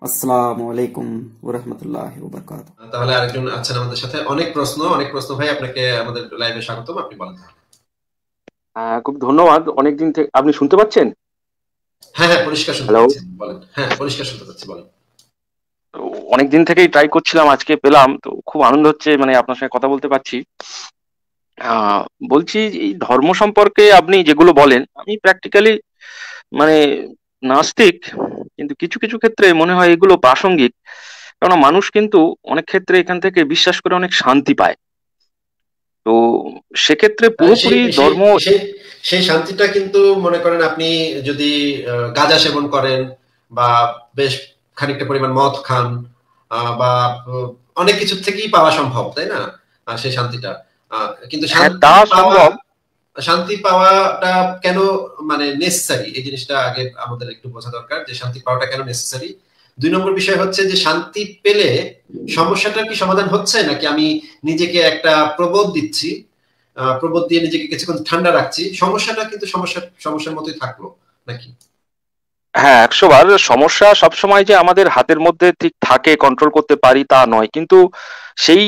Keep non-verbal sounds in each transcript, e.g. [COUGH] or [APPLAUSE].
হ্যাঁ, খুব ধন্যবাদ অনেকদিন থেকে আপনি শুনতে পাচ্ছেন হ্যাঁ, হ্যাঁ, হ্যাঁ থেকেই ট্রাই করছিলাম আজকে পেলাম তো খুব আনন্দ হচ্ছে মানে আপনার সঙ্গে কথা বলতে পারছি বলছি এই ধর্ম সম্পর্কে আপনি যেগুলো বলেন আমি প্র্যাকটিক্যালি মানে নাস্তিক কিন্তু কিছু কিছু ক্ষেত্রে মনে হয় এগুলো প্রাসঙ্গিক কারণ মানুষ কিন্তু অনেক ক্ষেত্রে এখান থেকে বিশ্বাস করে অনেক শান্তি পায় তো সেক্ষেত্রে হ্যাঁ, পুরোপুরি ধর্ম সেই শান্তিটা কিন্তু মনে করেন আপনি যদি গাঁজা সেবন করেন বা বেশ খানিকটা পরিমাণ মদ খান বা অনেক কিছু থেকেই পাওয়া সম্ভব তাই না সেই শান্তিটা কিন্তু হ্যাঁ, তা সম্ভব শান্তি পাওয়াটা কেন মানে নেসেসারি এই জিনিসটা আগে আমাদের একটু বোঝা দরকার যে শান্তি পাওয়াটা কেন নেসেসারি দুই নম্বর বিষয় হচ্ছে যে শান্তি পেলে সমস্যাটা কি সমাধান হচ্ছে নাকি আমি নিজেকে একটা প্রবোধ দিচ্ছি প্রবোধ দিয়ে নিজেকে কিছুক্ষণ ঠান্ডা রাখছি সমস্যাটা কিন্তু সমস্যা সমস্যার মতোই থাকলো নাকি হ্যাঁ একশো বার সমস্যা সবসময় যে আমাদের হাতের মধ্যে ঠিক থাকে কন্ট্রোল করতে পারি তা নয় কিন্তু আহ সেই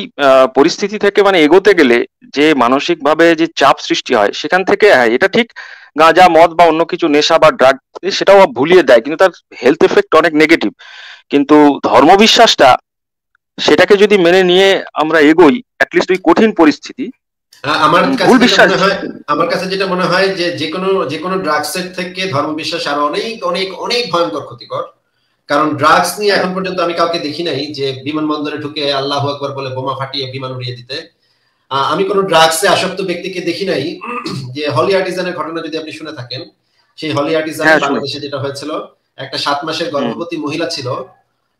পরিস্থিতি থেকে মানে এগোতে গেলে যে মানসিকভাবে যে চাপ সৃষ্টি হয় সেখান থেকে হ্যাঁ এটা ঠিক গাঁজা মদ বা অন্য কিছু নেশা বা ড্রাগ সেটাও ভুলিয়ে দেয় কিন্তু তার হেলথ এফেক্ট অনেক নেগেটিভ কিন্তু ধর্মবিশ্বাসটা সেটাকে যদি মেনে নিয়ে আমরা এগোই অ্যাটলিস্ট ওই কঠিন পরিস্থিতি আমার কাছে আমার কাছে যেটা মনে হয় যে যে কোনো যে কোনো ড্রাগসের থেকে ধর্মবিশ্বাস আরো অনেক অনেক অনেক ভয়ঙ্কর ক্ষতিকর কারণ ড্রাগস নিয়ে এখন পর্যন্ত আমি কাউকে দেখি নাই যে বিমানবন্দরে ঢুকে আল্লাহ আকবর বলে বোমা ফাটিয়ে বিমান উড়িয়ে দিতে আমি কোনো এ আসক্ত ব্যক্তিকে দেখি নাই যে হলি আর্টিজানের ঘটনা যদি আপনি শুনে থাকেন সেই হলি আর্টিজান হ্যাঁ, বাংলাদেশে যেটা হয়েছিল একটা সাত মাসের গর্ভবতী মহিলা ছিল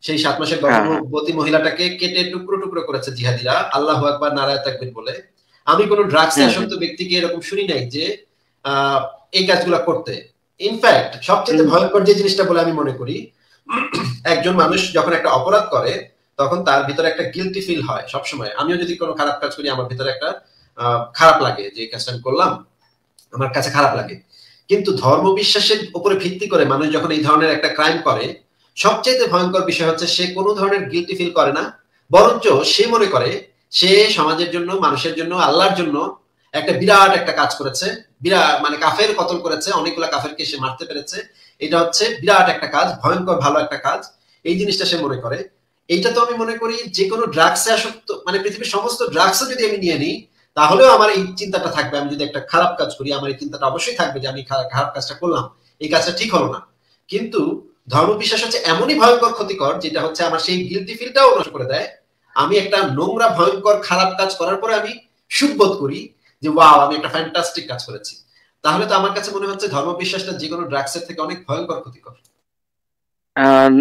সেই সাত মাসের হ্যাঁ। গর্ভবতী মহিলাটাকে কেটে টুকরো টুকরো করেছে জিহাদিরা আল্লাহ আকবর নারায় তাকবির বলে আমি কোনো এ আসক্ত ব্যক্তিকে এরকম শুনি নাই যে এই কাজগুলা করতে ইনফ্যাক্ট সবচেয়ে ভয়ঙ্কর যে জিনিসটা বলে আমি মনে করি একজন মানুষ যখন একটা অপরাধ করে তখন তার ভিতরে একটা গিলটি ফিল হয় সবসময় আমিও যদি কোনো খারাপ কাজ করি আমার ভিতরে একটা খারাপ লাগে যে কাজটা আমি করলাম আমার কাছে খারাপ লাগে কিন্তু ধর্ম বিশ্বাসের উপরে ভিত্তি করে মানুষ যখন এই ধরনের একটা ক্রাইম করে সবচেয়ে ভয়ঙ্কর বিষয় হচ্ছে সে কোনো ধরনের গিলটি ফিল করে না বরঞ্চ সে মনে করে সে সমাজের জন্য মানুষের জন্য আল্লাহর জন্য একটা বিরাট একটা কাজ করেছে বিরাট মানে কাফের কতল করেছে অনেকগুলো কাফেরকে সে মারতে পেরেছে এটা হচ্ছে বিরাট একটা কাজ ভয়ঙ্কর ভালো একটা কাজ এই জিনিসটা সে মনে করে এইটা তো আমি মনে করি যে কোনো ড্রাগসে আসক্ত মানে পৃথিবীর সমস্ত ড্রাগসও যদি আমি নিয়ে নিই তাহলেও আমার এই চিন্তাটা থাকবে আমি যদি একটা খারাপ কাজ করি আমার এই চিন্তাটা অবশ্যই থাকবে যে আমি খারাপ কাজটা করলাম এই কাজটা ঠিক হলো না কিন্তু ধর্ম বিশ্বাস হচ্ছে এমনই ভয়ঙ্কর ক্ষতিকর যেটা হচ্ছে আমার সেই গিলটি ফিলটাও নষ্ট করে দেয় আমি একটা নোংরা ভয়ঙ্কর খারাপ কাজ করার পরে আমি সুখবোধ করি যে ওয়া আমি একটা ফ্যান্টাস্টিক কাজ করেছি তাহলে তো আমার কাছে মনে হচ্ছে বিশ্বাসটা যে কোনো ড্রাগসের থেকে অনেক ভয়ঙ্কর ক্ষতিকর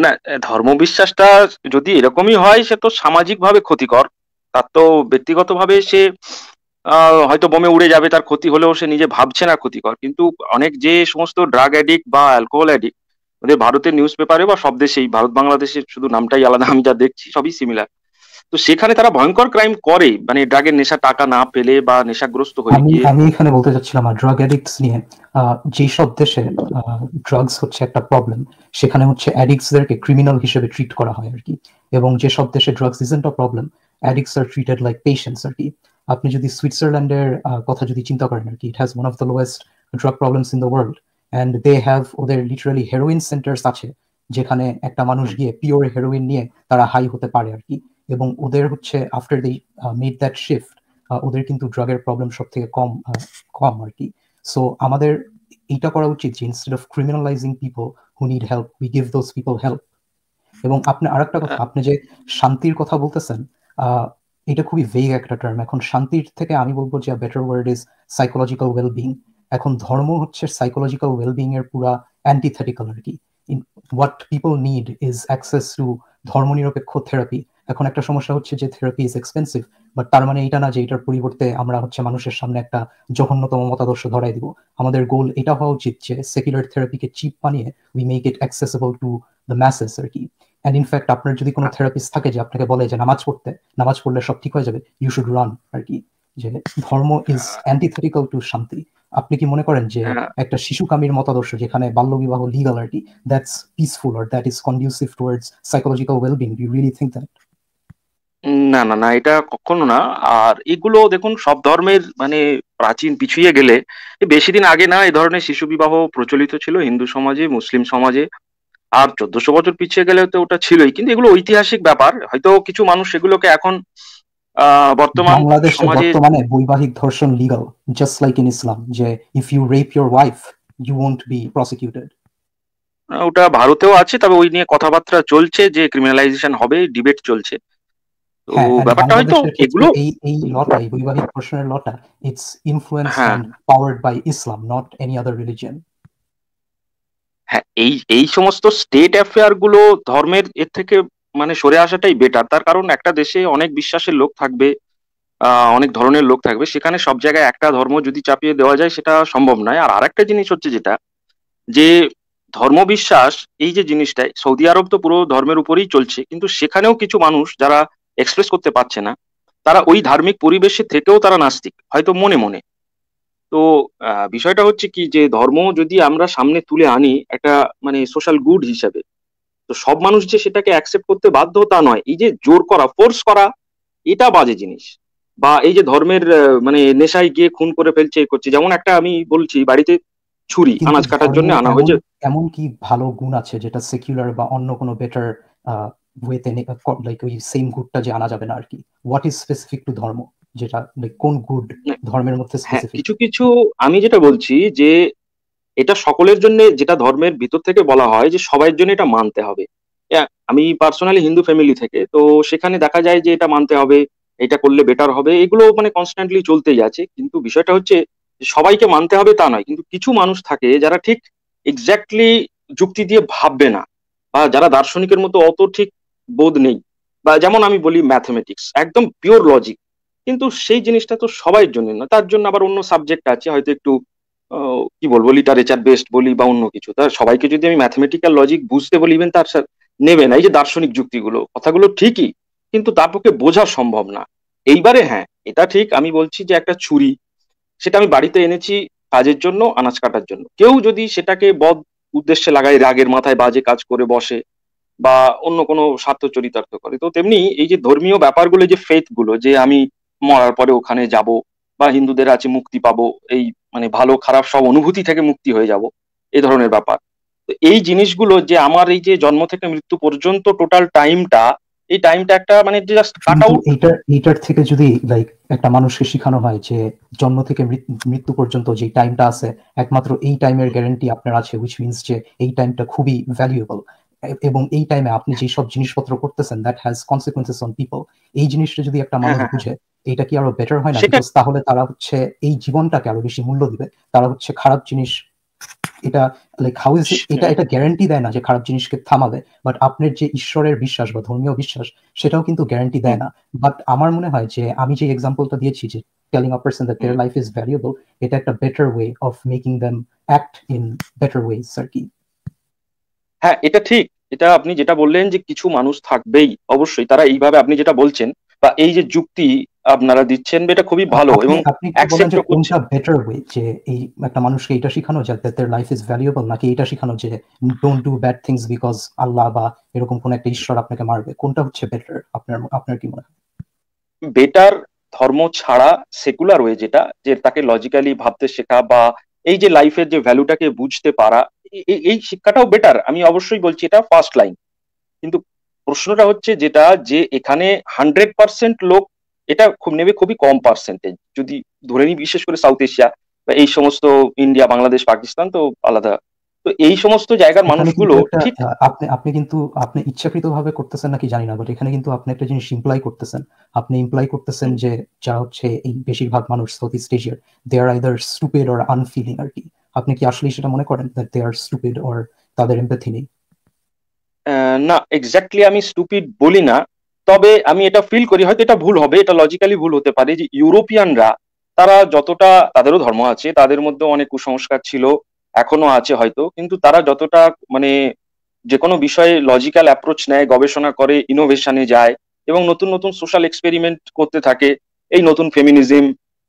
না ধর্মবিশ্বাসটা যদি এরকমই হয় সে তো সামাজিকভাবে ক্ষতিকর তার তো ব্যক্তিগতভাবে সে হয়তো বোমে উড়ে যাবে তার ক্ষতি হলেও সে নিজে ভাবছে না ক্ষতিকর কিন্তু অনেক যে সমস্ত ড্রাগ অ্যাডিক্ট বা অ্যালকোহল অ্যাডিক্ট ওদের ভারতের নিউজ পেপারে বা সব দেশেই ভারত বাংলাদেশের শুধু নামটাই আলাদা আমি যা দেখছি সবই সিমিলার তো সেখানে তারা ভয়ঙ্কর ক্রাইম করে মানে ড্রাগের নেশা টাকা না পেলে বা নেশাগ্রস্ত হয়ে গিয়ে আমি এখানে বলতে চাচ্ছিলাম ড্রাগ অ্যাডিক্টস নিয়ে যেসব দেশে ড্রাগস হচ্ছে একটা প্রবলেম সেখানে হচ্ছে অ্যাডিক্টসদেরকে ক্রিমিনাল হিসেবে ট্রিট করা হয় আর কি এবং যেসব দেশে drugs isn't a problem addicts are treated like patients আর কি আপনি যদি সুইজারল্যান্ডের কথা যদি চিন্তা করেন আর কি it has one of the lowest drug problems in the world and they have ওদের লিটারালি হেরোইন সেন্টার্স আছে যেখানে একটা মানুষ গিয়ে পিওর হেরোইন নিয়ে তারা হাই হতে পারে আর কি এবং ওদের হচ্ছে after the made that shift ওদের কিন্তু ড্রাগের প্রবলেম সব থেকে কম uh, কম আর কি সো আমাদের এইটা করা উচিত যে instead of criminalising people who need help we give those people help এবং আপনি আর একটা কথা হ্যাঁ। আপনি যে শান্তির কথা বলতেছেন uh, এটা খুবই ভেগ একটা টার্ম এখন শান্তির থেকে আমি বলবো যে better word is psychological wellbeing এখন ধর্ম হচ্ছে সাইকোলজিক্যাল ওয়েলবিং এর পুরা অ্যান্টিথেটিক্যাল আর কি what people need is access to ধর্মনিরপেক্ষ থেরাপি এখন একটা সমস্যা হচ্ছে যে থেরাপি ইজ এক্সপেন্সিভ বাট তার মানে এটা না যে এটার পরিবর্তে আমরা হচ্ছে মানুষের সামনে একটা জঘন্যতম মতাদর্শ ধরাই দিব আমাদের গোল এটা হওয়া উচিত যে সেকুলার থেরাপিকে চিপ বানিয়ে we make it accessible to the masses আর কি অ্যান্ড ইনফ্যাক্ট আপনার যদি কোনো থেরাপিস্ট থাকে যে আপনাকে বলে যে নামাজ পড়তে নামাজ পড়লে সব ঠিক হয়ে যাবে ইউ শুড রান আর কি যে ধর্ম ইজ অ্যান্টিথেটিক্যাল টু শান্তি আপনি কি মনে করেন যে হ্যাঁ। একটা শিশুকামীর মতাদর্শ যেখানে বিবাহ লিগাল আর কি দ্যাটস পিসফুল আর that is conducive towards psychological wellbeing you really think that না না না এটা কখনো না আর এগুলো দেখুন সব ধর্মের মানে প্রাচীন পিছিয়ে গেলে বেশি দিন আগে না এই ধরনের শিশু বিবাহ প্রচলিত ছিল হিন্দু সমাজে মুসলিম সমাজে আর চোদ্দশো বছর পিছিয়ে গেলে তো ওটা ছিলই কিন্তু এগুলো ঐতিহাসিক ব্যাপার হয়তো কিছু মানুষ সেগুলোকে এখন বর্তমান সমাজে মানে বৈবাহিক ধর্ষণ legal just like in Islam যে if you rape your wife you won't be prosecuted ওটা ভারতেও আছে তবে ওই নিয়ে কথাবার্তা চলছে যে ক্রিমিনালাইজেশন হবে ডিবেট চলছে তো হ্যাঁ, হ্যাঁ, ব্যাপারটা হ্যাঁ।, হ্যাঁ এই এই সমস্ত স্টেট ধর্মের এর থেকে মানে সরে আসাটাই বেটার তার কারণ একটা দেশে অনেক বিশ্বাসের লোক থাকবে অনেক ধরনের লোক থাকবে সেখানে সব জায়গায় একটা ধর্ম যদি চাপিয়ে দেওয়া যায় সেটা সম্ভব নয় আর আরেকটা জিনিস হচ্ছে যেটা যে ধর্ম বিশ্বাস এই যে জিনিসটাই সৌদি আরব তো পুরো ধর্মের উপরেই চলছে কিন্তু সেখানেও কিছু মানুষ যারা এক্সপ্রেস করতে পারছে না তারা ওই ধার্মিক পরিবেশে থেকেও তারা নাস্তিক হয়তো মনে মনে তো বিষয়টা হচ্ছে কি যে ধর্ম যদি আমরা সামনে তুলে আনি একটা মানে সোশ্যাল গুড হিসাবে তো সব মানুষ যে সেটাকে অ্যাকসেপ্ট করতে বাধ্য তা নয় এই যে জোর করা ফোর্স করা এটা বাজে জিনিস বা এই যে ধর্মের মানে নেশায় গিয়ে খুন করে ফেলছে করছে যেমন একটা আমি বলছি বাড়িতে ছুরি আনাজ কাটার জন্য আনা হয়েছে এমন কি ভালো গুণ আছে যেটা সেকুলার বা অন্য কোনো বেটার ওয়েতে লাইক uh, ওই সেম গুডটা যে আনা যাবে না আর কি হোয়াট ইজ স্পেসিফিক টু ধর্ম যেটা লাইক কোন গুড ধর্মের মধ্যে স্পেসিফিক হ্যাঁ, কিছু কিছু আমি যেটা বলছি যে এটা সকলের জন্য যেটা ধর্মের ভিতর থেকে বলা হয় যে সবার জন্য এটা মানতে হবে আমি পার্সোনালি হিন্দু ফ্যামিলি থেকে তো সেখানে দেখা যায় যে এটা মানতে হবে এটা করলে বেটার হবে এগুলো মানে কনস্ট্যান্টলি চলতেই আছে কিন্তু বিষয়টা হচ্ছে সবাইকে মানতে হবে তা নয় কিন্তু কিছু মানুষ থাকে যারা ঠিক এক্স্যাক্টলি যুক্তি দিয়ে ভাববে না বা যারা দার্শনিকের মতো অত ঠিক বোধ নেই বা যেমন আমি বলি ম্যাথমেটিক্স একদম পিওর লজিক কিন্তু সেই জিনিসটা তো সবাইয়ের জন্য না তার জন্য আবার অন্য সাবজেক্ট আছে হয়তো একটু কি বলবো লিটারেচার বেস্ট বলি বা অন্য কিছু তার সবাইকে যদি আমি ম্যাথমেটিক্যাল লজিক বুঝতে বলি ইভেন তার নেবে না এই যে দার্শনিক যুক্তিগুলো কথাগুলো ঠিকই কিন্তু তার পক্ষে বোঝা সম্ভব না এইবারে হ্যাঁ এটা ঠিক আমি বলছি যে একটা ছুরি সেটা আমি বাড়িতে এনেছি কাজের জন্য আনাজ কাটার জন্য কেউ যদি সেটাকে বদ উদ্দেশ্যে লাগায় রাগের মাথায় বাজে কাজ করে বসে বা অন্য কোনো স্বার্থ চরিতার্থ করে তো তেমনি এই যে ধর্মীয় ব্যাপারগুলো যে ফেথ গুলো যে আমি মরার পরে ওখানে যাব বা হিন্দুদের আছে মুক্তি পাবো এই মানে ভালো খারাপ সব অনুভূতি থেকে মুক্তি হয়ে যাব এই ধরনের ব্যাপার তো এই জিনিসগুলো যে আমার এই যে জন্ম থেকে মৃত্যু পর্যন্ত টোটাল টাইমটা এই টাইমটা একটা মানে জাস্ট এটা এটার থেকে যদি লাইক একটা মানুষকে শেখানো হয় যে জন্ম থেকে মৃত্যু পর্যন্ত যে টাইমটা আছে একমাত্র এই টাইমের গ্যারান্টি আপনার আছে উইচ মিনস যে এই টাইমটা খুবই ভ্যালুয়েবল এবং এই টাইমে আপনি যে সব জিনিসপত্র করতেছেন that has consequences on people এই জিনিসটা যদি একটা মানুষ হ্যাঁ, হ্যাঁ। বুঝে এটা কি আরো বেটার হয় না তাহলে তারা হচ্ছে এই জীবনটাকে আরো বেশি মূল্য দিবে তারা হচ্ছে খারাপ জিনিস এটা লাইক হাউ ইজ এটা এটা গ্যারান্টি দেয় না যে খারাপ জিনিসকে থামাবে বাট আপনার যে ঈশ্বরের বিশ্বাস বা ধর্মীয় বিশ্বাস সেটাও কিন্তু গ্যারান্টি দেয় না বাট আমার মনে হয় যে আমি যে এক্সাম্পলটা দিয়েছি যে telling a person that life is is valuable, it act a better way of making them act in better ways, হ্যাঁ এটা ঠিক এটা আপনি যেটা বললেন যে কিছু মানুষ থাকবেই অবশ্যই তারা এইভাবে আপনি যেটা বলছেন বা এই যে যুক্তি আপনারা দিচ্ছেন এটা খুবই ভালো এবং বেটার ওয়ে যে এই একটা মানুষকে এটা শেখানো যে দ্যাট লাইফ ইজ ভ্যালুয়েবল নাকি এটা শেখানো যে don't do bad things because আল্লাহ বা এরকম কোন একটা ঈশ্বর আপনাকে মারবে কোনটা হচ্ছে বেটার আপনার আপনার কি মনে হয় বেটার ধর্ম ছাড়া সেকুলার ওয়ে যেটা যে তাকে লজিক্যালি ভাবতে শেখা বা এই যে লাইফের যে ভ্যালুটাকে বুঝতে পারা এই শিক্ষাটাও বেটার আমি অবশ্যই বলছি এটা ফার্স্ট লাইন কিন্তু প্রশ্নটা হচ্ছে যেটা যে এখানে হান্ড্রেড পার্সেন্ট লোক এটা খুব নেবে খুবই কম পার্সেন্টেজ যদি ধরে নিই বিশেষ করে সাউথ এশিয়া বা এই সমস্ত ইন্ডিয়া বাংলাদেশ পাকিস্তান তো আলাদা তো এই সমস্ত জায়গার মানুষগুলো আপনি আপনি কিন্তু আপনি ইচ্ছাকৃত ভাবে করতেছেন নাকি জানি না বাট এখানে কিন্তু আপনি একটা জিনিস ইমপ্লাই করতেছেন আপনি ইমপ্লাই করতেছেন যে যা হচ্ছে এই বেশিরভাগ মানুষ সাউথ ইস্ট এশিয়ার they are either stupid or unfeeling আর কি আপনি কি আসলে সেটা মনে করেন that they are stupid or তাদের এমপ্যাথি নেই না এক্স্যাক্টলি আমি স্টুপিড বলি না তবে আমি এটা ফিল করি হয়তো এটা ভুল হবে এটা লজিক্যালি ভুল হতে পারে যে ইউরোপিয়ানরা তারা যতটা তাদেরও ধর্ম আছে তাদের মধ্যে অনেক কুসংস্কার ছিল এখনো আছে হয়তো কিন্তু তারা যতটা মানে যে কোনো বিষয়ে লজিক্যাল অ্যাপ্রোচ নেয় গবেষণা করে ইনোভেশনে যায় এবং নতুন নতুন সোশ্যাল এক্সপেরিমেন্ট করতে থাকে এই নতুন ফেমিনিজম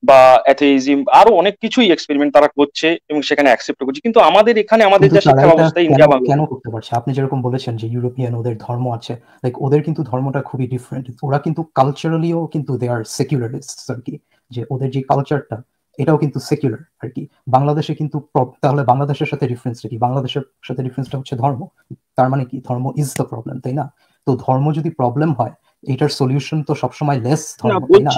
বা অ্যাথেইজম আরো অনেক কিছুই এক্সপেরিমেন্ট তারা করছে এবং সেখানে অ্যাকসেপ্ট করছে কিন্তু আমাদের এখানে আমাদের যে শিক্ষা ব্যবস্থা ইন্ডিয়া কেন করতে পারছে আপনি যেরকম বলেছেন যে ইউরোপিয়ান ওদের ধর্ম আছে লাইক ওদের কিন্তু ধর্মটা খুবই ডিফারেন্ট ওরা কিন্তু কালচারালিও কিন্তু দে আর সেকুলারিস্ট আর কি যে ওদের যে কালচারটা এটাও কিন্তু সেকুলার আর কি বাংলাদেশে কিন্তু তাহলে বাংলাদেশের সাথে ডিফারেন্সটা কি বাংলাদেশের সাথে ডিফারেন্সটা হচ্ছে ধর্ম তার মানে কি ধর্ম ইজ দ্য প্রবলেম তাই না তো ধর্ম যদি প্রবলেম হয় এটার সলিউশন তো সবসময় লেস ধর্ম তাই না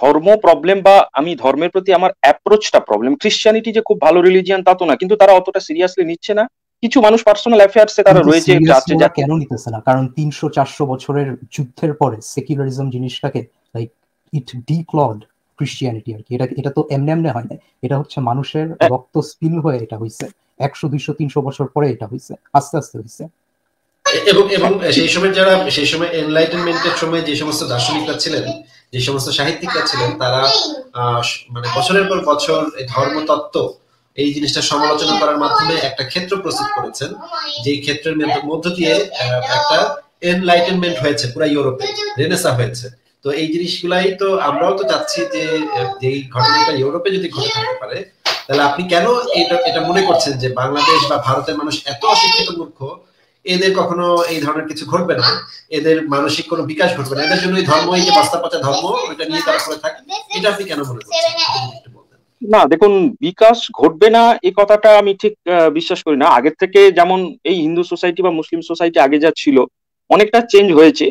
ধর্ম প্রবলেম বা আমি ধর্মের প্রতি আমার অ্যাপ্রোচটা প্রবলেম ক্রিশ্চিয়ানিটি যে খুব ভালো রিলিজিয়ান তা তো না কিন্তু তারা অতটা সিরিয়াসলি নিচ্ছে না কিছু মানুষ পার্সোনাল অ্যাফেয়ার্সে তারা রয়েছে যাচ্ছে যা কেন নিতেছে না কারণ 300 চারশো বছরের যুদ্ধের পরে সেকুলারিজম জিনিসটাকে লাইক ইট ডিক্লড ক্রিশ্চিয়ানিটি আর কি এটা এটা তো এমনি এমনি হয় না এটা হচ্ছে মানুষের হ্যাঁ। রক্ত স্পিল হয়ে এটা হইছে একশো দুইশো তিনশো বছর পরে এটা হইছে আস্তে আস্তে হইছে এবং এবং সেই সময় যারা সেই সময় এনলাইটেনমেন্টের সময় যে সমস্ত দার্শনিকরা ছিলেন যে সমস্ত সাহিত্যিকরা ছিলেন তারা মানে বছরের পর বছর এই ধর্মতত্ত্ব এই জিনিসটা সমালোচনা করার মাধ্যমে একটা ক্ষেত্র প্রস্তুত করেছেন যে ক্ষেত্রের মধ্য দিয়ে একটা এনলাইটেনমেন্ট হয়েছে পুরো ইউরোপে রেনেসা হয়েছে তো এই জিনিসগুলাই তো আমরাও তো চাচ্ছি যে এই ঘটনাটা ইউরোপে যদি ঘটে থাকতে পারে তাহলে আপনি কেন এটা এটা মনে করছেন যে বাংলাদেশ বা ভারতের মানুষ এত অশিক্ষিত মূর্খ এদের কখনো এই ধরনের কিছু ঘটবে না এদের মানসিক কোনো বিকাশ ঘটবে না এদের জন্য এই ধর্ম এই যে বাস্তা পচা ধর্ম এটা নিয়ে তারা করে থাকে এটা আপনি কেন মনে না দেখুন বিকাশ ঘটবে না এই কথাটা আমি ঠিক বিশ্বাস করি না আগের থেকে যেমন এই হিন্দু সোসাইটি বা মুসলিম সোসাইটি আগে যা ছিল অনেকটা চেঞ্জ হয়েছে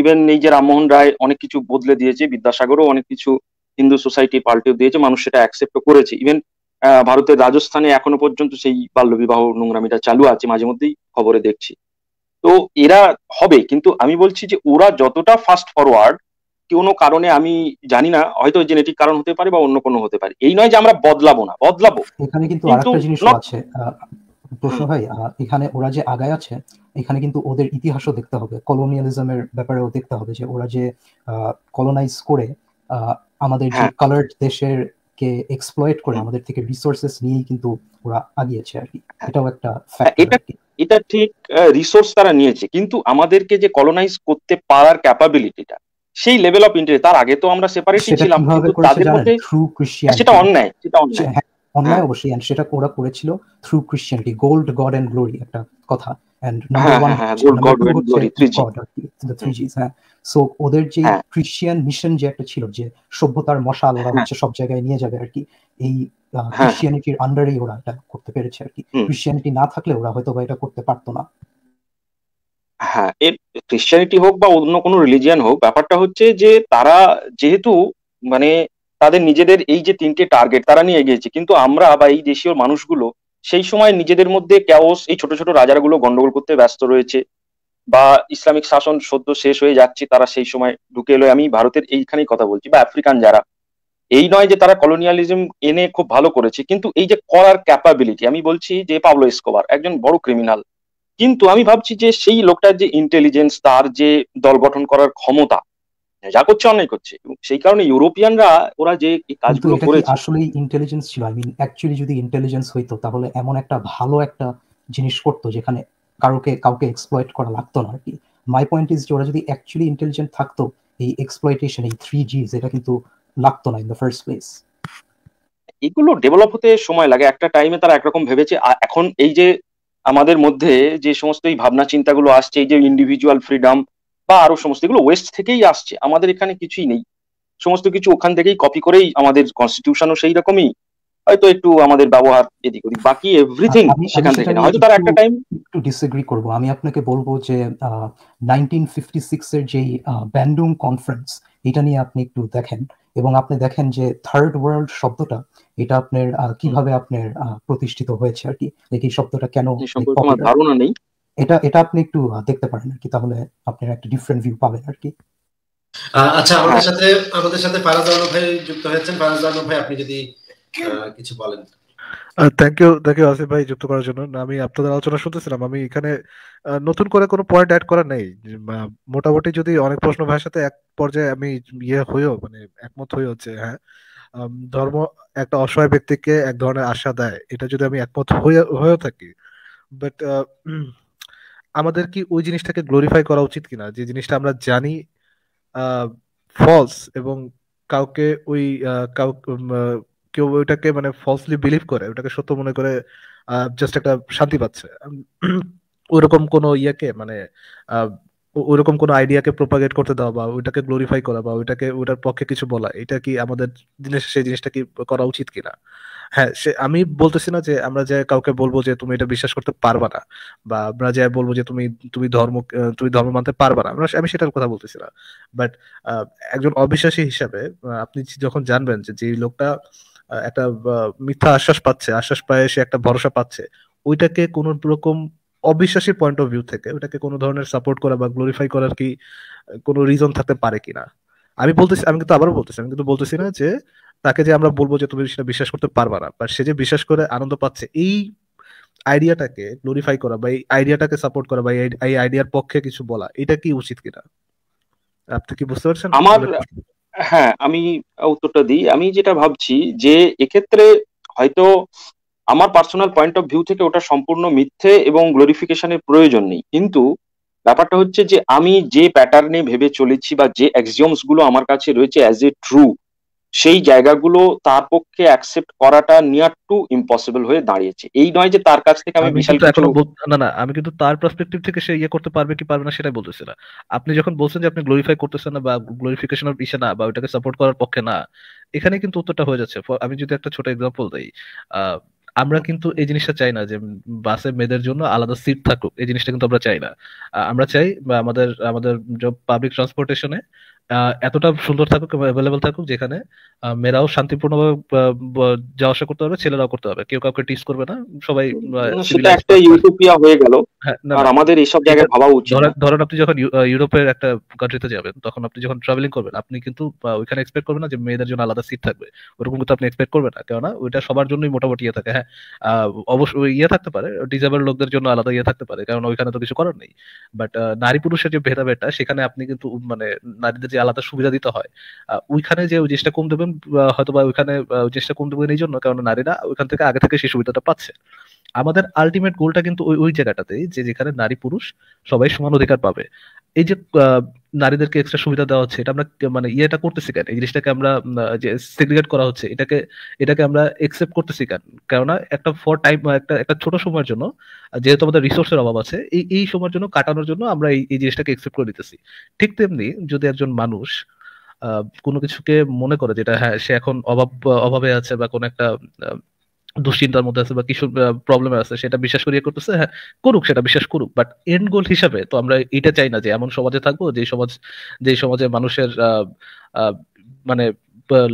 ইভেন এই যে রামমোহন রায় অনেক কিছু বদলে দিয়েছে বিদ্যাসাগরও অনেক কিছু হিন্দু সোসাইটি পাল্টে দিয়েছে মানুষ সেটা অ্যাকসেপ্ট করেছে ইভেন ভারতের রাজস্থানে এখনো পর্যন্ত সেই বাল্য বিবাহ নোংরামিটা চালু আছে মাঝে মধ্যেই খবরে দেখছি তো এরা হবে কিন্তু আমি বলছি যে ওরা যতটা ফাস্ট ফরওয়ার্ড কোনো কারণে আমি জানি না হয়তো জেনেটিক কারণ হতে পারে বা অন্য কোনো হতে পারে এই নয় যে আমরা বদলাবো না বদলাবো এখানে কিন্তু আরেকটা জিনিস আছে প্রশ্ন ভাই এখানে ওরা যে আগায় আছে এখানে কিন্তু ওদের ইতিহাসও দেখতে হবে কলোনিয়ালিজমের ব্যাপারেও দেখতে হবে যে ওরা যে কলোনাইজ করে আমাদের যে কালার্ড হ্যাঁ। দেশের কে এক্সপ্লয়েট করে আমাদের থেকে রিসোর্সেস নিয়েই কিন্তু ওরা আগিয়েছে আর কি হ্যাঁ। এটাও একটা হ্যাঁ, এটা এটা ঠিক রিসোর্স তারা নিয়েছে কিন্তু আমাদেরকে যে কলোনাইজ করতে পারার ক্যাপাবিলিটিটা সেই লেভেল অফ ইন্টারেস্ট তার আগে তো আমরা সেপারেটলি ছিলাম তাদের মধ্যে হ্যাঁ, সেটা অন্যায় সেটা অন্যায় অবশ্যই সেটা ওরা করেছিল through Christianity gold God and glory একটা কথা অ্যান্ড হ্যাঁ, সো হ্যাঁ, oh, hmm. হ্যাঁ। ওদের যে ক্রিশ্চিয়ান মিশন যে একটা ছিল যে সভ্যতার মশাল ওরা হচ্ছে সব জায়গায় নিয়ে যাবে আর কি এই ক্রিশ্চিয়ানিটির আন্ডারেই ওরা এটা করতে পেরেছে আর কি ক্রিশ্চিয়ানিটি না থাকলে ওরা হয়তো বা এটা করতে পারতো না হ্যাঁ এর ক্রিশ্চিয়ানিটি হোক বা অন্য কোনো রিলিজিয়ান হোক ব্যাপারটা হচ্ছে যে তারা যেহেতু মানে তাদের নিজেদের এই যে তিনটে টার্গেট তারা নিয়ে এগিয়েছে কিন্তু আমরা বা এই দেশীয় মানুষগুলো সেই সময় নিজেদের মধ্যে ক্যাওস এই ছোট ছোট রাজারগুলো গন্ডগোল করতে ব্যস্ত রয়েছে বা ইসলামিক শাসন সদ্য শেষ হয়ে যাচ্ছে তারা সেই সময় ঢুকে এলো আমি ভারতের এইখানেই কথা বলছি বা আফ্রিকান যারা এই নয় যে তারা কলোনিয়ালিজম এনে খুব ভালো করেছে কিন্তু এই যে করার ক্যাপাবিলিটি আমি বলছি যে পাবলো ইস্কোবার একজন বড় ক্রিমিনাল কিন্তু আমি ভাবছি যে সেই লোকটার যে ইন্টেলিজেন্স তার যে দল গঠন করার ক্ষমতা যা করছে অনেক করছে সেই কারণে ইউরোপিয়ানরা ওরা যে কাজগুলো করেছে আসলে ইন্টেলিজেন্স ছিল আই মিন অ্যাকচুয়ালি যদি ইন্টেলিজেন্স হইতো তাহলে এমন একটা ভালো একটা জিনিস করত যেখানে কারোকে কাউকে এক্সপ্লয়েট করা লাগতো না আর কি মাই পয়েন্ট ইজ যে ওরা যদি অ্যাকচুয়ালি ইন্টেলিজেন্ট থাকতো এই এক্সপ্লয়টেশন এই থ্রি এটা কিন্তু লাগতো না ইন দ্য ফার্স্ট প্লেস এগুলো ডেভেলপ হতে সময় লাগে একটা টাইমে তারা একরকম ভেবেছে এখন এই যে আমাদের মধ্যে যে সমস্ত এই ভাবনা চিন্তাগুলো আসছে এই যে ইন্ডিভিজুয়াল ফ্রিডম বা আরো সমস্ত এগুলো ওয়েস্ট থেকেই আসছে আমাদের এখানে কিছুই নেই সমস্ত কিছু ওখান থেকেই কপি করেই আমাদের কনস্টিটিউশনও সেই রকমই হয়তো একটু আমাদের ব্যবহার এদিক ওদিক বাকি এভরিথিং সেখান থেকে হয়তো তার একটা টাইম একটু ডিসএগ্রি করব আমি আপনাকে বলবো যে 1956 এর ব্যান্ডুং কনফারেন্স এটা নিয়ে আপনি একটু দেখেন এবং আপনি দেখেন যে থার্ড ওয়ার্ল্ড শব্দটা এটা আপনার কিভাবে আপনার প্রতিষ্ঠিত হয়েছে আর কি এই শব্দটা কেন ধারণা নেই এটা এটা আপনি একটু দেখতে পারেন আর কি তাহলে আপনার একটা ডিফারেন্ট ভিউ পাবেন আর কি আচ্ছা আমাদের সাথে আমাদের সাথে ফারাজ ভাই যুক্ত হয়েছেন ফারাজ ভাই আপনি যদি কিছু বলেন thank you thank you Asif ভাই যুক্ত করার জন্য আমি আপনাদের আলোচনা শুনতেছিলাম আমি এখানে নতুন করে কোনো পয়েন্ট অ্যাড করা নেই মোটামুটি যদি অনেক প্রশ্ন ভাইয়ের সাথে এক পর্যায়ে আমি ইয়ে হয়েও মানে একমত হয়েও হচ্ছে হ্যাঁ ধর্ম একটা অসহায় ব্যক্তিকে এক ধরনের আশা দেয় এটা যদি আমি একমত হয়ে হয়েও থাকি বাট আমাদের কি ওই জিনিসটাকে গ্লোরিফাই করা উচিত কিনা যে জিনিসটা আমরা জানি ফলস এবং কাউকে ওই কেউ ওইটাকে মানে ফলসলি বিলিভ করে ওটাকে সত্য মনে করে জাস্ট একটা শান্তি পাচ্ছে [CLEARS THROAT] ওরকম কোনো ইয়াকে মানে ওরকম কোনো আইডিয়াকে প্রোপাগেট করতে দেওয়া বা ওইটাকে গ্লোরিফাই করা বা ওইটাকে ওটার পক্ষে কিছু বলা এটা কি আমাদের জিনিস সেই জিনিসটা কি করা উচিত কিনা হ্যাঁ সে আমি বলতেছি না যে আমরা যে কাউকে বলবো যে তুমি এটা বিশ্বাস করতে পারবে না বা আমরা যে বলবো যে তুমি তুমি ধর্ম তুমি ধর্ম মানতে পারবে না আমি সেটার কথা বলতেছি না বাট একজন অবিশ্বাসী হিসাবে আপনি যখন জানবেন যে যেই লোকটা একটা মিথ্যা আশ্বাস পাচ্ছে আশ্বাস পায় সে একটা ভরসা পাচ্ছে ওইটাকে কোন রকম অবিশ্বাসী পয়েন্ট অফ ভিউ থেকে ওটাকে কোনো ধরনের সাপোর্ট করা বা গ্লোরিফাই করার কি কোনো রিজন থাকতে পারে কিনা আমি বলতেছি আমি কিন্তু আবারও বলতেছি আমি কিন্তু বলতেছি না যে তাকে যে আমরা বলবো যে তুমি সেটা বিশ্বাস করতে পারবে না বা সে যে বিশ্বাস করে আনন্দ পাচ্ছে এই আইডিয়াটাকে গ্লোরিফাই করা বা এই আইডিয়াটাকে সাপোর্ট করা বা এই আইডিয়ার পক্ষে কিছু বলা এটা কি উচিত কিনা আপনি কি বুঝতে পারছেন আমার হ্যাঁ আমি উত্তরটা দিই আমি যেটা ভাবছি যে এক্ষেত্রে হয়তো আমার পার্সোনাল পয়েন্ট অফ ভিউ থেকে ওটা সম্পূর্ণ মিথ্যে এবং গ্লোরিফিকেশনের প্রয়োজন নেই কিন্তু ব্যাপারটা হচ্ছে যে আমি যে প্যাটার্নে ভেবে চলেছি বা যে এক্সিওমস গুলো আমার কাছে রয়েছে অ্যাজ এ ট্রু সেই জায়গাগুলো তার পক্ষে অ্যাকসেপ্ট করাটা নিয়ার টু ইম্পসিবল হয়ে দাঁড়িয়েছে এই নয় যে তার কাছ থেকে আমি বিশাল না না আমি কিন্তু তার পার্সপেক্টিভ থেকে সে ইয়ে করতে পারবে কি পারবে না সেটাই বলতেছি না আপনি যখন বলছেন যে আপনি গ্লোরিফাই করতেছেন না বা গ্লোরিফিকেশন অফ ইসে না বা ওটাকে সাপোর্ট করার পক্ষে না এখানে কিন্তু উত্তরটা হয়ে যাচ্ছে আমি যদি একটা ছোট এক্সাম্পল দিই আহ আমরা কিন্তু এই জিনিসটা চাই না যে বাসে মেয়েদের জন্য আলাদা সিট থাকুক এই জিনিসটা কিন্তু আমরা চাই না আমরা চাই বা আমাদের আমাদের পাবলিক ট্রান্সপোর্টেশনে এতটা সুন্দর থাকুক অ্যাভেলেবেল থাকুক যেখানে মেয়েরাও শান্তিপূর্ণভাবে যাওয়া আসা করতে পারবে ছেলেরাও করতে পারবে কেউ কাউকে টিস করবে না সবাই সেটা একটা ইউটোপিয়া হয়ে গেল হ্যাঁ, আর আমাদের এইসব জায়গায় ভাবা উচিত ধরেন আপনি যখন ইউরোপের একটা কান্ট্রিতে যাবেন তখন আপনি যখন ট্রাভেলিং করবেন আপনি কিন্তু ওইখানে এক্সপেক্ট করবেন না যে মেয়েদের জন্য আলাদা সিট থাকবে ওরকম কিন্তু আপনি এক্সপেক্ট করবেন না কেননা ওইটা সবার জন্যই মোটামুটি ইয়ে থাকে হ্যাঁ অবশ্যই ইয়ে থাকতে পারে ডিজেবল লোকদের জন্য আলাদা ইয়ে থাকতে পারে কারণ ওইখানে তো কিছু করার নেই বাট নারী পুরুষের যে ভেদাভেদটা সেখানে আপনি কিন্তু মানে নারীদের যে আলাদা সুবিধা দিতে হয় ওইখানে যে ওই জিনিসটা কম দেবেন হয়তো বা ওইখানে ওই জিনিসটা কম দেবেন এই জন্য কারণ নারীরা ওইখান থেকে আগে থেকে সেই সুবিধাটা পাচ্ছে আমাদের আলটিমেট গোলটা কিন্তু ওই ওই জায়গাটাতে যে যেখানে নারী পুরুষ সবাই সমান অধিকার পাবে এই যে নারীদেরকে এক্সট্রা সুবিধা দেওয়া হচ্ছে এটা আমরা মানে ইয়েটা করতেছি কেন এই জিনিসটাকে আমরা যে সেগ্রিগেট করা হচ্ছে এটাকে এটাকে আমরা একসেপ্ট করতেছি কেন কেননা একটা ফর টাইম একটা একটা ছোট সময়ের জন্য যেহেতু আমাদের রিসোর্সের অভাব আছে এই এই সময়ের জন্য কাটানোর জন্য আমরা এই এই জিনিসটাকে একসেপ্ট করে নিতেছি ঠিক তেমনি যদি একজন মানুষ কোনো কিছুকে মনে করে যেটা হ্যাঁ সে এখন অভাব অভাবে আছে বা কোনো একটা দুশ্চিন্তার মধ্যে আছে বা কিছু প্রবলেম আছে সেটা বিশ্বাস করিয়ে করতেছে হ্যাঁ করুক সেটা বিশ্বাস করুক বাট এন্ড গোল হিসাবে তো আমরা এটা চাই না যে এমন সমাজে থাকবো যে সমাজ যে সমাজে মানুষের মানে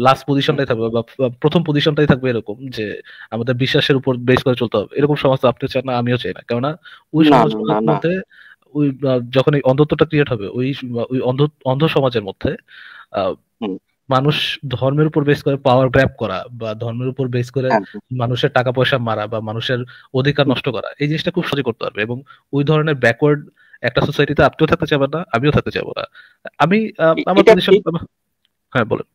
লাস্ট পজিশনটাই থাকবে বা প্রথম পজিশনটাই থাকবে এরকম যে আমাদের বিশ্বাসের উপর বেস করে চলতে হবে এরকম সমাজ তো আপনিও চান না আমিও চাই না কেননা ওই সমাজ মধ্যে ওই যখন এই অন্ধত্বটা ক্রিয়েট হবে ওই ওই অন্ধ অন্ধ সমাজের মধ্যে মানুষ ধর্মের উপর বেস করে পাওয়ার গ্র্যাপ করা বা ধর্মের উপর বেস করে হ্যাঁ। মানুষের টাকা পয়সা মারা বা মানুষের অধিকার নষ্ট করা এই জিনিসটা খুব সহজে করতে পারবে এবং ওই ধরনের ব্যাকওয়ার্ড একটা সোসাইটিতে আপনিও থাকতে চাবেন না আমিও থাকতে চাবো না আমি আমার হ্যাঁ বলুন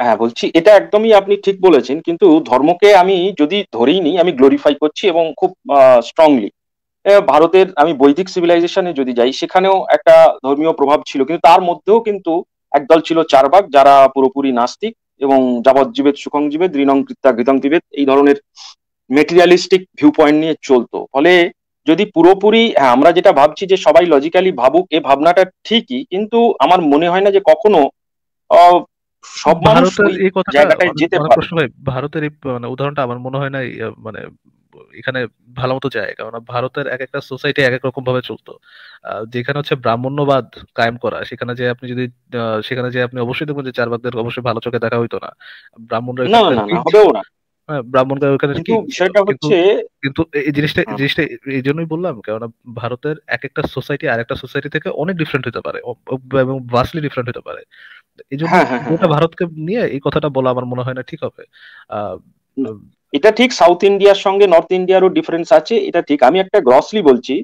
হ্যাঁ বলছি এটা একদমই আপনি ঠিক বলেছেন কিন্তু ধর্মকে আমি যদি ধরেই নিই আমি গ্লোরিফাই করছি এবং খুব স্ট্রংলি ভারতের আমি বৈদিক সিভিলাইজেশনে যদি যাই সেখানেও একটা ধর্মীয় প্রভাব ছিল কিন্তু তার মধ্যেও কিন্তু একদল ছিল চারবাক যারা পুরোপুরি নাস্তিক এবং যাবজ্জীবেদ সুখংজীবেদ ঋণং কৃত্যা ঘৃতং এই ধরনের মেটেরিয়ালিস্টিক ভিউ পয়েন্ট নিয়ে চলতো ফলে যদি পুরোপুরি হ্যাঁ আমরা যেটা ভাবছি যে সবাই লজিক্যালি ভাবুক এ ভাবনাটা ঠিকই কিন্তু আমার মনে হয় না যে কখনো সব মানুষ জায়গাটায় যেতে পারে ভারতের এই মানে উদাহরণটা আমার মনে হয় না মানে এখানে ভালো মতো যায় কারণ ভারতের এক একটা সোসাইটি এক এক রকম ভাবে চলতো যেখানে হচ্ছে ব্রাহ্মণ্যবাদ কায়েম করা সেখানে যে আপনি যদি সেখানে যে আপনি অবশ্যই দেখবেন যে চারবাকদের অবশ্যই ভালো চোখে দেখা হইতো না ব্রাহ্মণরা হ্যাঁ, ব্রাহ্মণরা ওখানে কিন্তু এই জিনিসটা হ্যাঁ। জিনিসটা এই জন্যই বললাম কারণ ভারতের এক একটা সোসাইটি আর একটা সোসাইটি থেকে অনেক ডিফারেন্ট হতে পারে এবং ভাস্টলি ডিফারেন্ট হতে পারে এই জন্য হ্যাঁ, ভারতকে নিয়ে এই কথাটা বলা আমার মনে হয় না ঠিক হবে এটা ঠিক সাউথ ইন্ডিয়ার সঙ্গে নর্থ ইন্ডিয়ারও ডিফারেন্স আছে এটা ঠিক আমি একটা গ্রসলি বলছি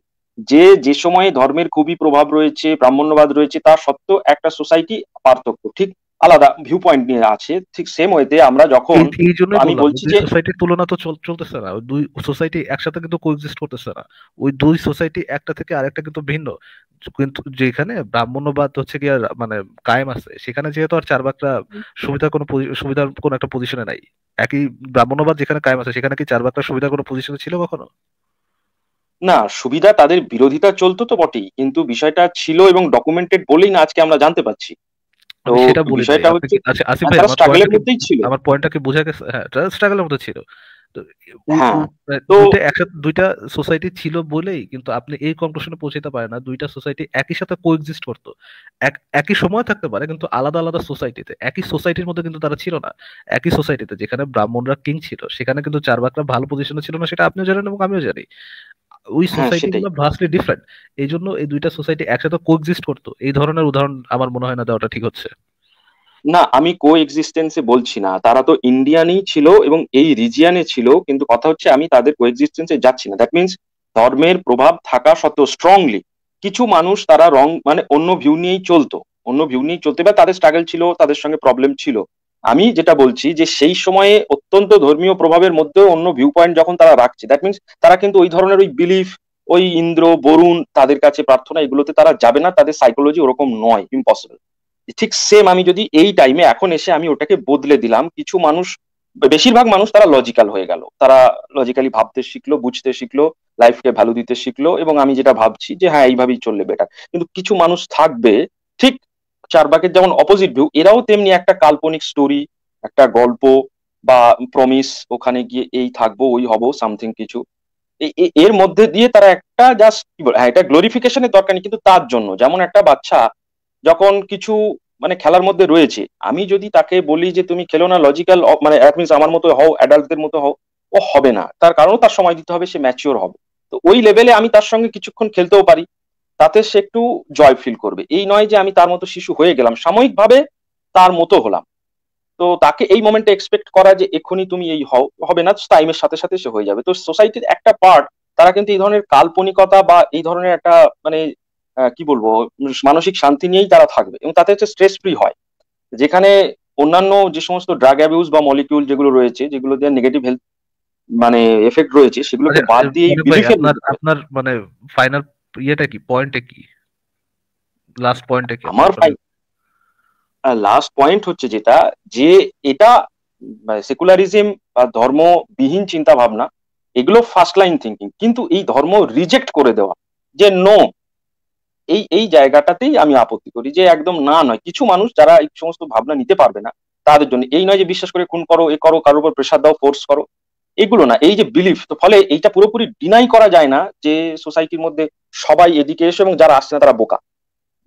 যে যে সময়ে ধর্মের খুবই প্রভাব রয়েছে ব্রাহ্মণ্যবাদ রয়েছে তা সত্ত্বেও একটা সোসাইটি পার্থক্য ঠিক আলাদা ভিউ পয়েন্ট নিয়ে আছে ঠিক সেম ওয়েতে আমরা যখন আমি বলছি যে সোসাইটির তুলনা তো চলতেছে না দুই সোসাইটি একসাথে কিন্তু কোএক্সিস্ট করতেছে না ওই দুই সোসাইটি একটা থেকে আরেকটা কিন্তু ভিন্ন কিন্তু যেখানে ব্রাহ্মণ্যবাদ হচ্ছে কি মানে কায়েম আছে সেখানে যেহেতু আর চারবাকরা সুবিধা কোনো সুবিধার কোনো একটা পজিশনে নাই একই ব্রাহ্মণ্যবাদ যেখানে কায়েম আছে সেখানে কি চারবাকরা সুবিধা কোনো পজিশনে ছিল কখনো না সুবিধা তাদের বিরোধিতা চলতো তো বটেই কিন্তু বিষয়টা ছিল এবং ডকুমেন্টেড বলেই না আজকে আমরা জানতে পারছি তো সেটা বলি আসিফ আচ্ছা, ভাই স্ট্রাগলের মধ্যেই ছিল আমার পয়েন্টটা কি গেছে হ্যাঁ স্ট্রাগলের মধ্যে ছিল হ্যাঁ, মানে দুইটা একসাথে দুইটা সোসাইটি ছিল বলেই কিন্তু আপনি এই কনক্লুশনে পৌঁছাতে পারে না দুইটা সোসাইটি একই সাথে কোএক্সিস্ট করতো এক একই সময় থাকতে পারে কিন্তু আলাদা আলাদা সোসাইটিতে একই সোসাইটির মধ্যে কিন্তু তারা ছিল না একই সোসাইটিতে যেখানে ব্রাহ্মণরা কিং ছিল সেখানে কিন্তু চারবাকরা ভালো পজিশনে ছিল না সেটা আপনিও জানেন এবং আমিও জানি ওই সোসাইটিগুলো ভাস্টলি ডিফারেন্ট এই জন্য এই দুইটা সোসাইটি একসাথে কোএক্সিস্ট করতো এই ধরনের উদাহরণ আমার মনে হয় না দেওয়াটা ঠিক হচ্ছে না আমি কো এক্সিস্টেন্সে বলছি না তারা তো ইন্ডিয়ানই ছিল এবং এই রিজিয়ানে ছিল কিন্তু কথা হচ্ছে আমি তাদের কো এক্সিস্টেন্সে যাচ্ছি না দ্যাট মিনস ধর্মের প্রভাব থাকা সত্ত্বেও স্ট্রংলি কিছু মানুষ তারা রং মানে অন্য ভিউ নিয়েই চলতো অন্য ভিউ নিয়েই চলতে বা তাদের স্ট্রাগল ছিল তাদের সঙ্গে প্রবলেম ছিল আমি যেটা বলছি যে সেই সময়ে অত্যন্ত ধর্মীয় প্রভাবের মধ্যেও অন্য ভিউ পয়েন্ট যখন তারা রাখছে দ্যাট মিনস তারা কিন্তু ওই ধরনের ওই বিলিফ ওই ইন্দ্র বরুণ তাদের কাছে প্রার্থনা এগুলোতে তারা যাবে না তাদের সাইকোলজি ওরকম নয় ইম্পসিবল ঠিক সেম আমি যদি এই টাইমে এখন এসে আমি ওটাকে বদলে দিলাম কিছু মানুষ বেশিরভাগ মানুষ তারা লজিক্যাল হয়ে গেল তারা লজিক্যালি ভাবতে শিখলো বুঝতে শিখলো লাইফকে ভ্যালু দিতে শিখলো এবং আমি যেটা ভাবছি যে হ্যাঁ এইভাবেই চললে বেটার কিন্তু কিছু মানুষ থাকবে ঠিক চারবাকের যেমন অপোজিট ভিউ এরাও তেমনি একটা কাল্পনিক স্টোরি একটা গল্প বা প্রমিস ওখানে গিয়ে এই থাকবো ওই হব সামথিং কিছু এর মধ্যে দিয়ে তারা একটা জাস্ট কি বলে হ্যাঁ এটা গ্লোরিফিকেশনের দরকার নেই কিন্তু তার জন্য যেমন একটা বাচ্চা যখন কিছু মানে খেলার মধ্যে রয়েছে আমি যদি তাকে বলি যে তুমি খেলো না লজিক্যাল মানে অ্যাট আমার মতো হও অ্যাডাল্টদের মতো হও ও হবে না তার কারণও তার সময় দিতে হবে সে ম্যাচিওর হবে তো ওই লেভেলে আমি তার সঙ্গে কিছুক্ষণ খেলতেও পারি তাতে সে একটু জয় ফিল করবে এই নয় যে আমি তার মতো শিশু হয়ে গেলাম সাময়িকভাবে তার মতো হলাম তো তাকে এই মোমেন্টে এক্সপেক্ট করা যে এক্ষুনি তুমি এই হবে না টাইমের সাথে সাথে সে হয়ে যাবে তো সোসাইটির একটা পার্ট তারা কিন্তু এই ধরনের কাল্পনিকতা বা এই ধরনের একটা মানে কি বলবো মানসিক শান্তি নিয়েই তারা থাকবে এবং তাতে হচ্ছে স্ট্রেস ফ্রি হয় যেখানে অন্যান্য যে সমস্ত ড্রাগ অ্যাবিউজ বা মলিকিউল যেগুলো রয়েছে যেগুলো দিয়ে নেগেটিভ হেলথ মানে এফেক্ট রয়েছে সেগুলোকে বাদ দিয়ে আপনার মানে ফাইনাল ইয়েটা কি পয়েন্টে কি লাস্ট পয়েন্টে কি আমার লাস্ট পয়েন্ট হচ্ছে যেটা যে এটা সেকুলারিজম মানে বা ধর্মবিহীন চিন্তা ভাবনা এগুলো ফার্স্ট লাইন থিঙ্কিং কিন্তু এই ধর্ম রিজেক্ট করে দেওয়া যে নো এই এই জায়গাটাতেই আমি আপত্তি করি যে একদম না নয় কিছু মানুষ যারা এই সমস্ত ভাবনা নিতে পারবে না তাদের জন্য এই নয় যে বিশ্বাস করে খুন করো এ করো কারোর উপর প্রেশার দাও ফোর্স করো এগুলো না এই যে বিলিফ তো ফলে এইটা পুরোপুরি ডিনাই করা যায় না যে সোসাইটির মধ্যে সবাই এদিকে এসে এবং যারা আসছে না তারা বোকা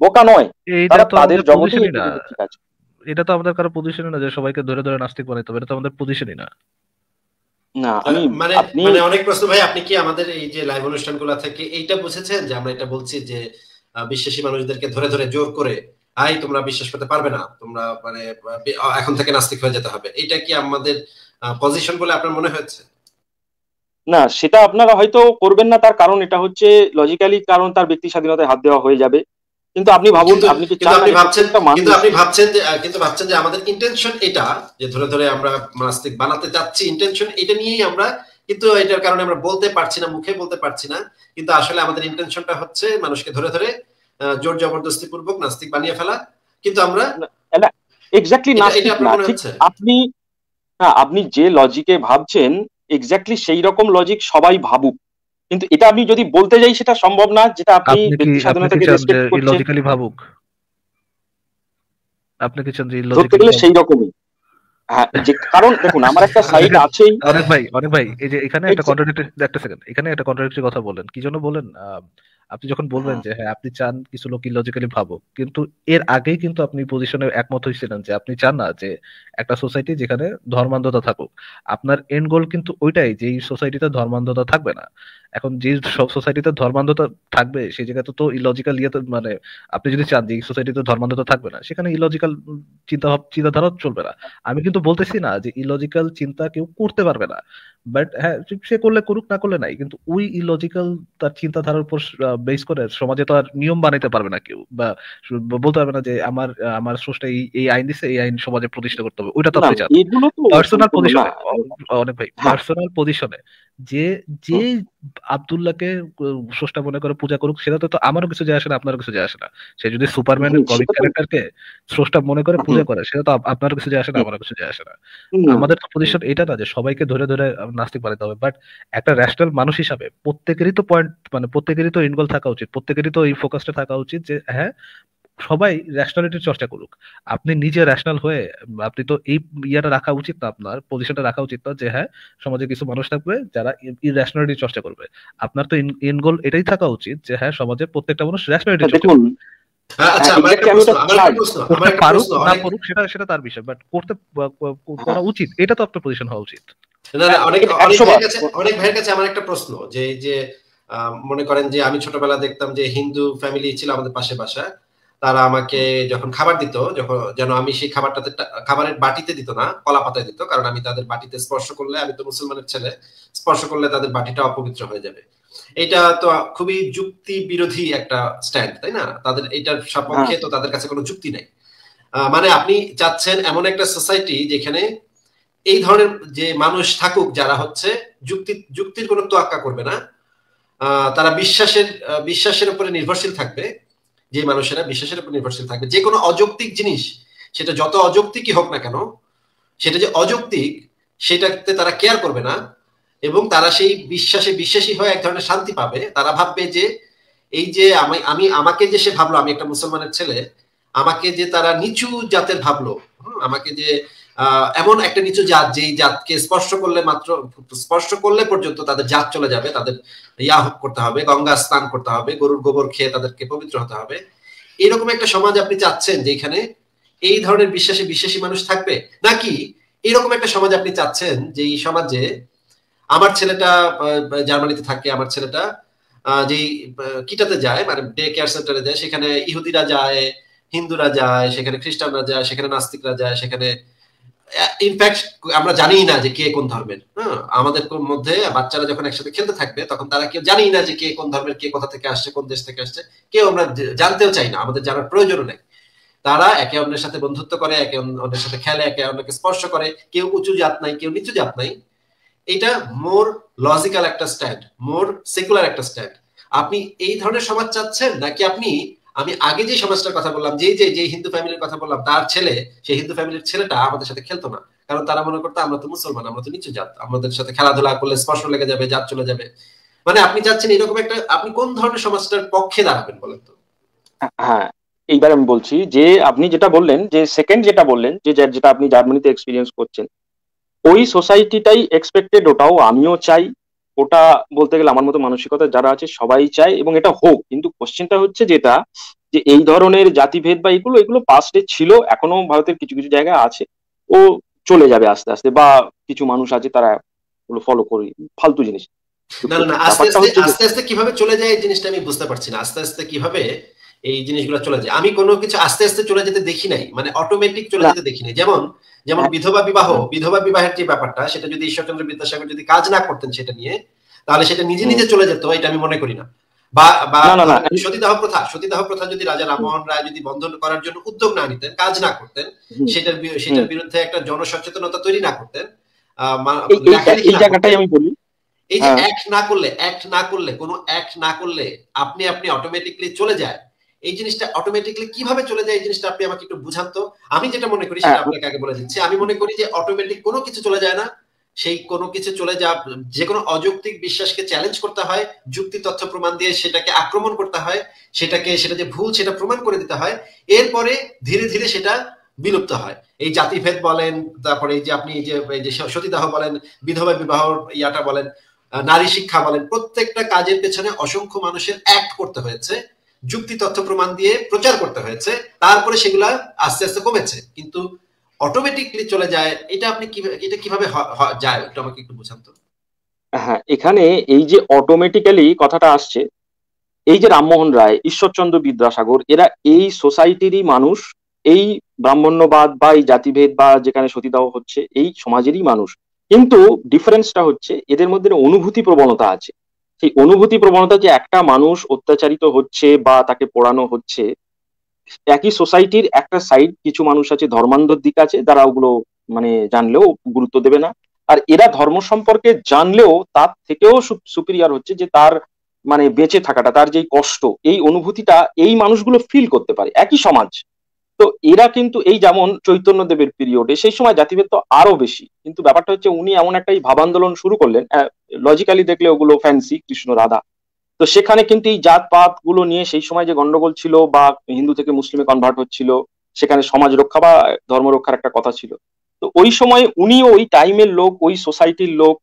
বোকা নয় তারা তাদের জগতে এটা তো আমাদের কারো পজিশন না যে সবাইকে ধরে ধরে নাস্তিক বানাইতে হবে এটা তো আমাদের পজিশনই না না মানে আমি মানে মানে অনেক প্রশ্ন ভাই আপনি কি আমাদের এই যে লাইভ অনুষ্ঠানগুলো থেকে এইটা বুঝেছেন যে আমরা এটা বলছি যে বিশ্বাসী মানুষদেরকে ধরে ধরে জোর করে আই তোমরা বিশ্বাস করতে পারবে না তোমরা মানে এখন থেকে নাস্তিক হয়ে যেতে হবে এটা কি আমাদের পজিশন বলে আপনার মনে হয়েছে না সেটা আপনারা হয়তো করবেন না তার কারণ এটা হচ্ছে লজিক্যালি কারণ তার ব্যক্তি স্বাধীনতায় হাত দেওয়া হয়ে যাবে কিন্তু আপনি ভাবুন আপনি কি চান আপনি ভাবছেন কিন্তু আপনি ভাবছেন যে কিন্তু ভাবছেন যে আমাদের ইন্টেনশন এটা যে ধরে ধরে আমরা নাস্তিক বানাতে যাচ্ছি ইন্টেনশন এটা নিয়েই আমরা কিন্তু এটার কারণে আমরা বলতে পারছি না মুখে বলতে পারছি না কিন্তু আসলে আমাদের ইন্টেনশনটা হচ্ছে মানুষকে ধরে ধরে জোর জবরদস্তি পূর্বক নাস্তিক বানিয়ে ফেলা কিন্তু আমরা এক্স্যাক্টলি নাস্তিক না আপনি না হ্যাঁ, আপনি যে লজিকে ভাবছেন এক্স্যাক্টলি সেই রকম লজিক সবাই ভাবুক কিন্তু এটা আমি যদি বলতে যাই সেটা সম্ভব না যেটা আপনি ব্যক্তি লজিক্যালি ভাবুক আপনি কি চান যে সেই রকমই হ্যাঁ, কারণ দেখুন আমার একটা সাইড [LAUGHS] আছেই অনেক ভাই অনেক ভাই এই যে এখানে একটা কন্ট্রাডিক্টরি একটা সেকেন্ড এখানে একটা কন্ট্রাডিক্টরি কথা বলেন কি জন্য বলেন আপনি যখন বলবেন হ্যাঁ। যে হ্যাঁ আপনি চান কিছু লোক ইলজিক্যালি ভাবো কিন্তু এর আগেই কিন্তু আপনি পজিশনে একমত হয়েছিলেন যে আপনি চান না যে একটা সোসাইটি যেখানে ধর্মান্ধতা থাকুক আপনার এন্ড গোল কিন্তু ওইটাই যে এই সোসাইটিতে ধর্মান্ধতা থাকবে না এখন যে সব সোসাইটিতে ধর্মান্ধতা থাকবে সেই জায়গাতে তো ইলজিক্যাল ইয়ে মানে আপনি যদি চান যে এই সোসাইটিতে ধর্মান্ধতা থাকবে না সেখানে ইলজিক্যাল চিন্তা চিন্তাধারা চলবে না আমি কিন্তু বলতেছি না যে ইলজিক্যাল চিন্তা কেউ করতে পারবে না বাট হ্যাঁ সে করলে করুক না করলে নাই কিন্তু ওই ইলজিক্যাল তার চিন্তাধারার উপর বেস করে সমাজে তো আর নিয়ম বানাইতে পারবে না কেউ বা বলতে পারবে না যে আমার আমার সৃষ্ট এই এই আইন দিছে এই আইন সমাজে প্রতিষ্ঠা করতে হবে ওইটা তো পার্সোনাল পজিশনে অনেক ভাই পার্সোনাল হ্যাঁ। পজিশনে যে যে আবদুল্লাহকে স্রষ্টা মনে করে পূজা করুক সেটা তো আমারও কিছু যায় আসে না আপনারও কিছু যায় আসে না সে যদি হ্যাঁ, সুপারম্যানের কমিক ক্যারেক্টারকে স্রষ্টা মনে করে পূজা করে সেটা তো আপনারও কিছু যায় আসে না আমারও কিছু যায় আসে না আমাদের তো পজিশন এটা না যে সবাইকে ধরে ধরে নাস্তিক বানাতে হবে বাট একটা ন্যাশনাল মানুষ হিসাবে প্রত্যেকেরই তো পয়েন্ট মানে প্রত্যেকেরই তো ইনভলভ থাকা উচিত প্রত্যেকেরই তো এই ফোকাসটা থাকা উচিত যে হ্যাঁ সবাই র্যাশনালিটির চর্চা করুক আপনি নিজে র্যাশনাল হয়ে আপনি তো এই ইয়াটা রাখা উচিত না আপনার পজিশনটা রাখা উচিত না যে হ্যাঁ সমাজে কিছু মানুষ থাকবে যারা ইরেশনালিটি চর্চা করবে আপনার তো এন গোল এটাই থাকা উচিত যে হ্যাঁ সমাজে প্রত্যেকটা মানুষ র্যাশনালিটি আচ্ছা, চর্চা করবে হ্যাঁ, আচ্ছা, হ্যাঁ, সেটা তার বাট হ্যাঁ। উচিত এটা তো আপনার পজিশন হওয়া উচিত যে মনে করেন যে আমি ছোটবেলা দেখতাম যে হিন্দু ফ্যামিলি ছিল আমাদের পাশে বাসা তারা আমাকে যখন খাবার দিত যখন যেন আমি সেই খাবারটাতে খাবারের বাটিতে দিত না কলা পাতায় দিত কারণ আমি তাদের বাটিতে স্পর্শ করলে আমি তো মুসলমানের ছেলে স্পর্শ করলে তাদের বাটিটা অপবিত্র হয়ে যাবে এটা তো খুবই যুক্তি বিরোধী একটা স্ট্যান্ড তাই না তাদের এটার সপক্ষে হ্যাঁ। তো তাদের কাছে কোনো যুক্তি নাই মানে আপনি চাচ্ছেন এমন একটা সোসাইটি যেখানে এই ধরনের যে মানুষ থাকুক যারা হচ্ছে যুক্তি যুক্তির কোনো তোয়াক্কা করবে না তারা বিশ্বাসের বিশ্বাসের উপরে নির্ভরশীল থাকবে যে মানুষেরা বিশ্বাসের উপর নির্ভরশীল থাকবে যে কোনো অযৌক্তিক জিনিস সেটা যত অযৌক্তিকই হোক না কেন সেটা যে অযৌক্তিক সেটাতে তারা কেয়ার করবে না এবং তারা সেই বিশ্বাসে বিশ্বাসী হয়ে এক ধরনের শান্তি পাবে তারা ভাববে যে এই যে আমি আমি আমাকে যে সে ভাবলো আমি একটা মুসলমানের ছেলে আমাকে যে তারা নিচু জাতের ভাবলো আমাকে যে এমন একটা নিচু জাত যেই জাতকে স্পর্শ করলে মাত্র স্পর্শ করলে পর্যন্ত তাদের জাত চলে যাবে তাদের ইয়া করতে হবে গঙ্গা স্নান করতে হবে গরুর গোবর খেয়ে তাদেরকে পবিত্র হতে হবে এরকম একটা সমাজ আপনি চাচ্ছেন যেখানে এই ধরনের বিশ্বাসী বিশ্বাসী মানুষ থাকবে নাকি এরকম একটা সমাজ আপনি চাচ্ছেন যে এই সমাজে আমার ছেলেটা জার্মানিতে থাকে আমার ছেলেটা যে কিটাতে যায় মানে ডে কেয়ার সেন্টারে যায় সেখানে ইহুদিরা যায় হিন্দুরা যায় সেখানে খ্রিস্টানরা যায় সেখানে নাস্তিকরা যায় সেখানে আহ ইনফ্যাক্ট আমরা জানি না যে কে কোন ধর্মের হ্যাঁ আমাদের মধ্যে বাচ্চারা যখন একসাথে খেলতে থাকবে তখন তারা কেউ জানি না যে কে কোন ধর্মের কে কোথা থেকে আসছে কোন দেশ থেকে আসছে কেউ আমরা জানতেও চাই না আমাদের জানার প্রয়োজনও নেই তারা একে অন্যের সাথে বন্ধুত্ব করে একে অন্যের সাথে খেলে একে অন্যকে স্পর্শ করে কেউ উঁচু জাত নাই কেউ নিচু জাত নাই এটা মোর লজিক্যাল একটা স্ট্যান্ড মোর সেকুলার একটা স্ট্যান্ড আপনি এই ধরনের সমাজ চাচ্ছেন নাকি আপনি আমি আগে যে সমাজটার কথা বললাম যে যে যে হিন্দু ফ্যামিলির কথা বললাম তার ছেলে সেই হিন্দু ফ্যামিলির ছেলেটা আমাদের সাথে খেলতো না কারণ তারা মনে করতো আমরা তো মুসলমান আমরা তো নিচু জাত আমাদের সাথে খেলাধুলা করলে স্পর্শ লেগে যাবে জাত চলে যাবে মানে আপনি চাচ্ছেন এরকম একটা আপনি কোন ধরনের সমাজটার পক্ষে দাঁড়াবেন বলেন তো হ্যাঁ এইবার আমি বলছি যে আপনি যেটা বললেন যে সেকেন্ড যেটা বললেন যে যেটা আপনি জার্মানিতে এক্সপিরিয়েন্স করছেন ওই সোসাইটিটাই এক্সপেক্টেড ওটাও আমিও চাই ওটা বলতে গেলে আমার মতো মানসিকতা যারা আছে সবাই চায় এবং এটা হোক কিন্তু কোশ্চেনটা হচ্ছে যেটা যে এই ধরনের জাতিভেদ বা এগুলো এগুলো পাস্টে ছিল এখনো ভারতের কিছু কিছু জায়গায় আছে ও চলে যাবে আস্তে আস্তে বা কিছু মানুষ আছে তারা ওগুলো ফলো করি ফালতু জিনিস না আস্তে আস্তে আস্তে আস্তে কিভাবে চলে যায় এই জিনিসটা আমি বুঝতে পারছি না আস্তে আস্তে কিভাবে এই জিনিসগুলো চলে যায় আমি কোনো কিছু আস্তে আস্তে চলে যেতে দেখি নাই মানে অটোমেটিক চলে যেতে দেখি নাই যেমন যেমন আচ্ছা। বিধবা বিবাহ বিধবা বিবাহের যে ব্যাপারটা সেটা যদি ঈশ্বরচন্দ্র বিদ্যাসাগর যদি কাজ না করতেন সেটা নিয়ে তাহলে সেটা নিজে নিজে চলে যেত এটা আমি মনে করি না বা সতীদাহ প্রথা সতীদাহ প্রথা যদি রাজা রামমোহন রায় যদি বন্ধন করার জন্য উদ্যোগ না নিতেন কাজ না করতেন সেটার সেটার বিরুদ্ধে একটা জনসচেতনতা তৈরি না করতেন এই আমি বলি এই যে অ্যাক্ট না করলে অ্যাক্ট না করলে কোনো অ্যাক্ট না করলে আপনি আপনি অটোমেটিকলি চলে যায় এই জিনিসটা অটোমেটিকলি কিভাবে চলে যায় এই জিনিসটা আপনি আমাকে একটু বুঝান তো আমি যেটা মনে করি হ্যাঁ, সেটা আপনাকে আগে বলে দিচ্ছি আমি মনে করি যে অটোমেটিক কোনো কিছু চলে যায় না সেই কোনো কিছু চলে যা যে কোনো অযৌক্তিক বিশ্বাসকে চ্যালেঞ্জ করতে হয় যুক্তি তথ্য প্রমাণ দিয়ে সেটাকে আক্রমণ করতে হয় সেটাকে সেটা যে ভুল সেটা প্রমাণ করে দিতে হয় এরপরে ধীরে ধীরে সেটা বিলুপ্ত হয় এই জাতিভেদ বলেন তারপরে এই যে আপনি যে সতীদাহ বলেন বিধবা বিবাহ ইয়াটা বলেন নারী শিক্ষা বলেন প্রত্যেকটা কাজের পেছনে অসংখ্য মানুষের অ্যাক্ট করতে হয়েছে যুক্তি তথ্য প্রমাণ দিয়ে প্রচার করতে হয়েছে তারপরে সেগুলা আস্তে আস্তে কমেছে কিন্তু অটোমেটিকলি চলে যায় এটা আপনি এটা কিভাবে যায় একটু আমাকে একটু বোঝান তো হ্যাঁ এখানে এই যে অটোমেটিক্যালি কথাটা আসছে এই যে রামমোহন রায় ঈশ্বরচন্দ্র বিদ্যাসাগর এরা এই সোসাইটিরই মানুষ এই ব্রাহ্মণ্যবাদ বা এই জাতিভেদ বা যেখানে সতীদাহ হচ্ছে এই সমাজেরই মানুষ কিন্তু ডিফারেন্সটা হচ্ছে এদের মধ্যে অনুভূতি প্রবণতা আছে সেই অনুভূতি প্রবণতা যে একটা মানুষ অত্যাচারিত হচ্ছে বা তাকে পোড়ানো হচ্ছে একই সোসাইটির একটা সাইড কিছু মানুষ আছে ধর্মান্ধর দিক আছে তারা ওগুলো মানে জানলেও গুরুত্ব দেবে না আর এরা ধর্ম সম্পর্কে জানলেও তার থেকেও সুপিরিয়ার হচ্ছে যে তার মানে বেঁচে থাকাটা তার যেই কষ্ট এই অনুভূতিটা এই মানুষগুলো ফিল করতে পারে একই সমাজ তো এরা কিন্তু এই যেমন চৈতন্যদেবের পিরিয়ডে সেই সময় জাতিভেদ তো আরো বেশি কিন্তু ব্যাপারটা হচ্ছে উনি এমন একটা ভাব আন্দোলন শুরু করলেন লজিক্যালি দেখলে ওগুলো ফ্যান্সি কৃষ্ণ রাধা তো সেখানে কিন্তু এই জাত পাত গুলো নিয়ে সেই সময় যে গন্ডগোল ছিল বা হিন্দু থেকে মুসলিমে কনভার্ট হচ্ছিল সেখানে সমাজ রক্ষা বা ধর্ম রক্ষার একটা কথা ছিল তো ওই সময় উনিও ওই টাইমের লোক ওই সোসাইটির লোক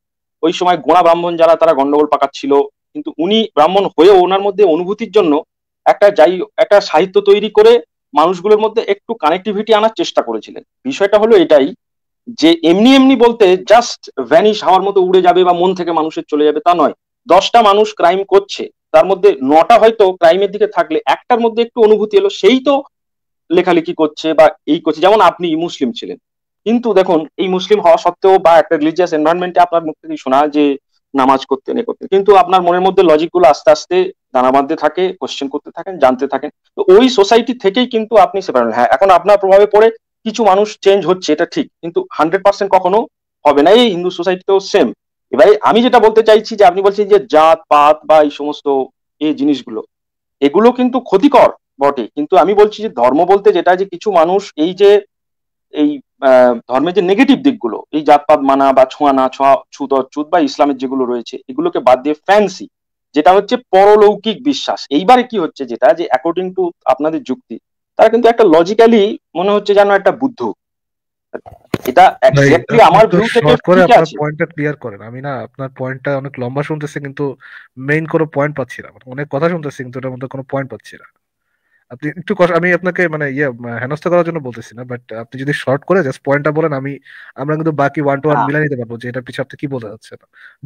ওই সময় গোড়া ব্রাহ্মণ যারা তারা গন্ডগোল পাকাচ্ছিল কিন্তু উনি ব্রাহ্মণ হয়েও ওনার মধ্যে অনুভূতির জন্য একটা যাই একটা সাহিত্য তৈরি করে মানুষগুলোর মধ্যে একটু কানেক্টিভিটি আনার চেষ্টা করেছিলেন বিষয়টা হলো এটাই যে এমনি এমনি বলতে জাস্ট ভ্যানিশ হওয়ার মতো উড়ে যাবে বা মন থেকে মানুষের চলে যাবে তা নয় দশটা মানুষ ক্রাইম করছে তার মধ্যে নটা হয়তো ক্রাইমের দিকে থাকলে একটার মধ্যে একটু অনুভূতি এলো সেই তো লেখালেখি করছে বা এই করছে যেমন আপনি মুসলিম ছিলেন কিন্তু দেখুন এই মুসলিম হওয়া সত্ত্বেও বা একটা রিলিজিয়াস এনভায়রনমেন্টে আপনার মুখ থেকে শোনা যে নামাজ করতে এ করতেন কিন্তু আপনার মনের মধ্যে লজিক গুলো আস্তে আস্তে দানা বাঁধতে থাকে কোশ্চেন করতে থাকেন জানতে থাকেন তো ওই সোসাইটি থেকেই কিন্তু আপনি সেপারেন হ্যাঁ এখন আপনার প্রভাবে পড়ে কিছু মানুষ চেঞ্জ হচ্ছে এটা ঠিক কিন্তু হান্ড্রেড পার্সেন্ট কখনো হবে না এই হিন্দু সোসাইটিতেও সেম এবারে আমি যেটা বলতে চাইছি যে আপনি বলছেন যে জাত পাত বা এই সমস্ত এই জিনিসগুলো এগুলো কিন্তু ক্ষতিকর বটে কিন্তু আমি বলছি যে ধর্ম বলতে যেটা যে কিছু মানুষ এই যে এই ধর্মের যে নেগেটিভ দিকগুলো এই জাতপাত মানা বা ছোঁয়া না ছোঁয়া ছুত অচ্ছুত বা ইসলামের যেগুলো রয়েছে এগুলোকে বাদ দিয়ে ফ্যান্সি যেটা হচ্ছে পরলৌকিক বিশ্বাস এইবারে কি হচ্ছে যেটা যে অ্যাকর্ডিং টু আপনাদের যুক্তি তারা কিন্তু একটা লজিক্যালি মনে হচ্ছে যেন একটা বুদ্ধ এটা এক্স্যাক্টলি আমার ভিউ থেকে করে আপনার পয়েন্টটা ক্লিয়ার করেন আমি না আপনার পয়েন্টটা অনেক লম্বা শুনতেছি কিন্তু মেইন কোনো পয়েন্ট পাচ্ছি না মানে অনেক কথা শুনতেছি কিন্তু এটার মধ্যে কোনো পয়েন্ট পাচ্ছি না আপনি একটু আমি আপনাকে মানে ইয়ে হেনস্থা করার জন্য বলতেছি না বাট আপনি যদি শর্ট করে জাস্ট পয়েন্টটা বলেন আমি আমরা কিন্তু বাকি ওয়ান টু ওয়ান মিলাই নিতে পারবো যে এটা পিছনে আপনি কি বলতে যাচ্ছেন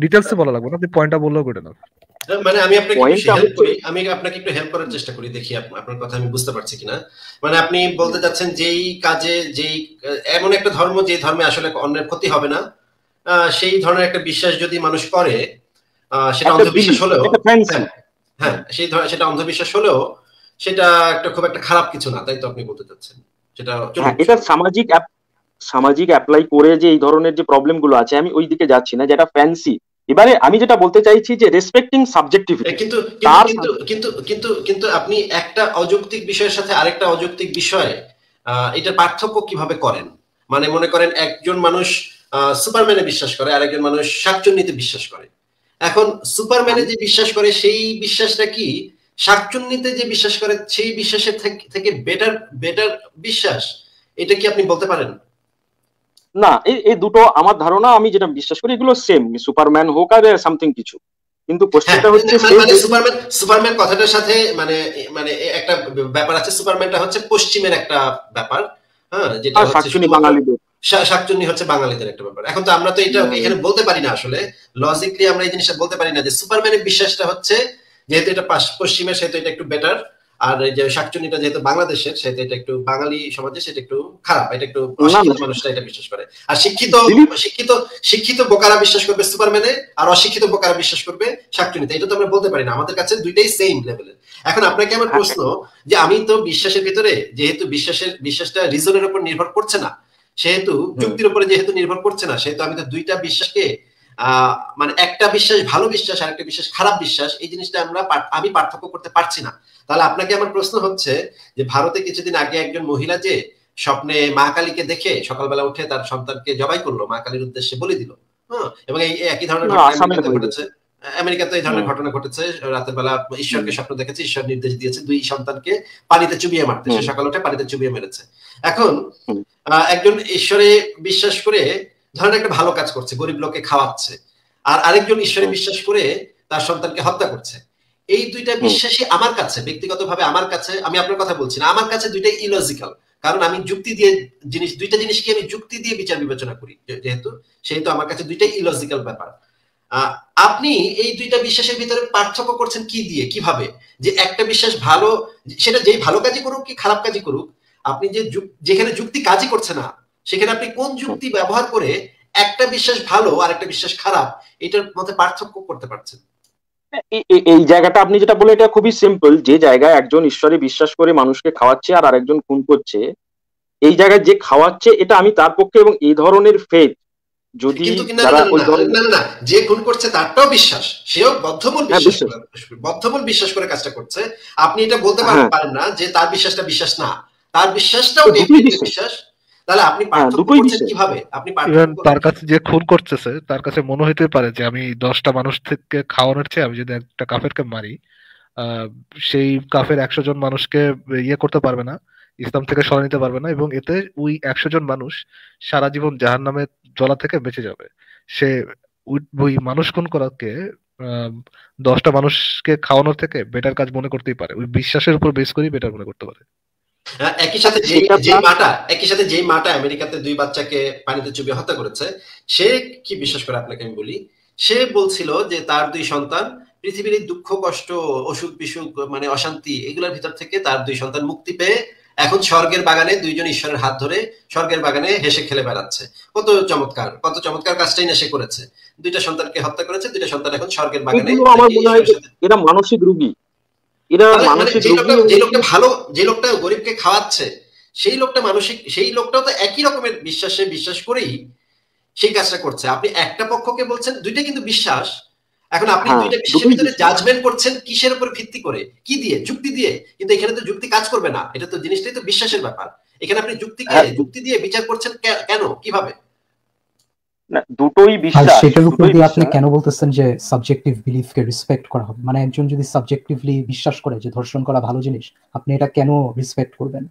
ডিটেলসে বলা লাগবে না আপনি পয়েন্টটা বললেও করে নেন মানে আমি আপনাকে একটু হেল্প করি আমি আপনাকে একটু হেল্প করার চেষ্টা করি দেখি আপনার কথা আমি বুঝতে পারছি কিনা মানে আপনি বলতে চাচ্ছেন যেই কাজে যেই এমন একটা ধর্ম যে ধর্মে আসলে অন্যের ক্ষতি হবে না সেই ধরনের একটা বিশ্বাস যদি মানুষ করে হ্যাঁ, হ্যাঁ, সেটা অন্ধবিশ্বাস হলেও হ্যাঁ সেই সেটা অন্ধবিশ্বাস হলেও সেটা একটা খুব একটা খারাপ কিছু না তাই তো আপনি বলতে চাচ্ছেন সেটা হ্যাঁ, এটা সামাজিক সামাজিক অ্যাপ্লাই করে যে এই ধরনের যে প্রবলেম গুলো আছে আমি ওই দিকে যাচ্ছি না যেটা ফ্যান্সি এবারে আমি যেটা বলতে চাইছি যে রেসপেক্টিং সাবজেক্টিভিটি কিন্তু কিন্তু কিন্তু কিন্তু আপনি একটা অযৌক্তিক বিষয়ের সাথে আরেকটা অযৌক্তিক বিষয়ে এটার পার্থক্য কিভাবে করেন মানে মনে করেন একজন মানুষ সুপারম্যানে বিশ্বাস করে আরেকজন একজন মানুষ শাকচুন্নিতে বিশ্বাস করে এখন সুপারম্যানে যে বিশ্বাস করে সেই বিশ্বাসটা কি শাকচুন্নিতে যে বিশ্বাস করে সেই বিশ্বাসের থেকে বেটার বেটার বিশ্বাস এটা কি আপনি বলতে পারেন না এই দুটো আমার ধারণা আমি যেটা বিশ্বাস করি এগুলো সেম সুপারম্যান হোক আর সামথিং কিছু কিন্তু কোশ্চেনটা হ্যাঁ, হচ্ছে সুপারম্যান সুপারম্যান কথাটার সাথে মানে মানে একটা ব্যাপার আছে সুপারম্যানটা হচ্ছে পশ্চিমের একটা ব্যাপার হ্যাঁ যেটা শাকচুনি বাঙালিদের শাকচুন্নি হচ্ছে বাঙালিদের একটা ব্যাপার এখন তো আমরা তো এটা এখানে বলতে পারি না আসলে লজিক্যালি আমরা এই জিনিসটা বলতে পারি না যে সুপারম্যানের বিশ্বাসটা হচ্ছে যেহেতু এটা পশ্চিমের সেহেতু এটা একটু বেটার আর যে শাকচুনিটা যেহেতু বাংলাদেশের সেহেতু এটা একটু বাঙালি সমাজে সেটা একটু খারাপ এটা একটু অশিক্ষিত এটা বিশ্বাস করে আর শিক্ষিত শিক্ষিত শিক্ষিত বোকারা বিশ্বাস করবে সুপারম্যানে আর অশিক্ষিত বোকারা বিশ্বাস করবে শাকচুনিতে এটা তো আমরা বলতে পারি না আমাদের কাছে দুইটাই সেম লেভেলের এখন আপনাকে আমার প্রশ্ন হ্যাঁ, হ্যাঁ। যে আমি তো বিশ্বাসের ভিতরে যেহেতু বিশ্বাসের বিশ্বাসটা রিজনের উপর নির্ভর করছে না সেহেতু হ্যাঁ। যুক্তির উপরে যেহেতু নির্ভর করছে না সেহেতু আমি তো দুইটা বিশ্বাসকে মানে একটা বিশ্বাস ভালো বিশ্বাস আর একটা বিশ্বাস খারাপ বিশ্বাস এই জিনিসটা আমরা আমি পার্থক্য করতে পারছি না তাহলে আপনাকে আমার প্রশ্ন হচ্ছে যে ভারতে কিছুদিন আগে একজন মহিলা যে স্বপ্নে মা কালীকে দেখে সকালবেলা উঠে তার সন্তানকে জবাই করলো মা কালীর উদ্দেশ্যে বলে দিল হ্যাঁ এবং একই ধরনের ঘটেছে আমেরিকাতে এই ধরনের ঘটনা ঘটেছে রাতের বেলা ঈশ্বরকে স্বপ্ন দেখেছে ঈশ্বর নির্দেশ দিয়েছে দুই সন্তানকে পানিতে চুবিয়ে মারতে সে সকাল উঠে পানিতে চুবিয়ে মেরেছে এখন একজন ঈশ্বরে বিশ্বাস করে ধরেন একটা ভালো কাজ করছে গরিব লোককে খাওয়াচ্ছে আর আরেকজন ঈশ্বরে বিশ্বাস করে তার সন্তানকে হত্যা করছে এই দুইটা বিশ্বাসই আমার কাছে ব্যক্তিগতভাবে আমার কাছে আমি আপনার কথা বলছি না আমার কাছে দুইটাই ইলজিক্যাল কারণ আমি যুক্তি দিয়ে জিনিস দুইটা জিনিসকে আমি যুক্তি দিয়ে বিচার বিবেচনা করি যেহেতু সেহেতু আমার কাছে দুইটাই ইলজিক্যাল ব্যাপার আপনি এই দুইটা বিশ্বাসের ভিতরে পার্থক্য করছেন কি দিয়ে কিভাবে যে একটা বিশ্বাস ভালো সেটা যেই ভালো কাজই করুক কি খারাপ কাজই করুক আপনি যে যেখানে যুক্তি কাজই করছে না সেখানে আপনি কোন যুক্তি ব্যবহার করে একটা বিশ্বাস ভালো আর একটা বিশ্বাস খারাপ এটার মধ্যে পার্থক্য করতে পারছেন এই জায়গাটা আপনি যেটা বলে এটা খুবই সিম্পল যে জায়গায় একজন ঈশ্বরে বিশ্বাস করে মানুষকে খাওয়াচ্ছে আর আরেকজন খুন করছে এই জায়গায় যে খাওয়াচ্ছে এটা আমি তার পক্ষে এবং এই ধরনের ফেথ যদি না যে খুন করছে তারটাও বিশ্বাস সেও বদ্ধমূল হ্যাঁ, বদ্ধমূল বিশ্বাস করে কাজটা করছে আপনি এটা বলতে হ্যাঁ। পারেন না যে তার বিশ্বাসটা বিশ্বাস না তার বিশ্বাসটাও বিশ্বাস তাহলে আপনি হ্যাঁ, দুটোই কিভাবে আপনি তার কাছে যে খুন করতেছে তার কাছে মনে হইতে পারে যে আমি দশটা মানুষ থেকে খাওয়ানোর চেয়ে আমি যদি একটা কাফেরকে মারি সেই কাফের একশো জন মানুষকে ইয়ে করতে পারবে না ইসলাম থেকে সরে নিতে পারবে না এবং এতে ওই একশো জন মানুষ সারা জীবন জাহান নামে জ্বলা থেকে বেঁচে যাবে সে ওই মানুষ খুন করাকে দশটা মানুষকে খাওয়ানোর থেকে বেটার কাজ মনে করতেই পারে ওই বিশ্বাসের উপর বেস করেই বেটার মনে করতে পারে হ্যাঁ, আচ্ছা, একই সাথে যে যে মাটা একই সাথে মাটা আমেরিকাতে দুই বাচ্চাকে পানিতে চুবিয়ে হত্যা করেছে সে কি বিশ্বাস করে আপনাকে আমি বলি সে বলছিল যে তার দুই সন্তান পৃথিবীর দুঃখ কষ্ট অসুখ বিসুখ মানে অশান্তি এগুলোর ভিতর থেকে তার দুই সন্তান মুক্তি পেয়ে এখন স্বর্গের বাগানে দুইজন ঈশ্বরের হাত ধরে স্বর্গের বাগানে হেসে খেলে বেড়াচ্ছে কত চমৎকার কত চমৎকার কাজটাই না সে করেছে দুইটা সন্তানকে হত্যা করেছে দুইটা সন্তান এখন স্বর্গের বাগানে মানসিক রুগী এরা যে লোকটা ভালো যে লোকটা গরিবকে খাওয়াচ্ছে সেই লোকটা মানসিক সেই লোকটাও তো একই রকমের বিশ্বাসে বিশ্বাস করেই সেই কাজটা করছে আপনি একটা পক্ষকে বলছেন দুইটা কিন্তু বিশ্বাস এখন আপনি হ্যাঁ, দুইটা ভিতরে জাজমেন্ট করছেন কিসের উপর ভিত্তি করে কি দিয়ে যুক্তি দিয়ে কিন্তু এখানে তো যুক্তি কাজ করবে না এটা তো জিনিসটাই তো বিশ্বাসের ব্যাপার এখানে আপনি যুক্তিকে হ্যাঁ, যুক্তি দিয়ে বিচার করছেন কেন কিভাবে না দুটোই বিশ্বাস সেটার উপর দিয়ে আপনি কেন বলতেছেন যে সাবজেক্টিভ বিলিফকে রেসপেক্ট করা হবে মানে একজন যদি সাবজেক্টিভলি বিশ্বাস করে যে ধর্ষণ করা ভালো জিনিস আপনি এটা কেন রেসপেক্ট করবেন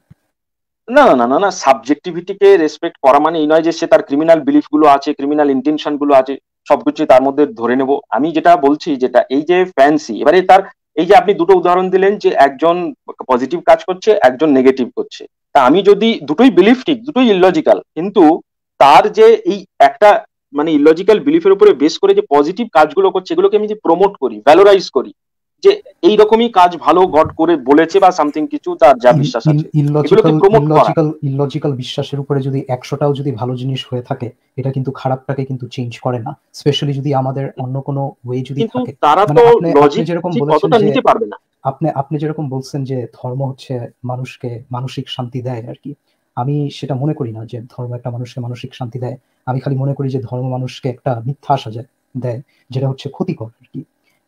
না না না না না সাবজেক্টিভিটিকে রেসপেক্ট করা মানে এই নয় যে সে তার ক্রিমিনাল বিলিফ গুলো আছে ক্রিমিনাল ইন্টেনশন গুলো আছে সবকিছু তার মধ্যে ধরে নেব আমি যেটা বলছি যেটা এই যে ফ্যান্সি এবারে তার এই যে আপনি দুটো উদাহরণ দিলেন যে একজন পজিটিভ কাজ করছে একজন নেগেটিভ করছে তা আমি যদি দুটোই বিলিফ ঠিক দুটোই ইললজিক্যাল কিন্তু তার যে এই একটা মানে ইলজিক্যাল বিলিফের উপরে বেস করে যে পজিটিভ কাজগুলো করছে এগুলোকে আমি যদি প্রমোট করি ভ্যালোরাইজ করি যে এই রকমই কাজ ভালো গড করে বলেছে বা সামথিং কিছু তার যা বিশ্বাস আছে ইলজিক্যাল প্রমোট করা ইলজিক্যাল বিশ্বাসের উপরে যদি 100টাও যদি ভালো জিনিস হয়ে থাকে এটা কিন্তু খারাপটাকে কিন্তু চেঞ্জ করে না স্পেশালি যদি আমাদের অন্য কোনো ওয়ে যদি থাকে তারা মানে তো লজিক যেরকম বলেছেন নিতে পারবে না আপনি আপনি যেরকম বলছেন যে ধর্ম হচ্ছে মানুষকে মানসিক শান্তি দেয় আর কি আমি সেটা মনে করি না যে ধর্ম একটা মানুষকে মানসিক শান্তি দেয় আমি খালি মনে করি যে ধর্ম মানুষকে একটা মিথ্যা আশা দেয় যেটা হচ্ছে ক্ষতিকর আর কি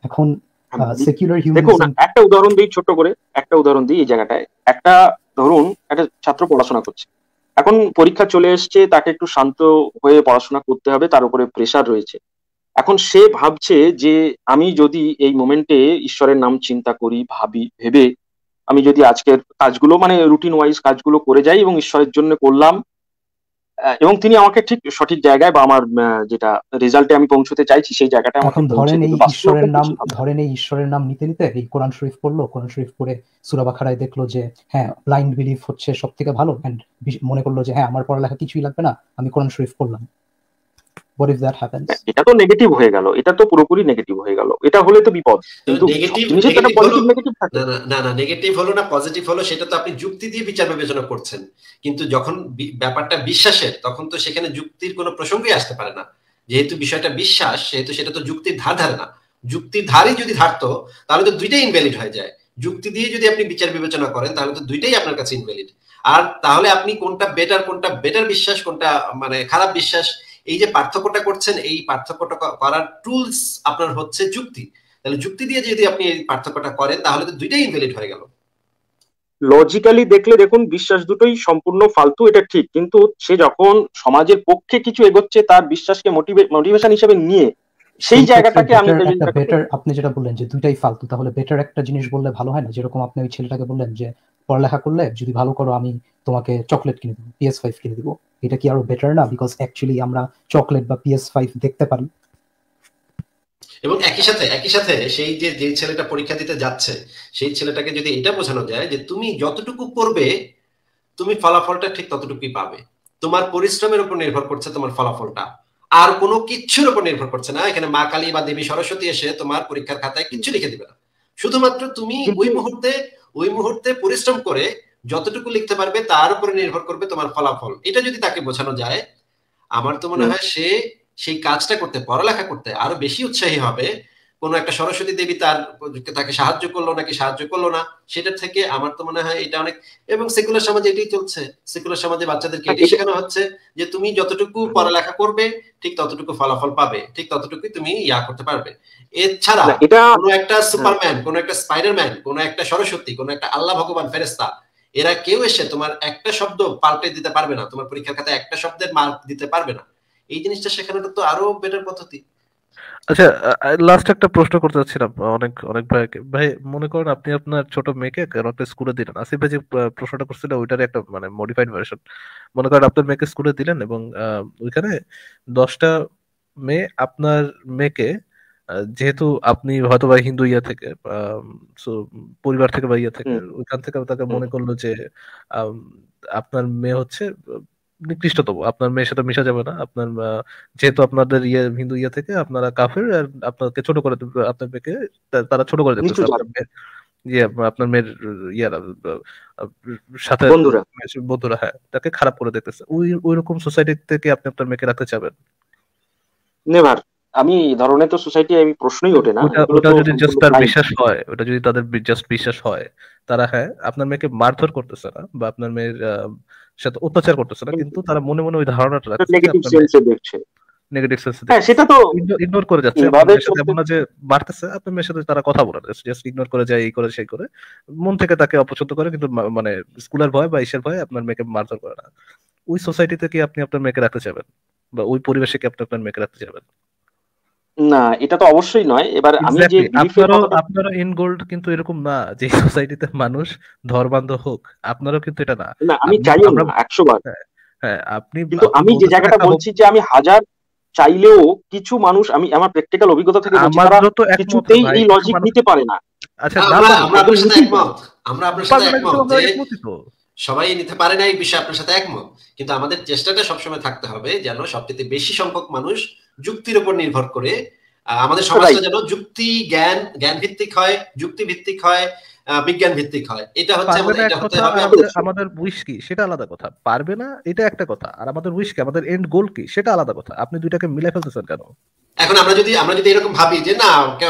এখন সেকুলার একটা উদাহরণ দিই ছোট করে একটা উদাহরণ দিই এই জায়গাটায় একটা ধরুন একটা ছাত্র পড়াশোনা করছে এখন পরীক্ষা চলে এসছে তাকে একটু শান্ত হয়ে পড়াশোনা করতে হবে তার উপরে প্রেশার রয়েছে এখন সে ভাবছে যে আমি যদি এই মোমেন্টে ঈশ্বরের নাম চিন্তা করি ভাবি ভেবে আমি যদি আজকের কাজগুলো মানে রুটিন ওয়াইজ কাজগুলো করে যাই এবং ঈশ্বরের জন্য করলাম এবং তিনি আমাকে ঠিক সঠিক জায়গায় বা আমার যেটা রেজাল্টে আমি পৌঁছতে চাইছি সেই জায়গাটা এখন ধরেন এই ঈশ্বরের নাম ধরেন এই ঈশ্বরের নাম নিতে নিতে এই কোরআন শরীফ পড়লো কোরআন শরীফ পড়ে বাখারায় দেখলো যে হ্যাঁ ব্লাইন্ড বিলিফ হচ্ছে সব থেকে ভালো মনে করলো যে হ্যাঁ আমার পড়ালেখা কিছুই লাগবে না আমি কোরআন শরীফ পড়লাম হোয়াট ইফ দ্যাট হ্যাপেন্স এটা তো নেগেটিভ হয়ে গেল এটা তো পুরোপুরি নেগেটিভ হয়ে গেল এটা হলে তো বিপদ কিন্তু না না নেগেটিভ হলো না পজিটিভ হলো সেটা তো আপনি যুক্তি দিয়ে বিচার বিবেচনা করছেন কিন্তু যখন ব্যাপারটা বিশ্বাসের তখন তো সেখানে যুক্তির কোনো প্রসঙ্গই আসতে পারে না যেহেতু বিষয়টা বিশ্বাস সেহেতু সেটা তো যুক্তির ধার ধারে না যুক্তির ধারই যদি ধারতো তাহলে তো দুইটাই ইনভ্যালিড হয়ে যায় যুক্তি দিয়ে যদি আপনি বিচার বিবেচনা করেন তাহলে তো দুইটাই আপনার কাছে ইনভ্যালিড আর তাহলে আপনি কোনটা বেটার কোনটা বেটার বিশ্বাস কোনটা মানে খারাপ বিশ্বাস এই যে পার্থক্যটা করছেন এই পার্থক্যটা করার টুলস আপনার হচ্ছে যুক্তি তাহলে যুক্তি দিয়ে যদি আপনি এই পার্থক্যটা করেন তাহলে তো দুইটাই ইনভ্যালিড হয়ে গেল লজিক্যালি দেখলে দেখুন বিশ্বাস দুটোই সম্পূর্ণ ফালতু এটা ঠিক কিন্তু সে যখন সমাজের পক্ষে কিছু এগোচ্ছে তার বিশ্বাসকে মোটিভেশন হিসেবে নিয়ে সেই জায়গাটাকে আমি বেটার আপনি যেটা বললেন যে দুইটাই ফালতু তাহলে বেটার একটা জিনিস বললে ভালো হয় না যেরকম আপনি ওই ছেলেটাকে বললেন যে পড়ালেখা করলে যদি ভালো করো আমি তোমাকে চকলেট কিনে দেবো পিএস ফাইভ কিনে দেবো এটা কি আরো বেটার না বিকজ অ্যাকচুয়ালি আমরা চকলেট বা পিএস ফাইভ দেখতে পারি এবং একই সাথে একই সাথে সেই যে যে ছেলেটা পরীক্ষা দিতে যাচ্ছে সেই ছেলেটাকে যদি এটা বোঝানো যায় যে তুমি যতটুকু করবে তুমি ফলাফলটা ঠিক ততটুকুই পাবে তোমার পরিশ্রমের উপর নির্ভর করছে তোমার ফলাফলটা আর কোনো কিচ্ছুর উপর নির্ভর করছে না এখানে মা কালী বা দেবী সরস্বতী এসে তোমার পরীক্ষার খাতায় কিচ্ছু লিখে দিবে না শুধুমাত্র তুমি ওই মুহূর্তে ওই মুহূর্তে পরিশ্রম করে যতটুকু লিখতে পারবে তার উপরে নির্ভর করবে তোমার ফলাফল এটা যদি তাকে বোঝানো যায় আমার তো মনে হয় সে সেই কাজটা করতে পড়ালেখা করতে আরো বেশি উৎসাহী হবে কোন একটা সরস্বতী দেবী তার তাকে সাহায্য করলো নাকি সাহায্য করলো না সেটা থেকে আমার তো মনে হয় এটা অনেক এবং সেকুলার সমাজে এটাই চলছে সেকুলার সমাজে বাচ্চাদেরকে এটাই শেখানো হচ্ছে যে তুমি যতটুকু পড়ালেখা করবে ঠিক ততটুকু ফলাফল পাবে ঠিক ততটুকু তুমি ইয়া করতে পারবে এছাড়া কোন একটা সুপারম্যান কোন একটা স্পাইডারম্যান কোন একটা সরস্বতী কোন একটা আল্লাহ ভগবান ফেরেস্তা এরা কেউ এসে তোমার একটা শব্দ পাল্টে দিতে পারবে না তোমার পরীক্ষার খাতায় একটা শব্দের মার্ক দিতে পারবে না এই জিনিসটা শেখানোটা তো আরো বেটার পদ্ধতি আচ্ছা লাস্ট একটা প্রশ্ন করতে চাচ্ছিলাম অনেক অনেক ভাইকে ভাই মনে করেন আপনি আপনার ছোট মেয়েকে কারণ একটা স্কুলে দিলেন আসিফ ভাই যে প্রশ্নটা করছিল ওইটার একটা মানে মডিফাইড ভার্সন মনে করেন আপনার মেয়েকে স্কুলে দিলেন এবং ওইখানে দশটা মেয়ে আপনার মেয়েকে যেহেতু আপনি হয়তো বা হিন্দু ইয়া থেকে পরিবার থেকে বা ইয়া থেকে ওইখান থেকে তাকে মনে করলো যে আপনার মেয়ে হচ্ছে নিকৃষ্টতম আপনার মেয়ের সাথে মিশা যাবে না আপনার যেহেতু আপনাদের ইয়ে হিন্দু ইয়ে থেকে আপনারা কাফের আর আপনাকে ছোট করে আপনার মেয়েকে তারা ছোট করে দেবে ইয়ে, আপনার মেয়ের ইয়ারা সাথে বন্ধুরা হ্যাঁ তাকে খারাপ করে দেখতেছে ওই ওই রকম সোসাইটি থেকে আপনি আপনার মেয়েকে রাখতে চাবেন নেভার আমি ধরনের তো সোসাইটি আমি প্রশ্নই ওঠে না ওটা যদি জাস্ট তার বিশ্বাস হয় ওটা যদি তাদের জাস্ট বিশ্বাস হয় তারা হ্যাঁ আপনার মেয়েকে মারধর করতেছে না বা আপনার মেয়ের সাথে অত্যাচার করতেছে না কিন্তু তারা মনে মনে ওই ধারণাটা রাখছে নেগেটিভ সেন্সে হ্যাঁ সেটা তো ইগনোর করে যাচ্ছে এমন যে মারতেছে আপনার মেয়ের সাথে তারা কথা বলে জাস্ট ইগনোর করে যায় এই করে সেই করে মন থেকে তাকে অপছন্দ করে কিন্তু মানে স্কুলের ভয় বা ইসের ভয় আপনার মেয়েকে মারধর করে না ওই সোসাইটিতে কি আপনি আপনার মেয়েকে রাখতে চাবেন বা ওই পরিবেশে কি আপনি আপনার মেয়েকে রাখতে চাবেন না এটা তো অবশ্যই নয় এবার আমি যে আপনারা ইন গোল্ড কিন্তু এরকম না যে সোসাইটিতে মানুষ ধর্মান্ধ হোক আপনারও কিন্তু এটা না না আমি চাইও না 100 বার হ্যাঁ, হ্যাঁ আপনি কিন্তু আমি যে জায়গাটা বলছি যে আমি হাজার চাইলেও কিছু মানুষ আমি আমার প্র্যাকটিক্যাল অভিজ্ঞতা থেকে বলছি তো কিছুতেই এই লজিক নিতে পারে না আচ্ছা আমরা আপনার সাথে একমত আমরা আপনার সাথে একমত সবাই নিতে পারে না এই বিষয়ে আপনার সাথে একমত কিন্তু আমাদের চেষ্টাটা সবসময় থাকতে হবে যেন সবচেয়ে বেশি সংখ্যক মানুষ যুক্তির উপর নির্ভর করে আমাদের সমাজটা যেন যুক্তি জ্ঞান জ্ঞান ভিত্তিক হয় যুক্তি ভিত্তিক হয় বিজ্ঞান ভিত্তিক হয় এটা হচ্ছে আমাদের উইশ কি সেটা আলাদা কথা পারবে না এটা একটা কথা আর আমাদের উইশ কি আমাদের এন্ড গোল কি সেটা আলাদা কথা আপনি দুইটাকে মিলে ফেলতেছেন কেন এখন আমরা যদি আমরা যদি এরকম ভাবি যে না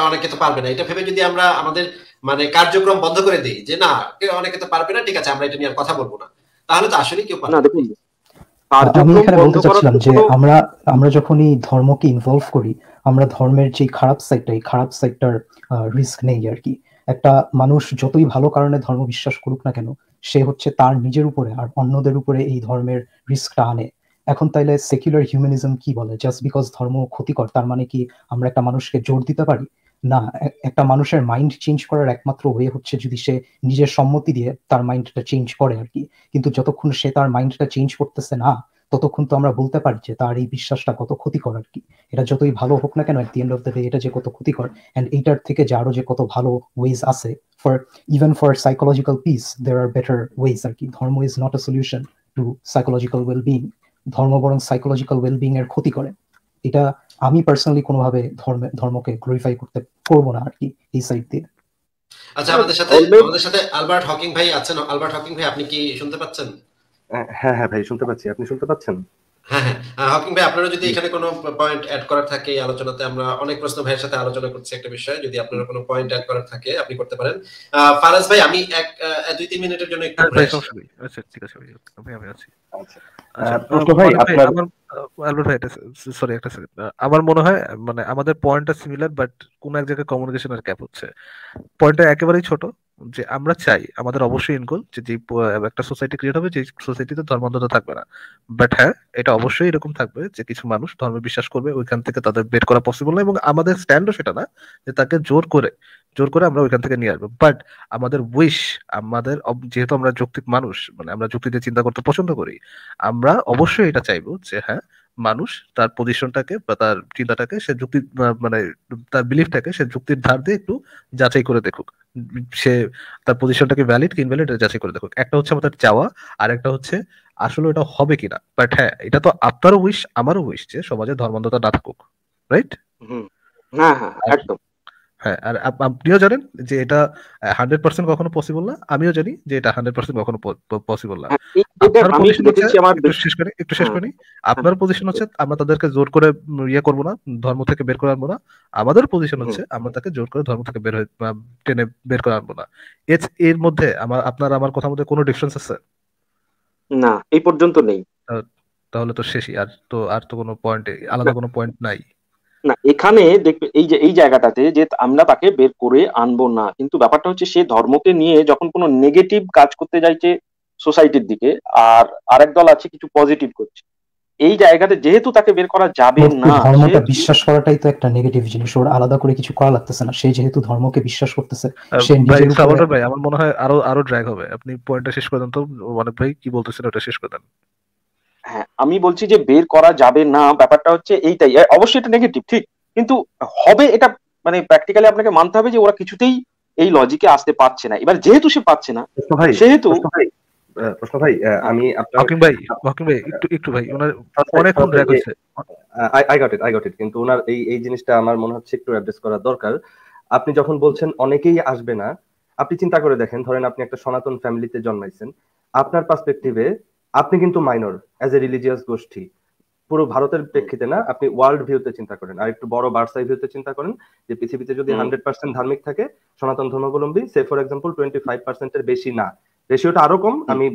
অনেকে তো পারবে না এটা ভেবে যদি আমরা আমাদের মানে কার্যক্রম বন্ধ করে দিই যে না অনেকে তো পারবে না ঠিক আছে আমরা এটা নিয়ে আর কথা বলবো না তাহলে তো আসলে কেউ পারবে না দেখুন আমি এখানে বলতে চাচ্ছিলাম যে আমরা আমরা যখনই ধর্মকে ইনভলভ করি আমরা ধর্মের যে খারাপ সাইডটা এই খারাপ সাইডটার রিস্ক নেই আর কি একটা মানুষ যতই ভালো কারণে ধর্ম বিশ্বাস করুক না কেন সে হচ্ছে তার নিজের উপরে আর অন্যদের উপরে এই ধর্মের রিস্কটা আনে এখন তাইলে সেকুলার হিউম্যানিজম কি বলে জাস্ট বিকজ ধর্ম ক্ষতিকর তার মানে কি আমরা একটা মানুষকে জোর দিতে পারি না একটা মানুষের মাইন্ড চেঞ্জ করার একমাত্র ওয়ে হচ্ছে যদি সে নিজের সম্মতি দিয়ে তার মাইন্ডটা চেঞ্জ করে আর কি কিন্তু যতক্ষণ সে তার মাইন্ডটা চেঞ্জ করতেছে না ততক্ষণ তো আমরা বলতে পারি যে তার এই বিশ্বাসটা কত ক্ষতিকর আর কি এটা যতই ভালো হোক না কেন at the end of the day এটা যে কত ক্ষতিকর অ্যান্ড এইটার থেকে যে আরো যে কত ভালো ওয়েজ আছে for even for psychological peace দের আর বেটার ওয়েজ আর কি ধর্ম is not a solution to psychological wellbeing ধর্ম বরং সাইকোলজিক্যাল ওয়েলবিং এর ক্ষতি করে এটা আমি পার্সোনালি কোনোভাবে ধর্মে ধর্মকে গ্লোরিফাই করতে করব না আর কি এই সাইড দিয়ে আচ্ছা আমাদের সাথে আমাদের সাথে আলবার্ট হকিং ভাই আছেন আলবার্ট হকিং ভাই আপনি কি শুনতে পাচ্ছেন হ্যাঁ, হ্যাঁ হ্যাঁ ভাই শুনতে পাচ্ছি আপনি শুনতে পাচ্ছেন হ্যাঁ হ্যাঁ হকিং ভাই আপনারা যদি এখানে কোনো পয়েন্ট অ্যাড করার থাকে আলোচনাতে আমরা অনেক প্রশ্ন ভাইয়ের সাথে আলোচনা করছি একটা বিষয়ে যদি আপনারা কোনো পয়েন্ট অ্যাড করার থাকে আপনি করতে পারেন ফারাজ ভাই আমি এক দুই তিন মিনিটের জন্য একটু হ্যাঁ, আচ্ছা ঠিক আছে ভাই আমি আছি আমার মনে হয় মানে আমাদের পয়েন্টটা সিমিলার বাট কোন এক জায়গায় কমিউনিকেশন আর হচ্ছে পয়েন্টটা একেবারেই ছোট যে আমরা চাই আমাদের অবশ্যই ইনগোল যে একটা সোসাইটি ক্রিয়েট হবে যে সোসাইটিতে ধর্মান্ধতা থাকবে না বাট হ্যাঁ এটা অবশ্যই এরকম থাকবে যে কিছু মানুষ ধর্মে বিশ্বাস করবে ওইখান থেকে তাদের বের করা পসিবল না এবং আমাদের স্ট্যান্ডও সেটা না যে তাকে জোর করে জোর করে আমরা ওইখান থেকে নিয়ে আসবো বাট আমাদের উইশ আমাদের যেহেতু আমরা যৌক্তিক মানুষ মানে আমরা যুক্তিতে চিন্তা করতে পছন্দ করি আমরা অবশ্যই এটা চাইবো যে হ্যাঁ মানুষ তার পজিশনটাকে বা তার চিন্তাটাকে সে যুক্তি মানে তার বিলিফটাকে সে যুক্তির ধার দিয়ে একটু যাচাই করে দেখুক সে তার পজিশনটাকে ভ্যালিড কি ইনভ্যালিড যাচাই করে দেখুক একটা হচ্ছে আমাদের চাওয়া আর একটা হচ্ছে আসলে এটা হবে কিনা বাট হ্যাঁ এটা তো আপনারও উইশ আমারও উইশ যে সমাজে ধর্মান্ধতা না থাকুক রাইট হ্যাঁ হ্যাঁ একদম হ্যাঁ আর আপনিও জানেন যে এটা হান্ড্রেড পার্সেন্ট কখনো পসিবল না আমিও জানি যে এটা হান্ড্রেড পার্সেন্ট কখনো পসিবল না হ্যাঁ, পজিশন হচ্ছে একটু শেষ করি হ্যাঁ। আপনার পজিশন হচ্ছে আমরা তাদেরকে জোর করে ইয়ে করবো না ধর্ম থেকে বের করে আনবো না আমাদের পজিশন হচ্ছে আমরা তাকে জোর করে ধর্ম থেকে বের হয়ে টেনে বের করে আনবো না এর মধ্যে আমার আপনার আমার কথা মধ্যে কোনো ডিফারেন্স আছে না এই পর্যন্ত নেই তাহলে তো শেষই আর তো আর তো কোনো পয়েন্ট আলাদা কোনো পয়েন্ট নাই না এখানে দেখবে এই যে এই জায়গাটাতে যে আমরা তাকে বের করে আনবো না কিন্তু ব্যাপারটা হচ্ছে সে ধর্মকে নিয়ে যখন কোনো নেগেটিভ কাজ করতে চাইছে সোসাইটির দিকে আর আরেক দল আছে কিছু পজিটিভ করছে এই জায়গাতে যেহেতু তাকে বের করা যাবে না ধর্মটা বিশ্বাস করাটাই তো একটা নেগেটিভ জিনিস ওর আলাদা করে কিছু করা লাগতেছে না সে যেহেতু ধর্মকে বিশ্বাস করতেছে সে নিজে ভাই আমার মনে হয় আরো আরো ড্র্যাগ হবে আপনি পয়েন্টটা শেষ করে দেন তো মানে ভাই কি বলতেছেন ওটা শেষ করে দেন হ্যাঁ আমি বলছি যে বের করা যাবে না ব্যাপারটা হচ্ছে এইটাই অবশ্যই এটা নেগেটিভ ঠিক কিন্তু হবে এটা মানে প্র্যাকটিক্যালি আপনাকে মানতে হবে যে ওরা কিছুতেই এই লজিকে আসতে পারছে না এবার যেহেতু সে পাচ্ছে না সেহেতু ভাই আমি ওয়াকিং ভাই ওয়াকিং ভাই একটু একটু ভাই ওনার হ্যাঁ, হ্যাঁ, হ্যাঁ, I got it I got it কিন্তু ওনার এই এই জিনিসটা আমার মনে হচ্ছে একটু অ্যাড্রেস করা দরকার আপনি যখন বলছেন অনেকেই আসবে না আপনি চিন্তা করে দেখেন ধরেন আপনি একটা সনাতন ফ্যামিলিতে জন্মাইছেন আপনার পার্সপেক্টিভে আপনি কিন্তু মাইনর অ্যাজ এ রিলিজিয়াস গোষ্ঠী পুরো ভারতের প্রেক্ষিতে না আপনি ওয়ার্ল্ড ভিউতে চিন্তা করেন আর একটু বড় বার্সাই ভিউতে চিন্তা করেন যে পৃথিবীতে যদি হান্ড্রেড পার্সেন্ট ধার্মিক থাকে সনাতন ধর্মাবলম্বী say for example twenty five পার্সেন্টের বেশি না রেশিওটা আরো কম আমি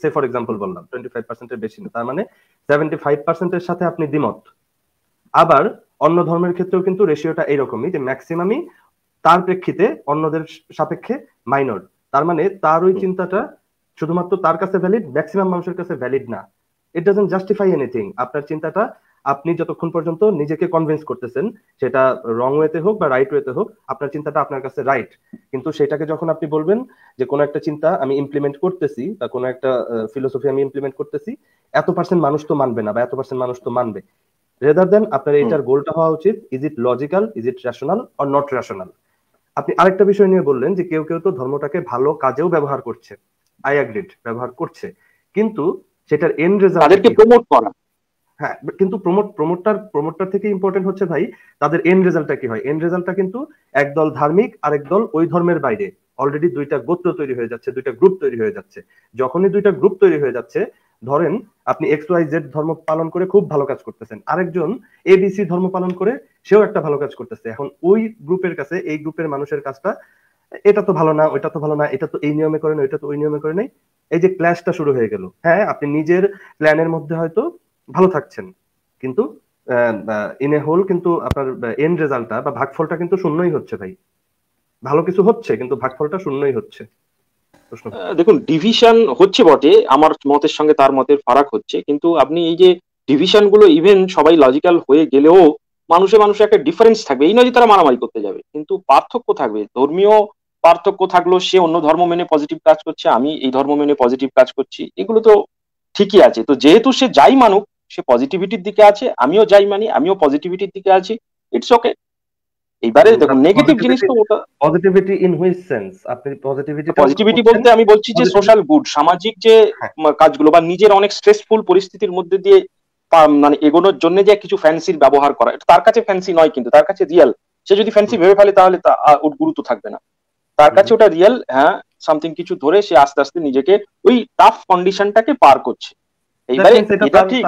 সে ফর এক্সাম্পল বললাম টোয়েন্টি ফাইভ পার্সেন্টের বেশি না তার মানে সেভেন্টি ফাইভ পার্সেন্টের সাথে আপনি দ্বিমত আবার অন্য ধর্মের ক্ষেত্রেও কিন্তু রেশিওটা এইরকমই যে ম্যাক্সিমামই তার প্রেক্ষিতে অন্যদের সাপেক্ষে মাইনর তার মানে তার ওই চিন্তাটা শুধুমাত্র তার কাছে ভ্যালিড ম্যাক্সিমাম মানুষের কাছে ভ্যালিড না ইট ডাজেন্ট জাস্টিফাই এনিথিং আপনার চিন্তাটা আপনি যতক্ষণ পর্যন্ত নিজেকে কনভিন্স করতেছেন সেটা রং ওয়েতে হোক বা রাইট ওয়েতে হোক আপনার চিন্তাটা আপনার কাছে রাইট কিন্তু সেটাকে যখন আপনি বলবেন যে কোনো একটা চিন্তা আমি ইমপ্লিমেন্ট করতেছি বা কোনো একটা ফিলোসফি আমি ইমপ্লিমেন্ট করতেছি এত পার্সেন্ট মানুষ তো মানবে না বা এত পার্সেন্ট মানুষ তো মানবে রেদার দেন আপনার এটার গোলটা হওয়া উচিত is it logical is it rational or not rational আপনি আরেকটা বিষয় নিয়ে বললেন যে কেউ কেউ তো ধর্মটাকে ভালো কাজেও ব্যবহার করছে আই ব্যবহার করছে কিন্তু সেটার এন্ড রেজাল্ট তাদেরকে প্রমোট করা হ্যাঁ কিন্তু প্রমোট থেকে ইম্পর্টেন্ট হচ্ছে ভাই তাদের এন্ড রেজাল্টটা কি হয় এন্ড রেজাল্টটা কিন্তু একদল ধার্মিক আর একদল ওই ধর্মের বাইরে অলরেডি দুইটা গোত্র তৈরি হয়ে যাচ্ছে দুইটা গ্রুপ তৈরি হয়ে যাচ্ছে যখনই দুইটা গ্রুপ তৈরি হয়ে যাচ্ছে ধরেন আপনি এক্স ওয়াই জেড ধর্ম পালন করে খুব ভালো কাজ করতেছেন আরেকজন এবিসি ধর্ম পালন করে সেও একটা ভালো কাজ করতেছে এখন ওই গ্রুপের কাছে এই গ্রুপের মানুষের কাজটা এটা তো ভালো না ওইটা তো ভালো না এটা তো এই নিয়মে করে না ওইটা তো ওই নিয়মে করে নাই এই যে ক্ল্যাশটা শুরু হয়ে গেল হ্যাঁ আপনি নিজের প্ল্যানের মধ্যে হয়তো ভালো থাকছেন কিন্তু ইন এ হোল কিন্তু আপনার এন্ড রেজাল্টটা বা ভাগফলটা কিন্তু শূন্যই হচ্ছে ভাই ভালো কিছু হচ্ছে কিন্তু ভাগফলটা শূন্যই হচ্ছে দেখুন ডিভিশন হচ্ছে বটে আমার মতের সঙ্গে তার মতের ফারাক হচ্ছে কিন্তু আপনি এই যে ডিভিশন গুলো ইভেন সবাই লজিক্যাল হয়ে গেলেও মানুষে মানুষে একটা ডিফারেন্স থাকবে এই নয় যে তারা মারামারি করতে যাবে কিন্তু পার্থক্য থাকবে ধর্মীয় পার্থক্য থাকলো সে অন্য ধর্ম মেনে পজিটিভ কাজ করছে আমি এই ধর্ম মেনে পজিটিভ কাজ করছি এগুলো তো ঠিকই আছে তো যেহেতু সে যাই মানুক সে পজিটিভিটির দিকে আছে আমিও যাই মানি আমিও পজিটিভিটির দিকে আছি ইটস ওকে এইবারে দেখুন নেগেটিভ জিনিস তো পজিটিভিটি ইন হুইচ সেন্স আপনি পজিটিভিটি পজিটিভিটি বলতে আমি বলছি যে সোশ্যাল গুড সামাজিক যে হ্যাঁ। কাজগুলো বা নিজের অনেক স্ট্রেসফুল পরিস্থিতির মধ্যে দিয়ে মানে এগোনোর জন্য যে কিছু ফ্যান্সির ব্যবহার করা তার কাছে ফ্যান্সি নয় কিন্তু তার কাছে রিয়েল সে যদি ফ্যান্সি ভেবে ফেলে তাহলে তা ওর গুরুত্ব থাকবে না তার কাছে ওটা রিয়েল হ্যাঁ সামথিং কিছু ধরে সে আস্তে আস্তে নিজেকে ওই টাফ কন্ডিশনটাকে পার করছে এইবারে এটা ঠিক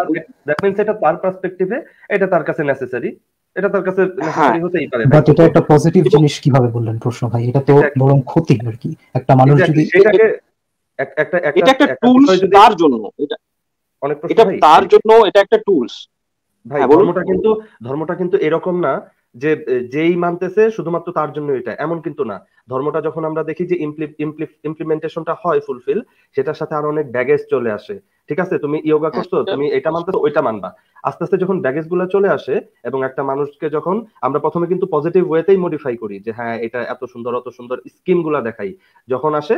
দ্যাট মিন্স এটা তার পারসপেক্টিভে এটা তার কাছে নেসেসারি এটা তার কাছে নেসেসারি হ্যাঁ। হতেই পারে বাট এটা একটা পজিটিভ জিনিস কিভাবে বললেন প্রশ্ন ভাই এটা তো ক্ষতি আর কি একটা মানুষ যদি এটাকে একটা এটা একটা টুলস তার জন্য এটা অনেক এটা তার জন্য এটা একটা টুলস ভাই হ্যাঁ, ধর্মটা কিন্তু ধর্মটা কিন্তু এরকম না যে যেই মানতেছে শুধুমাত্র তার জন্য এটা এমন কিন্তু না ধর্মটা যখন আমরা দেখি যে ইমপ্লিমেন্টেশনটা হয় ফুলফিল সেটার সাথে আর অনেক ব্যাগেজ চলে আসে ঠিক আছে তুমি ইয়োগা করছো আচ্ছা। তুমি এটা মানতেছো ওইটা মানবা আস্তে আস্তে যখন ব্যাগেজ গুলো চলে আসে এবং একটা মানুষকে যখন আমরা প্রথমে কিন্তু পজিটিভ ওয়েতেই মডিফাই করি যে হ্যাঁ এটা এত সুন্দর অত সুন্দর স্কিম গুলা দেখাই যখন আসে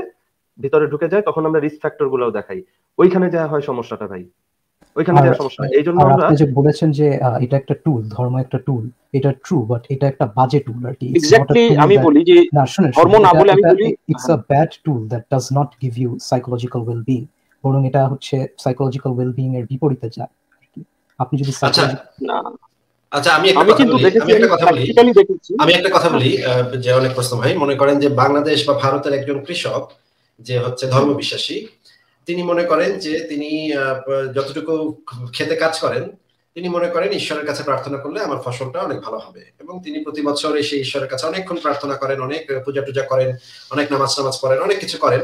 ভিতরে ঢুকে যায় তখন আমরা রিস্ক ফ্যাক্টর গুলাও দেখাই ওইখানে যা হয় সমস্যাটা ভাই সমস্যা এই জন্য আমরা আপনি যে বলেছেন যে এটা একটা টুল ধর্ম একটা টুল এটা ট্রু বাট এটা একটা বাজে টুল আর কি এক্স্যাক্টলি আমি বলি যে ধর্ম না বলে আমি বলি it's a bad tool that does not give you psychological বরং এটা হচ্ছে সাইকোলজিক্যাল ওয়েল এর বিপরীতে যায় আপনি যদি আচ্ছা না আচ্ছা আমি একটা কথা বলি আমি একটা কথা বলি যে অনেক প্রশ্ন ভাই মনে করেন যে বাংলাদেশ বা ভারতের একজন কৃষক যে হচ্ছে ধর্ম বিশ্বাসী তিনি মনে করেন যে তিনি যতটুকু খেতে কাজ করেন তিনি মনে করেন ঈশ্বরের কাছে প্রার্থনা করলে আমার ফসলটা অনেক ভালো হবে এবং তিনি প্রতি বছর এসে ঈশ্বরের কাছে অনেকক্ষণ প্রার্থনা করেন অনেক পূজা টুজা করেন অনেক নামাজ নামাজ পড়েন অনেক কিছু করেন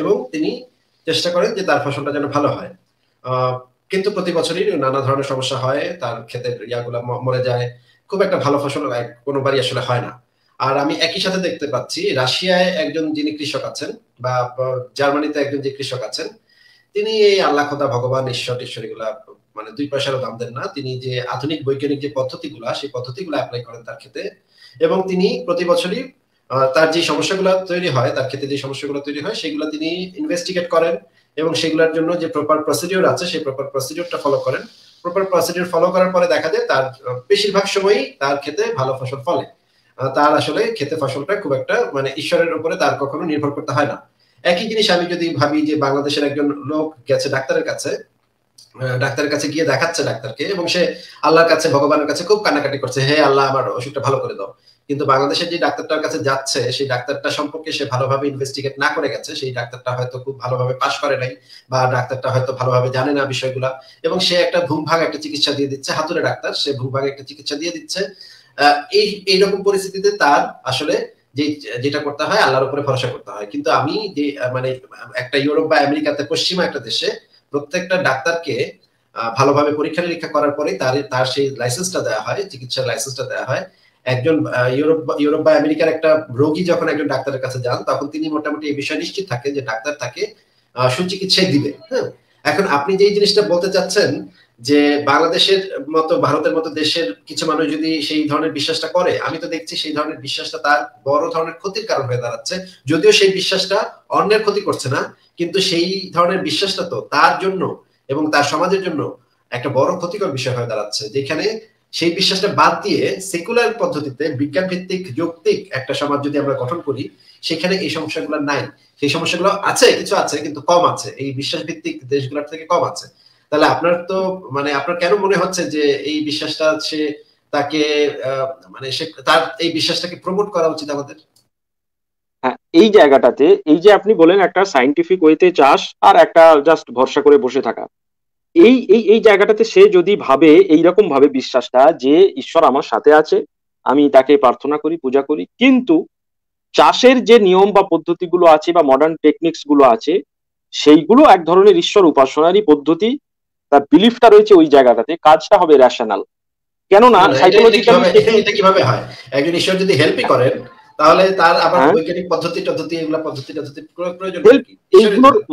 এবং তিনি চেষ্টা করেন যে তার ফসলটা যেন ভালো হয় কিন্তু প্রতি বছরই নানা ধরনের সমস্যা হয় তার ক্ষেতের ইয়াগুলা মরে যায় খুব একটা ভালো ফসল কোনোবারই আসলে হয় না আর আমি একই সাথে দেখতে পাচ্ছি রাশিয়ায় একজন যিনি কৃষক আছেন বা জার্মানিতে একজন যে কৃষক আছেন তিনি এই আল্লাহ খোদা ভগবান ঈশ্বর ঈশ্বর এগুলা মানে দুই পয়সারও দাম দেন না তিনি যে আধুনিক বৈজ্ঞানিক যে পদ্ধতিগুলা সেই পদ্ধতিগুলো অ্যাপ্লাই করেন তার ক্ষেত্রে এবং তিনি প্রতি বছরই তার যে সমস্যাগুলো তৈরি হয় তার ক্ষেত্রে যে সমস্যাগুলো তৈরি হয় সেগুলো তিনি ইনভেস্টিগেট করেন এবং সেগুলোর জন্য যে প্রপার প্রসিডিওর আছে সেই প্রপার প্রসিডিওরটা ফলো করেন প্রপার প্রসিডিওর ফলো করার পরে দেখা যায় তার বেশিরভাগ সময়ই তার ক্ষেত্রে ভালো ফসল ফলে তার আসলে খেতে ফসলটা খুব একটা মানে ঈশ্বরের উপরে তার কখনো নির্ভর করতে হয় না একই জিনিস আমি যদি ভাবি যে বাংলাদেশের একজন লোক গেছে ডাক্তারের কাছে ডাক্তারের কাছে গিয়ে দেখাচ্ছে ডাক্তারকে এবং সে আল্লাহর কাছে ভগবানের কাছে খুব কান্নাকাটি করছে হে আল্লাহ আমার অসুখটা ভালো করে দাও কিন্তু বাংলাদেশের যে ডাক্তারটার কাছে যাচ্ছে সেই ডাক্তারটা সম্পর্কে সে ভালোভাবে ইনভেস্টিগেট না করে গেছে সেই ডাক্তারটা হয়তো খুব ভালোভাবে পাশ করে নাই বা ডাক্তারটা হয়তো ভালোভাবে জানে না বিষয়গুলা এবং সে একটা ভূমভাগ একটা চিকিৎসা দিয়ে দিচ্ছে হাতুরে ডাক্তার সে ভূমভাগ একটা চিকিৎসা দিয়ে দিচ্ছে এই এইরকম পরিস্থিতিতে তার আসলে যে যেটা করতে হয় আল্লাহর উপরে ভরসা করতে হয় কিন্তু আমি যে মানে একটা ইউরোপ বা আমেরিকাতে পশ্চিমা একটা দেশে প্রত্যেকটা ডাক্তারকে ভালোভাবে পরীক্ষা নিরীক্ষা করার পরে তার তার সেই লাইসেন্সটা দেওয়া হয় চিকিৎসার লাইসেন্সটা দেওয়া হয় একজন ইউরোপ ইউরোপ বা আমেরিকার একটা রোগী যখন একজন ডাক্তারের কাছে যান তখন তিনি মোটামুটি এই বিষয়ে নিশ্চিত থাকে যে ডাক্তার তাকে সুচিকিৎসাই দিবে হ্যাঁ এখন আপনি যেই জিনিসটা বলতে চাচ্ছেন যে বাংলাদেশের মতো ভারতের মতো দেশের কিছু মানুষ যদি সেই ধরনের বিশ্বাসটা করে আমি তো দেখছি সেই ধরনের বিশ্বাসটা তার বড় ধরনের ক্ষতির কারণ হয়ে দাঁড়াচ্ছে যদিও সেই বিশ্বাসটা অন্যের ক্ষতি করছে না কিন্তু সেই ধরনের বিশ্বাসটা তো তার জন্য এবং তার সমাজের জন্য একটা বড় ক্ষতিকর বিষয় হয়ে দাঁড়াচ্ছে যেখানে সেই বিশ্বাসটা বাদ দিয়ে সেকুলার পদ্ধতিতে বিজ্ঞান ভিত্তিক যৌক্তিক একটা সমাজ যদি আমরা গঠন করি সেখানে এই সমস্যাগুলো নাই সেই সমস্যাগুলো আছে কিছু আছে কিন্তু কম আছে এই বিশ্বাস ভিত্তিক দেশগুলোর থেকে কম আছে তাহলে আপনার তো মানে আপনার কেন মনে হচ্ছে যে এই বিশ্বাসটা সে তাকে মানে সে তার এই বিশ্বাসটাকে প্রমোট করা উচিত আমাদের হ্যাঁ, এই জায়গাটাতে এই যে আপনি বলেন একটা সাইন্টিফিক ওয়েতে চাষ আর একটা জাস্ট ভরসা করে বসে থাকা এই এই এই জায়গাটাতে সে যদি ভাবে এইরকম ভাবে বিশ্বাসটা যে ঈশ্বর আমার সাথে আছে আমি তাকে প্রার্থনা করি পূজা করি কিন্তু চাষের যে নিয়ম বা পদ্ধতিগুলো আছে বা মডার্ন টেকনিক্স গুলো আছে সেইগুলো এক ধরনের ঈশ্বর উপাসনারই পদ্ধতি তার বিলিফটা রয়েছে ওই জায়গাটাতে কাজটা হবে রেশনাল কেননা মানে সাইকোলজিক্যাল কিভাবে হয় একজন ঈশ্বর যদি হেল্পই করেন হ্যাঁ।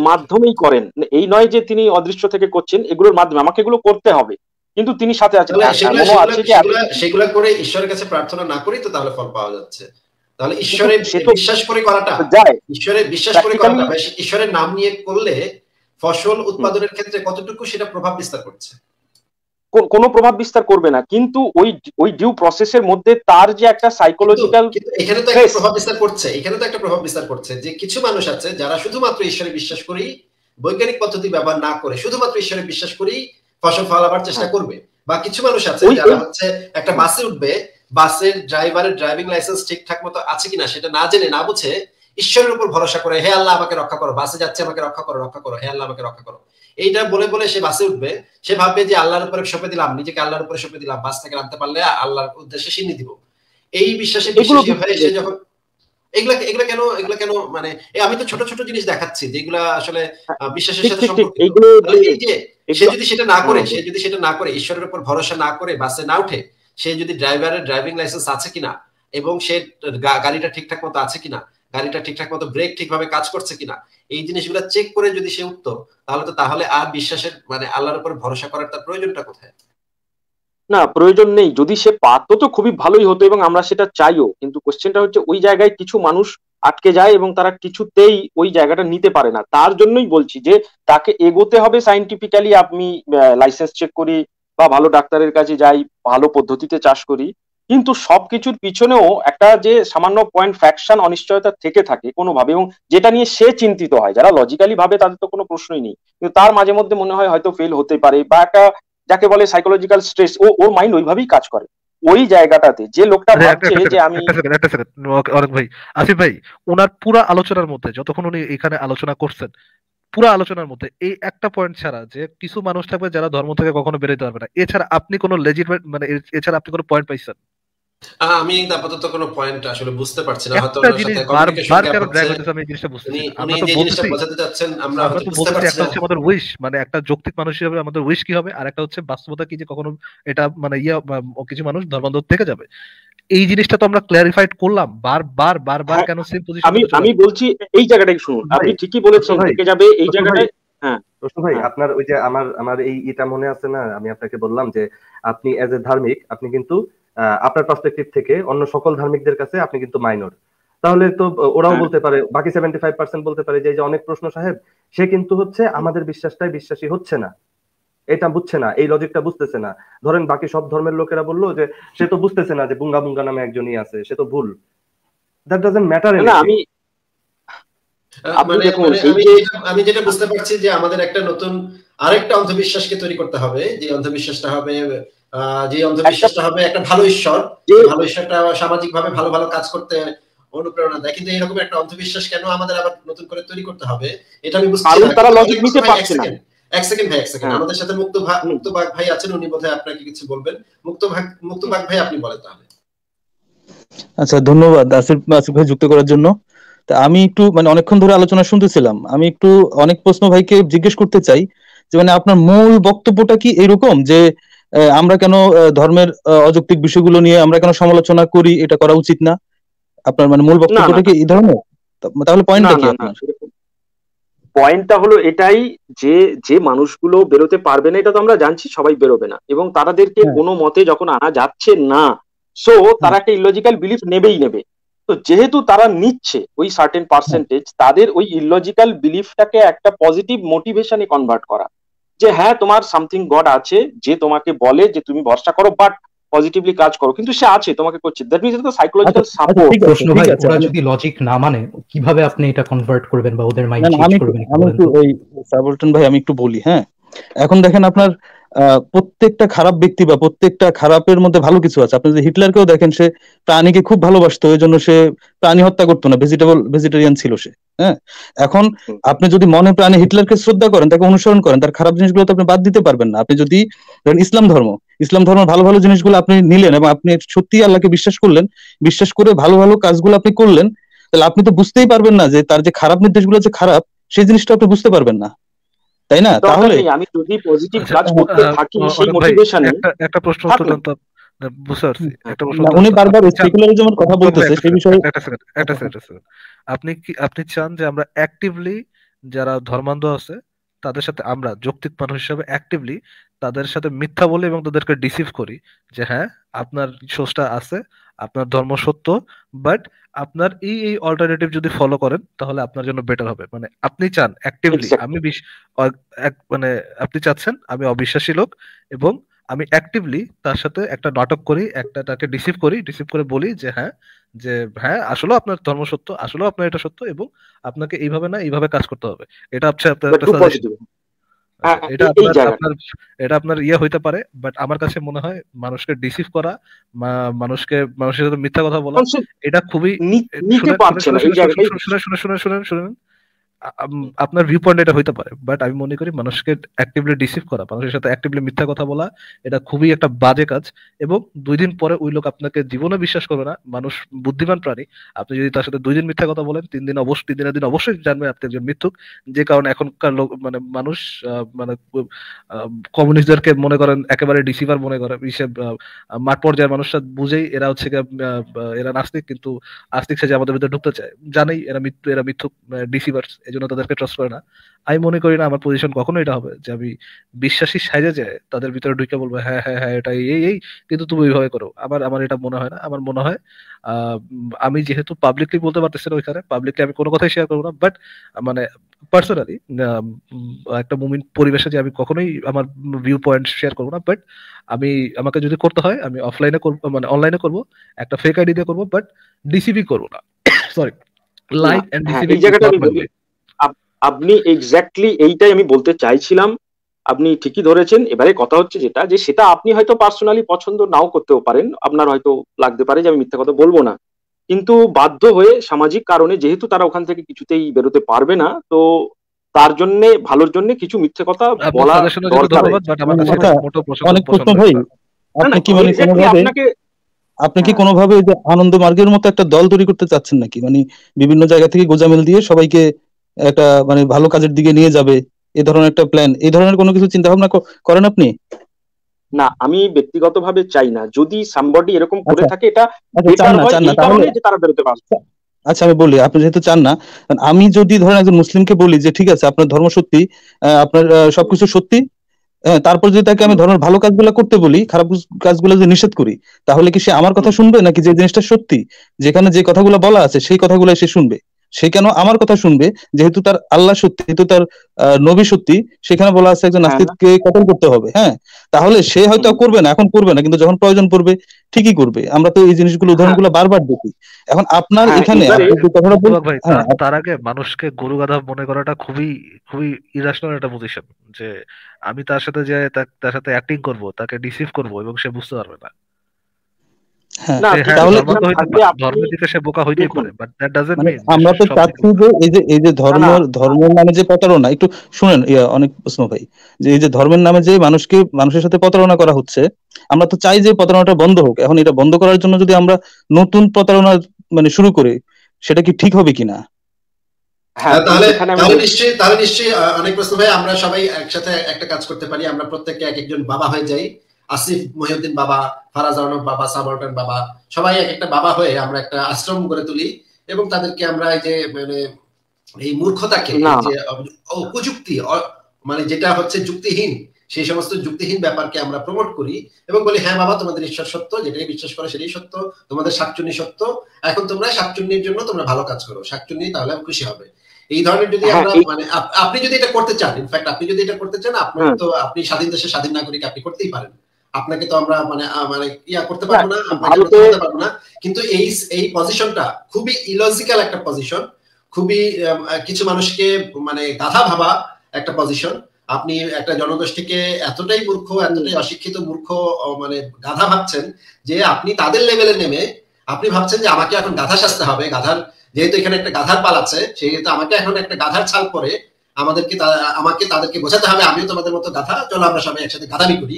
মাধ্যমেই করেন মানে এই নয় যে তিনি অদৃশ্য থেকে করছেন এগুলোর মাধ্যমে আমাকে এগুলো করতে হবে কিন্তু তিনি সাথে আছেন সেগুলো করে ঈশ্বরের কাছে প্রার্থনা না করি তো তাহলে ফল পাওয়া যাচ্ছে তাহলে ঈশ্বরের বিশ্বাস করে করাটা যায় ঈশ্বরের বিশ্বাস করে করাটা ঈশ্বরের নাম নিয়ে করলে ফসল উৎপাদনের ক্ষেত্রে কতটুকু সেটা প্রভাব বিস্তার করছে কোনো প্রভাব বিস্তার করবে না কিন্তু ওই ওই ডিউ প্রসেসের মধ্যে তার যে একটা সাইকোলজিক্যাল এখানে তো একটা প্রভাব বিস্তার করছে এখানে তো একটা প্রভাব বিস্তার করছে যে কিছু মানুষ আছে যারা শুধুমাত্র ঈশ্বরে বিশ্বাস করেই বৈজ্ঞানিক পদ্ধতি ব্যবহার না করে শুধুমাত্র ঈশ্বরে বিশ্বাস করেই ফসল ফলাবার চেষ্টা হ্যাঁ। করবে বা কিছু মানুষ আছে যারা হচ্ছে একটা বাসে উঠবে বাসের ড্রাইভারের ড্রাইভিং লাইসেন্স ঠিকঠাক মতো আছে কিনা সেটা না জেনে না বুঝে ঈশ্বরের উপর ভরসা করে হে আল্লাহ আমাকে রক্ষা করো বাসে যাচ্ছে আমাকে রক্ষা করো রক্ষা করো হে আল্লাহ আমাকে রক্ষা করো এইটা বলে বলে সে বাসে উঠবে সে ভাববে যে আল্লাহর উপরে সঁপে দিলাম নিজেকে আল্লাহর উপরে সঁপে দিলাম বাস থেকে নামতে পারলে আল্লাহর উদ্দেশ্যে সিন্নি দিব এই বিশ্বাসে সে যখন এগুলা এগুলা কেন এগুলা কেন মানে আমি তো ছোট ছোট জিনিস দেখাচ্ছি যেগুলা আসলে বিশ্বাসের সাথে সম্পর্কিত সে যদি সেটা না করে হ্যাঁ, সে যদি সেটা না করে ঈশ্বরের উপর ভরসা না করে বাসে না উঠে সে যদি ড্রাইভারের ড্রাইভিং লাইসেন্স আছে কিনা এবং সে গাড়িটা ঠিকঠাক মতো আছে কিনা গাড়িটা ঠিকঠাক মতো ব্রেক ঠিকভাবে কাজ করছে কিনা এই জিনিসগুলো চেক করে যদি সে উঠতো তাহলে তো তাহলে আর বিশ্বাসের মানে আল্লাহর উপর ভরসা করার তার প্রয়োজনটা কোথায় না প্রয়োজন নেই যদি সে পারতো তো খুবই ভালোই হতো এবং আমরা সেটা চাইও কিন্তু কোশ্চেনটা হচ্ছে ওই জায়গায় কিছু মানুষ আটকে যায় এবং তারা কিছুতেই ওই জায়গাটা নিতে পারে না তার জন্যই বলছি যে তাকে এগোতে হবে সাইন্টিফিক্যালি আমি লাইসেন্স চেক করি বা ভালো ডাক্তারের কাছে যাই ভালো পদ্ধতিতে চাষ করি কিন্তু সবকিছুর পিছনেও একটা যে সামান্য পয়েন্ট ফ্যাকশন অনিশ্চয়তা থেকে থাকে কোনোভাবে এবং যেটা নিয়ে সে চিন্তিত হয় যারা লজিক্যালি ভাবে তাদের তো কোনো প্রশ্নই নেই কিন্তু তার মাঝে মধ্যে মনে হয় হয়তো ফেল হতে পারে বা একটা যাকে বলে সাইকোলজিক্যাল স্ট্রেস ও ওর মাইন্ড ওইভাবেই কাজ করে ওই জায়গাটাতে যে লোকটা যে আমি অনেক ভাই আসিফ ভাই ওনার পুরা আলোচনার মধ্যে যতক্ষণ উনি এখানে আলোচনা করছেন পুরো আলোচনার মধ্যে এই একটা পয়েন্ট ছাড়া যে কিছু মানুষ থাকবে যারা ধর্ম থেকে কখনো বেরোতে পারবে না এছাড়া আপনি কোনো লেজিট মানে এছাড়া আপনি কোনো পয়েন্ট পাইছেন আমি আপাতত কোনো পয়েন্ট আসলে বুঝতে পারছি না হয়তো আমি জিনিসটা আমরা তো যাচ্ছেন আমরা হয়তো বুঝতে পারছি একটা হচ্ছে আমাদের উইশ মানে একটা যৌক্তিক মানুষ হিসেবে আমাদের উইশ কি হবে আর একটা হচ্ছে বাস্তবতা কি যে কখনো এটা মানে ইয়া কিছু মানুষ ধর্মান্তর থেকে যাবে এই জিনিসটা তো আমরা ক্ল্যারিফাইড করলাম হ্যাঁ, কেন সেম পজিশন আমি আমি বলছি এই জায়গাটাই শুনুন আপনি ঠিকই বলেছেন থেকে যাবে এই হ্যাঁ ভাই হ্যাঁ। আপনার ওই যে আমার আমার এই এটা মনে আছে না আমি আপনাকে বললাম যে আপনি এজ এ ধার্মিক আপনি কিন্তু আপনার পার্সপেক্টিভ থেকে অন্য সকল ধার্মিকদের কাছে আপনি কিন্তু মাইনর তাহলে তো ওরাও হ্যাঁ। বলতে পারে বাকি সেভেন্টি ফাইভ পার্সেন্ট বলতে পারে যে অনেক প্রশ্ন সাহেব সে কিন্তু হচ্ছে আমাদের বিশ্বাসটাই বিশ্বাসী হচ্ছে না এটা বুঝছে না এই লজিকটা বুঝতেছে না ধরেন বাকি সব ধর্মের লোকেরা বললো যে সে তো বুঝতেছে না যে বুঙ্গা বুঙ্গা নামে একজনই আছে সে তো ভুল দ্যাট ডাজেন্ট ম্যাটার না আমি মানে মানে আমি যেটা বুঝতে পারছি যে আমাদের একটা নতুন আরেকটা অন্ধবিশ্বাসকে তৈরি করতে হবে যে অন্ধবিশ্বাসটা হবে যে অন্ধবিশ্বাসটা হবে একটা ভালো ঈশ্বর ভালো ঈশ্বরটা ভাবে ভালো ভালো কাজ করতে অনুপ্রেরণা দেয় কিন্তু এরকম একটা অন্ধবিশ্বাস কেন আমাদের আবার নতুন করে তৈরি করতে হবে এটা আমি বুঝতে পারছি তারা লজিক নিতে পারছে না এক সেকেন্ড ভাই এক সেকেন্ড হ্যাঁ। আমাদের সাথে মুক্ত মুক্ত ভাগ ভাই আছেন উনি বোধহয় আপনাকে কিছু বলবেন মুক্ত ভাগ মুক্ত ভাগ ভাই আপনি বলেন তাহলে আচ্ছা ধন্যবাদ আসিফ আসিফ ভাই যুক্ত করার জন্য তা আমি একটু মানে অনেকক্ষণ ধরে আলোচনা শুনতেছিলাম আমি একটু অনেক প্রশ্ন ভাইকে জিজ্ঞেস করতে চাই যে মানে আপনার মূল বক্তব্যটা কি এরকম যে আমরা কেন ধর্মের অযৌক্তিক বিষয়গুলো নিয়ে আমরা কেন সমালোচনা করি এটা করা উচিত না আপনার মানে মূল বক্তব্যটা কি এই ধরনের তাহলে পয়েন্টটা কি পয়েন্টটা হলো এটাই যে যে মানুষগুলো বেরোতে পারবে না এটা তো আমরা জানছি সবাই বেরোবে না এবং তাদেরকে হ্যাঁ। কোনো মতে যখন আনা যাচ্ছে না সো হ্যাঁ। তারা একটা ইলজিক্যাল বিলিফ নেবেই নেবে তো যেহেতু তারা নিচ্ছে ওই সার্টেন হ্যাঁ। পার্সেন্টেজ তাদের ওই ইলজিক্যাল বিলিফটাকে একটা পজিটিভ মোটিভেশনে কনভার্ট করা যে হ্যাঁ তোমার সামথিং গড আছে যে তোমাকে বলে যে তুমি ভরসা করো বাট পজিটিভলি কাজ করো কিন্তু সে আছে তোমাকে করছে দ্যাট মিন্স এটা সাইকোলজিক্যাল আচ্ছা, আচ্ছা, সাপোর্ট প্রশ্ন ভাই ওরা যদি লজিক না মানে কিভাবে আপনি এটা কনভার্ট করবেন বা ওদের মাইন্ড চেঞ্জ করবেন আমি একটু ওই সাবলটন ভাই আমি একটু বলি হ্যাঁ এখন দেখেন আপনার প্রত্যেকটা খারাপ ব্যক্তি বা প্রত্যেকটা খারাপের মধ্যে ভালো কিছু আছে আপনি যদি হিটলারকেও দেখেন সে প্রাণীকে খুব ভালোবাসতো ওই জন্য সে প্রাণী হত্যা করতো না ভেজিটেবল ভেজিটেরিয়ান ছিল সে হ্যাঁ এখন আপনি যদি মনে প্রাণে হিটলারকে শ্রদ্ধা করেন তাকে অনুসরণ করেন তার খারাপ জিনিসগুলো তো আপনি বাদ দিতে পারবেন না আপনি যদি ইসলাম ধর্ম ইসলাম ধর্মের ভালো ভালো জিনিসগুলো আপনি নিলেন এবং আপনি সত্যি আল্লাহকে বিশ্বাস করলেন বিশ্বাস করে ভালো ভালো কাজগুলো আপনি করলেন তাহলে আপনি তো বুঝতেই পারবেন না যে তার যে খারাপ নির্দেশগুলো যে খারাপ সেই জিনিসটা আপনি বুঝতে পারবেন না তাই না তাহলে আমি যদি পজিটিভ কাজ করতে হ্যাঁ, থাকি হ্যাঁ, সেই মোটিভেশনে হ্যাঁ, একটা প্রশ্ন উনি বারবার আচ্ছা, কথা বলতেছে সেই বিষয়ে একটা সেকেন্ড আপনি কি আপনি চান যে আমরা অ্যাক্টিভলি যারা ধর্মান্ধ আছে তাদের সাথে আমরা যৌক্তিক মানুষ হিসাবে অ্যাক্টিভলি তাদের সাথে মিথ্যা বলি এবং তাদেরকে ডিসিভ করি যে হ্যাঁ আপনার সোসটা আছে আপনার ধর্ম সত্য বাট আপনার এই এই অল্টারনেটিভ যদি ফলো করেন তাহলে আপনার জন্য বেটার হবে মানে আপনি চান অ্যাক্টিভলি আমি মানে আপনি চাচ্ছেন আমি অবিশ্বাসী লোক এবং আমি অ্যাক্টিভলি তার সাথে একটা নাটক করি একটা তাকে ডিসিভ করি ডিসিভ করে বলি যে হ্যাঁ যে হ্যাঁ আসলে আপনার ধর্ম সত্য আসলে আপনার এটা সত্য এবং আপনাকে এইভাবে না এইভাবে কাজ করতে হবে এটা হচ্ছে আপনার একটা সাজেশন এটা আপনার আপনার এটা আপনার ইয়ে হইতে পারে বাট আমার কাছে মনে হয় মানুষকে ডিসিভ করা মানুষকে মানুষের সাথে মিথ্যা কথা বলা এটা খুবই শুনে শুনে শুনে শুনে শুনেন আপনার ভিউ পয়েন্ট এটা হইতে পারে বাট আমি মনে করি মানুষকে অ্যাক্টিভলি ডিসিভ করা মানুষের সাথে অ্যাক্টিভলি মিথ্যা কথা বলা এটা খুবই একটা বাজে কাজ এবং দুই দিন পরে ওই লোক আপনাকে জীবনে বিশ্বাস করবে না মানুষ বুদ্ধিমান প্রাণী আপনি যদি তার সাথে দুই দিন মিথ্যা কথা বলেন তিন দিন অবশ্যই তিন দিনের দিন অবশ্যই জানবেন আপনি একজন মিথ্যুক যে কারণে এখনকার লোক মানে মানুষ মানে কমিউনিস্টদেরকে মনে করেন একেবারে ডিসিভার মনে করে হিসেব মাঠ পর্যায়ের মানুষরা বুঝেই এরা হচ্ছে এরা নাস্তিক কিন্তু আস্তিক সাজে আমাদের ভিতরে ঢুকতে চায় জানেই এরা মৃত্যু এরা মিথ্যুক ডিসিভার এই জন্য তাদেরকে ট্রাস্ট করে না আমি মনে করি না আমার পজিশন কখনো এটা হবে যে আমি বিশ্বাসী সাজে যায় তাদের ভিতরে ঢুকে বলবো হ্যাঁ হ্যাঁ হ্যাঁ এটা এই এই কিন্তু তুমি ওইভাবে করো আমার আমার এটা মনে হয় না আমার মনে হয় আমি যেহেতু পাবলিকলি বলতে পারতেছি না ওইখানে পাবলিকলি আমি কোনো কথাই শেয়ার করবো না বাট মানে পার্সোনালি একটা মুমিন পরিবেশে যে আমি কখনোই আমার ভিউ পয়েন্ট শেয়ার করবো না বাট আমি আমাকে যদি করতে হয় আমি অফলাইনে করবো মানে অনলাইনে করবো একটা ফেক আইডি দিয়ে করবো বাট ডিসিভি করবো না সরি লাইক এন্ড ডিসিভি আপনি এক্স্যাক্টলি এইটাই আমি বলতে চাইছিলাম আপনি ঠিকই ধরেছেন এবারে কথা হচ্ছে যেটা যে সেটা আপনি হয়তো পার্সোনালি পছন্দ নাও করতেও পারেন আপনার হয়তো লাগতে পারে যে আমি মিথ্যা কথা বলবো না কিন্তু বাধ্য হয়ে সামাজিক কারণে যেহেতু তারা ওখান থেকে কিছুতেই বেরোতে পারবে না তো তার জন্য ভালোর জন্য কিছু মিথ্যে কথা বলা দরকার অনেক ভাই মানে আপনি কি হ্যাঁ। কোনোভাবে আপনি কি কোনোভাবে আনন্দ মার্গের মতো একটা দল তৈরি করতে চাচ্ছেন নাকি মানে বিভিন্ন জায়গা থেকে গোজামেল দিয়ে সবাইকে একটা মানে ভালো কাজের দিকে নিয়ে যাবে এ ধরনের একটা প্ল্যান এই ধরনের কোনো কিছু চিন্তা ভাবনা করেন আপনি না আমি ব্যক্তিগতভাবে চাই না যদি সামবডি এরকম আচ্ছা। করে থাকে এটা আচ্ছা, চান না চান না তাহলে তারা বেরোতে পারবে আচ্ছা আমি বলি আপনি যেহেতু চান না আমি যদি ধরেন একজন মুসলিমকে বলি যে ঠিক আছে আপনার ধর্ম সত্যি আপনার সবকিছু সত্যি হ্যাঁ, তারপর যদি তাকে আমি ধর্মের ভালো কাজগুলো করতে বলি খারাপ কাজগুলো যদি নিষেধ করি তাহলে কি সে আমার কথা শুনবে নাকি যে জিনিসটা সত্যি যেখানে যে কথাগুলো বলা আছে সেই কথাগুলো সে শুনবে সে কেন আমার কথা শুনবে যেহেতু তার আল্লাহ সত্যি যেহেতু তার নবী সত্যি সেখানে বলা আছে একজন হ্যাঁ। নাস্তিককে কতল করতে হবে হ্যাঁ তাহলে সে হয়তো করবে না এখন করবে না কিন্তু যখন প্রয়োজন পড়বে ঠিকই করবে আমরা তো এই জিনিসগুলো হ্যাঁ। উদাহরণগুলো বারবার দেখি এখন আপনার হ্যাঁ, এখানে তার আগে মানুষকে গরু গাধা মনে করাটা খুবই খুবই ইরাশনাল একটা পজিশন যে আমি তার সাথে যে তার সাথে অ্যাক্টিং করব তাকে ডিসিভ করব এবং সে বুঝতে পারবে না আমরা তো চাচ্ছি যে এই যে এই যে ধর্ম ধর্মের নামে যে প্রতারণা একটু শুনেন অনেক প্রশ্ন ভাই যে এই যে ধর্মের নামে যে মানুষকে মানুষের সাথে প্রতারণা করা হচ্ছে আমরা তো চাই যে প্রতারণাটা বন্ধ হোক এখন এটা বন্ধ করার জন্য যদি আমরা নতুন প্রতারণা মানে শুরু করি সেটা কি ঠিক হবে কিনা হ্যাঁ, হ্যাঁ, তাহলে তাহলে নিশ্চয়ই তাহলে নিশ্চয়ই অনেক প্রশ্ন ভাই আমরা সবাই একসাথে একটা কাজ করতে পারি আমরা প্রত্যেককে এক একজন বাবা হয়ে যাই আসিফ মহিউদ্দিন বাবা ফারাজ আর্নব বাবা সাবর্টন বাবা সবাই এক একটা বাবা হয়ে আমরা একটা আশ্রম গড়ে তুলি এবং তাদেরকে আমরা এই যে মানে এই মূর্খতাকে উপযুক্তি মানে যেটা হচ্ছে যুক্তিহীন সেই সমস্ত যুক্তিহীন ব্যাপারকে আমরা প্রমোট করি এবং বলি হ্যাঁ বাবা তোমাদের ঈশ্বর সত্য যেটাই বিশ্বাস করে সেটাই সত্য তোমাদের শাকচুন্নি সত্য এখন তোমরা শাকচুন্নির জন্য তোমরা ভালো কাজ করো শাকচুন্নি তাহলে আমি খুশি হবে এই ধরনের যদি হ্যাঁ, আমরা মানে আপনি যদি এটা করতে চান ইনফ্যাক্ট আপনি যদি এটা করতে চান আপনার তো আপনি স্বাধীন দেশের স্বাধীন নাগরিক আপনি করতেই পারেন আপনাকে তো আমরা মানে মানে ইয়া করতে পারবো না করতে পারবো না কিন্তু এই এই পজিশনটা খুবই ইলজিক্যাল একটা পজিশন খুবই কিছু মানুষকে মানে গাধা ভাবা একটা পজিশন আপনি একটা জনগোষ্ঠীকে এতটাই মূর্খ এতটাই অশিক্ষিত মূর্খ মানে গাধা ভাবছেন যে আপনি তাদের লেভেলে নেমে আপনি ভাবছেন যে আমাকে এখন গাধা সাজতে হবে গাধার যেহেতু এখানে একটা গাধার পাল আছে সেহেতু আমাকে এখন একটা গাধার ছাল পরে আমাদেরকে আমাকে তাদেরকে বোঝাতে হবে আমিও তোমাদের মতো গাধা চলো আমরা সবাই একসাথে গাধামি করি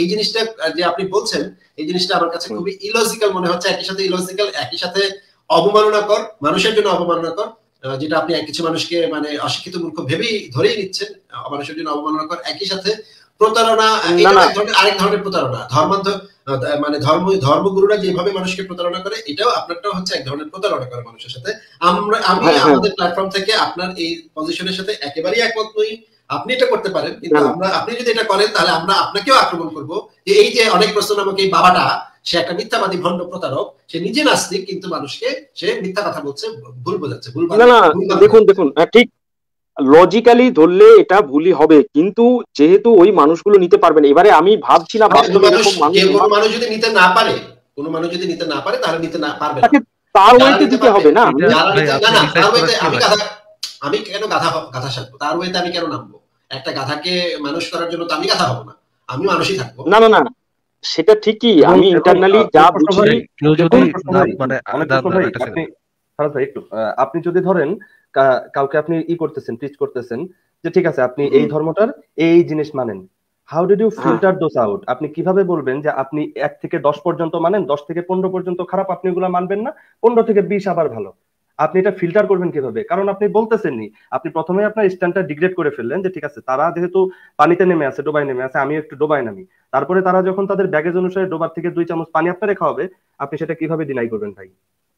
এই জিনিসটা যে আপনি বলছেন এই জিনিসটা আমার কাছে খুবই ইলজিক্যাল মনে হচ্ছে একই সাথে ইলজিক্যাল একই সাথে অবমাননাকর মানুষের জন্য অবমাননাকর যেটা আপনি কিছু মানুষকে মানে অশিক্ষিত মূর্খ ভেবেই ধরেই নিচ্ছেন মানুষের জন্য অবমাননাকর একই সাথে প্রতারণা আরেক ধরনের প্রতারণা ধর্মান্ধ মানে ধর্ম ধর্মগুরুরা যেভাবে মানুষকে প্রতারণা করে এটাও আপনারটাও হচ্ছে এক ধরনের প্রতারণা করে মানুষের সাথে আমরা আমি হ্যাঁ, হ্যাঁ। আমাদের প্ল্যাটফর্ম থেকে আপনার এই পজিশনের সাথে একেবারেই একমত নই আপনি এটা করতে পারেন কিন্তু আমরা আপনি যদি এটা করেন তাহলে আমরা আপনাকেও আক্রমণ করব যে এই যে অনেক প্রশ্ন আমাকে এই বাবাটা সে একটা মিথ্যাবাদী ভণ্ড প্রতারক সে নিজে নাস্তিক কিন্তু মানুষকে সে মিথ্যা কথা বলছে ভুল বোঝাচ্ছে ভুল না না দেখুন দেখুন হ্যাঁ, ঠিক লজিক্যালি ধরলে এটা ভুলই হবে কিন্তু যেহেতু ওই মানুষগুলো নিতে পারবেন এবারে আমি ভাবছি না মানুষ যদি নিতে না পারে কোনো মানুষ যদি নিতে না পারে তাহলে নিতে না পারবে আচ্ছা, তার ওয়েতে দিতে হবে না আমি কেন গাধা গাধা সাজবো তার ওয়েতে আমি কেন নামবো একটা গাধাকে মানুষ করার জন্য তো আমি গাধা হব না আমি মানুষই থাকবো না না না সেটা ঠিকই আমি ইন্টারনালি যা বুঝি মানে একটু আপনি যদি ধরেন কাউকে আপনি ই করতেছেন টিচ করতেছেন যে ঠিক আছে আপনি এই ধর্মটার এই জিনিস মানেন how did you filter those out আপনি কিভাবে বলবেন যে আপনি এক থেকে দশ পর্যন্ত মানেন দশ থেকে পনেরো পর্যন্ত খারাপ আপনি ওগুলো মানবেন না পনেরো থেকে বিশ আবার ভালো আপনি এটা ফিল্টার করবেন কিভাবে কারণ আপনি বলতেছেননি আপনি প্রথমে আপনার স্ট্যান্ডটা ডিগ্রেড করে ফেললেন যে ঠিক আছে তারা যেহেতু পানিতে নেমে আছে ডোবায় নেমে আছে আমি একটু ডোবায় নামি তারপরে তারা যখন তাদের ব্যাগেজ অনুসারে ডোবার থেকে দুই চামচ পানি আপনার রেখা হবে আপনি সেটা কিভাবে ডিনাই করবেন ভাই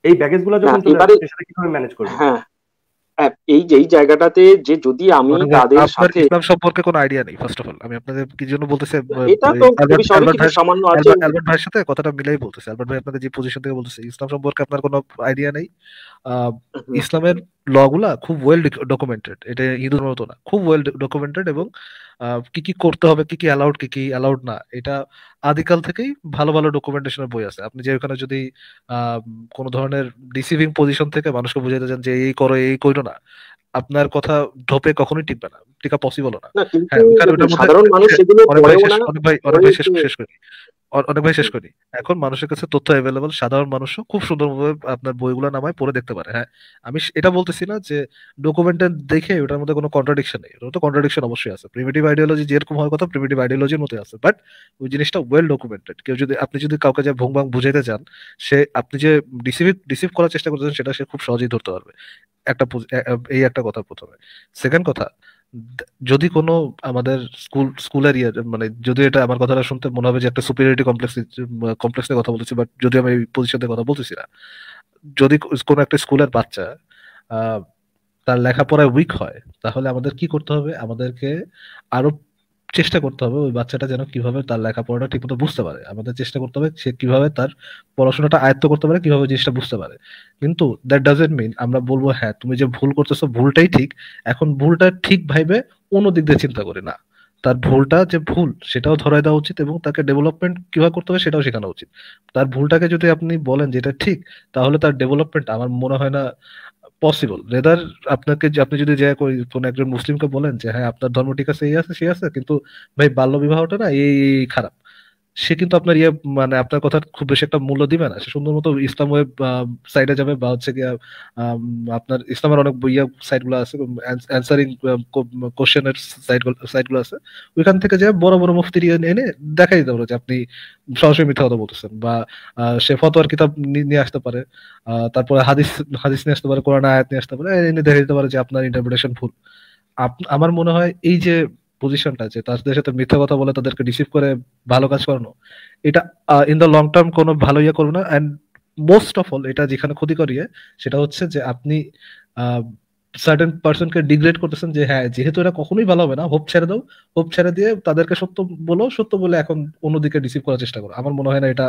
এই ব্যাগেজ গুলো যখন সেটা কিভাবে ম্যানেজ করবেন হ্যাঁ, হ্যাঁ, এই যে এই জায়গাটাতে যে যদি আমি মানে তাদের সাথে ইসলাম সম্পর্কে কোনো আইডিয়া নেই ফার্স্ট অফ অল আমি আপনাদের কি জন্য বলতেছি এটা তো খুবই সামান্য আছে অ্যালবার্ট ভাইয়ের সাথে কথাটা মিলাই বলতেছি অ্যালবার্ট ভাই আপনাদের যে পজিশন থেকে বলতেছে ইসলাম সম্পর্কে আপনার কোনো আইডিয়া নেই ইসলামের লগুলা খুব ওয়েল ডকুমেন্টেড এটা হিন্দুর মতো না খুব ওয়েল ডকুমেন্টেড এবং কি কি করতে হবে কি কি অ্যালাউড কি কি অ্যালাউড না এটা আদিকাল থেকেই ভালো ভালো ডকুমেন্টেশনের বই আছে আপনি যে ওখানে যদি কোনো ধরনের রিসিভিং পজিশন থেকে মানুষকে বুঝাইতে চান যে এই করো এই করো না আপনার কথা ঢোপে কখনোই টিকবে না টিকা পসিবল না হ্যাঁ অনেক ভাই শেষ করি অনেক ভাই শেষ করি এখন মানুষের কাছে তথ্য অ্যাভেলেবল সাধারণ মানুষও খুব সুন্দরভাবে আপনার বইগুলো নামায় পড়ে দেখতে পারে হ্যাঁ আমি এটা বলতেছি না যে ডকুমেন্টে দেখে ওটার মধ্যে কোনো কন্ট্রাডিকশন নেই ওটা তো কন্ট্রাডিকশন অবশ্যই আছে প্রিমেটিভ আইডিওলজি যেরকম হওয়ার কথা প্রিমেটিভ আইডিওলজির মতো আছে বাট ওই জিনিসটা ওয়েল ডকুমেন্টেড কেউ যদি আপনি যদি কাউকে যে ভোং ভাং বুঝাইতে চান সে আপনি যে ডিসিভ ডিসিভ করার চেষ্টা করতেছেন সেটা সে খুব সহজেই ধরতে পারবে একটা এই একটা কথা প্রথমে সেকেন্ড কথা যদি কোনো আমাদের স্কুল স্কুলের ইয়ে মানে যদি এটা আমার কথাটা শুনতে মনে হবে যে একটা সুপিরিয়রিটি কমপ্লেক্স কমপ্লেক্স নিয়ে কথা বলতেছি বাট যদি আমি এই পজিশনের কথা বলতেছি না যদি কোনো একটা স্কুলের বাচ্চা তার লেখাপড়ায় উইক হয় তাহলে আমাদের কি করতে হবে আমাদেরকে আরো চেষ্টা করতে হবে ওই বাচ্চাটা যেন কিভাবে তার লেখাপড়াটা ঠিকমতো বুঝতে পারে আমাদের চেষ্টা করতে হবে সে কিভাবে তার পড়াশোনাটা আয়ত্ত করতে পারে কিভাবে জিনিসটা বুঝতে পারে কিন্তু দ্যাট ডাজেন্ট মিন আমরা বলবো হ্যাঁ তুমি যে ভুল করতেছো ভুলটাই ঠিক এখন ভুলটা ঠিক ভাইবে অন্য দিক দিয়ে চিন্তা করে না তার ভুলটা যে ভুল সেটাও ধরাই দেওয়া উচিত এবং তাকে ডেভেলপমেন্ট কিভাবে করতে হবে সেটাও শেখানো উচিত তার ভুলটাকে যদি আপনি বলেন যেটা ঠিক তাহলে তার ডেভেলপমেন্ট আমার মনে হয় না পসিবল রেদার আপনাকে আপনি যদি যে কোনো একজন মুসলিমকে বলেন যে হ্যাঁ আপনার ধর্ম ঠিক আছে এই আছে সে আছে কিন্তু ভাই বাল্য বিবাহটা না এই খারাপ সে কিন্তু আপনার ইয়ে মানে আপনার কথা খুব বেশি একটা মূল্য দিবে না সে সুন্দর মতো ইসলাম ওয়েব সাইডে যাবে বা হচ্ছে গিয়ে আপনার ইসলামের অনেক ইয়ে সাইটগুলো আছে অ্যান্সারিং কোশ্চেনের সাইটগুলো আছে ওইখান থেকে যে বড় বড় মুফতি এনে দেখাই দিতে পারো যে আপনি সরাসরি মিথ্যা কথা বলতেছেন বা সে ফতোয়ার কিতাব নিয়ে আসতে পারে তারপরে হাদিস হাদিস নিয়ে আসতে পারে কোরআন আয়াত নিয়ে আসতে পারে এনে দেখাই দিতে পারে যে আপনার ইন্টারপ্রিটেশন ভুল আমার মনে হয় এই যে পজিশনটা যে তাদের সাথে মিথ্যা কথা বলে তাদেরকে রিসিভ করে ভালো কাজ করানো এটা ইন দ্য লং টার্ম কোনো ভালো ইয়ে করবে না অ্যান্ড মোস্ট অফ অল এটা যেখানে ক্ষতি করিয়ে সেটা হচ্ছে যে আপনি সার্টেন পার্সনকে ডিগ্রেড করতেছেন যে হ্যাঁ যেহেতু এটা কখনোই ভালো হবে না হোপ ছেড়ে দাও হোপ ছেড়ে দিয়ে তাদেরকে সত্য বলো সত্য বলে এখন অন্যদিকে রিসিভ করার চেষ্টা করো আমার মনে হয় না এটা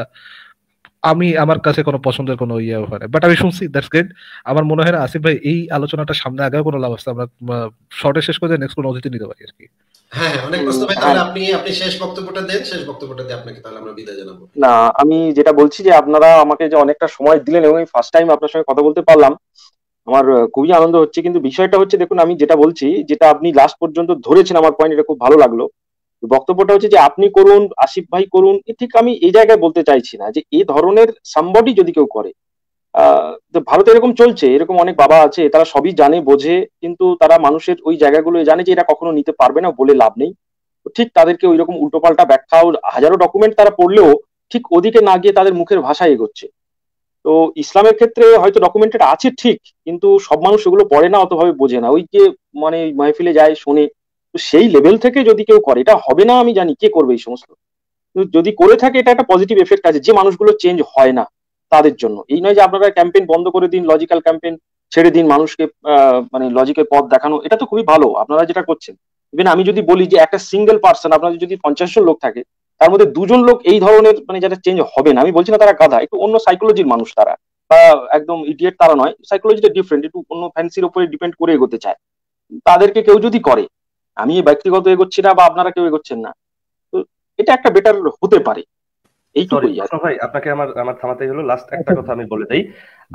আমি আমার কাছে কোনো পছন্দের কোনো ইয়ে হয় না বাট আমি শুনছি দ্যাটস গ্রেট আমার মনে হয় না আসিফ ভাই এই আলোচনাটা সামনে আগেও কোনো লাভ আসছে আমরা শর্টে শেষ করে নেক্সট কোনো অতিথি নিতে পারি আর কি হ্যাঁ, হ্যাঁ, না আমি যেটা বলছি যে আপনারা আমাকে যে অনেকটা সময় দিলেন এবং ফার্স্ট টাইম আপনার সঙ্গে কথা বলতে পারলাম আমার খুবই আনন্দ হচ্ছে কিন্তু বিষয়টা হচ্ছে দেখুন আমি যেটা বলছি যেটা আপনি লাস্ট পর্যন্ত ধরেছেন আমার পয়েন্ট এটা খুব ভালো লাগলো বক্তব্যটা হচ্ছে যে আপনি করুন আসিফ ভাই করুন ঠিক আমি এই জায়গায় বলতে চাইছি না যে এই ধরনের সামবডি যদি কেউ করে তো ভারতে এরকম চলছে এরকম অনেক বাবা আছে তারা সবই জানে বোঝে কিন্তু তারা মানুষের ওই জায়গাগুলো জানে যে এটা কখনো নিতে পারবে না বলে লাভ নেই ঠিক তাদেরকে ওই রকম উল্টোপাল্টা ব্যাখ্যা হাজারো ডকুমেন্ট তারা পড়লেও ঠিক ওদিকে না গিয়ে তাদের মুখের ভাষায় এগোচ্ছে তো ইসলামের ক্ষেত্রে হয়তো ডকুমেন্টেড আছে ঠিক কিন্তু সব মানুষ সেগুলো পড়ে না অতভাবে বোঝে না ওই যে মানে মাহফিলে যায় শোনে তো সেই লেভেল থেকে যদি কেউ করে এটা হবে না আমি জানি কে করবে এই সমস্ত যদি করে থাকে এটা একটা পজিটিভ এফেক্ট আছে যে মানুষগুলো চেঞ্জ হয় না তাদের জন্য এই নয় যে আপনারা ক্যাম্পেইন বন্ধ করে দিন লজিক্যাল ক্যাম্পেইন ছেড়ে দিন মানুষকে মানে লজিকের পথ দেখানো এটা তো খুবই ভালো আপনারা যেটা করছেন ইভেন আমি যদি বলি যে একটা সিঙ্গেল পার্সন আপনাদের যদি পঞ্চাশ জন লোক থাকে তার মধ্যে দুজন লোক এই ধরনের মানে যারা চেঞ্জ হবে না আমি বলছি না তারা গাধা একটু অন্য সাইকোলজির মানুষ তারা বা একদম ইডিয়েট তারা নয় সাইকোলজিটা ডিফারেন্ট একটু অন্য ফ্যান্সির উপরে ডিপেন্ড করে এগোতে চায় তাদেরকে কেউ যদি করে আমি ব্যক্তিগত এগোচ্ছি না বা আপনারা কেউ এগোচ্ছেন না তো এটা একটা বেটার হতে পারে ভাই আপনাকে আমার আমার হলো লাস্ট একটা আচ্ছা। কথা আমি বলে দেই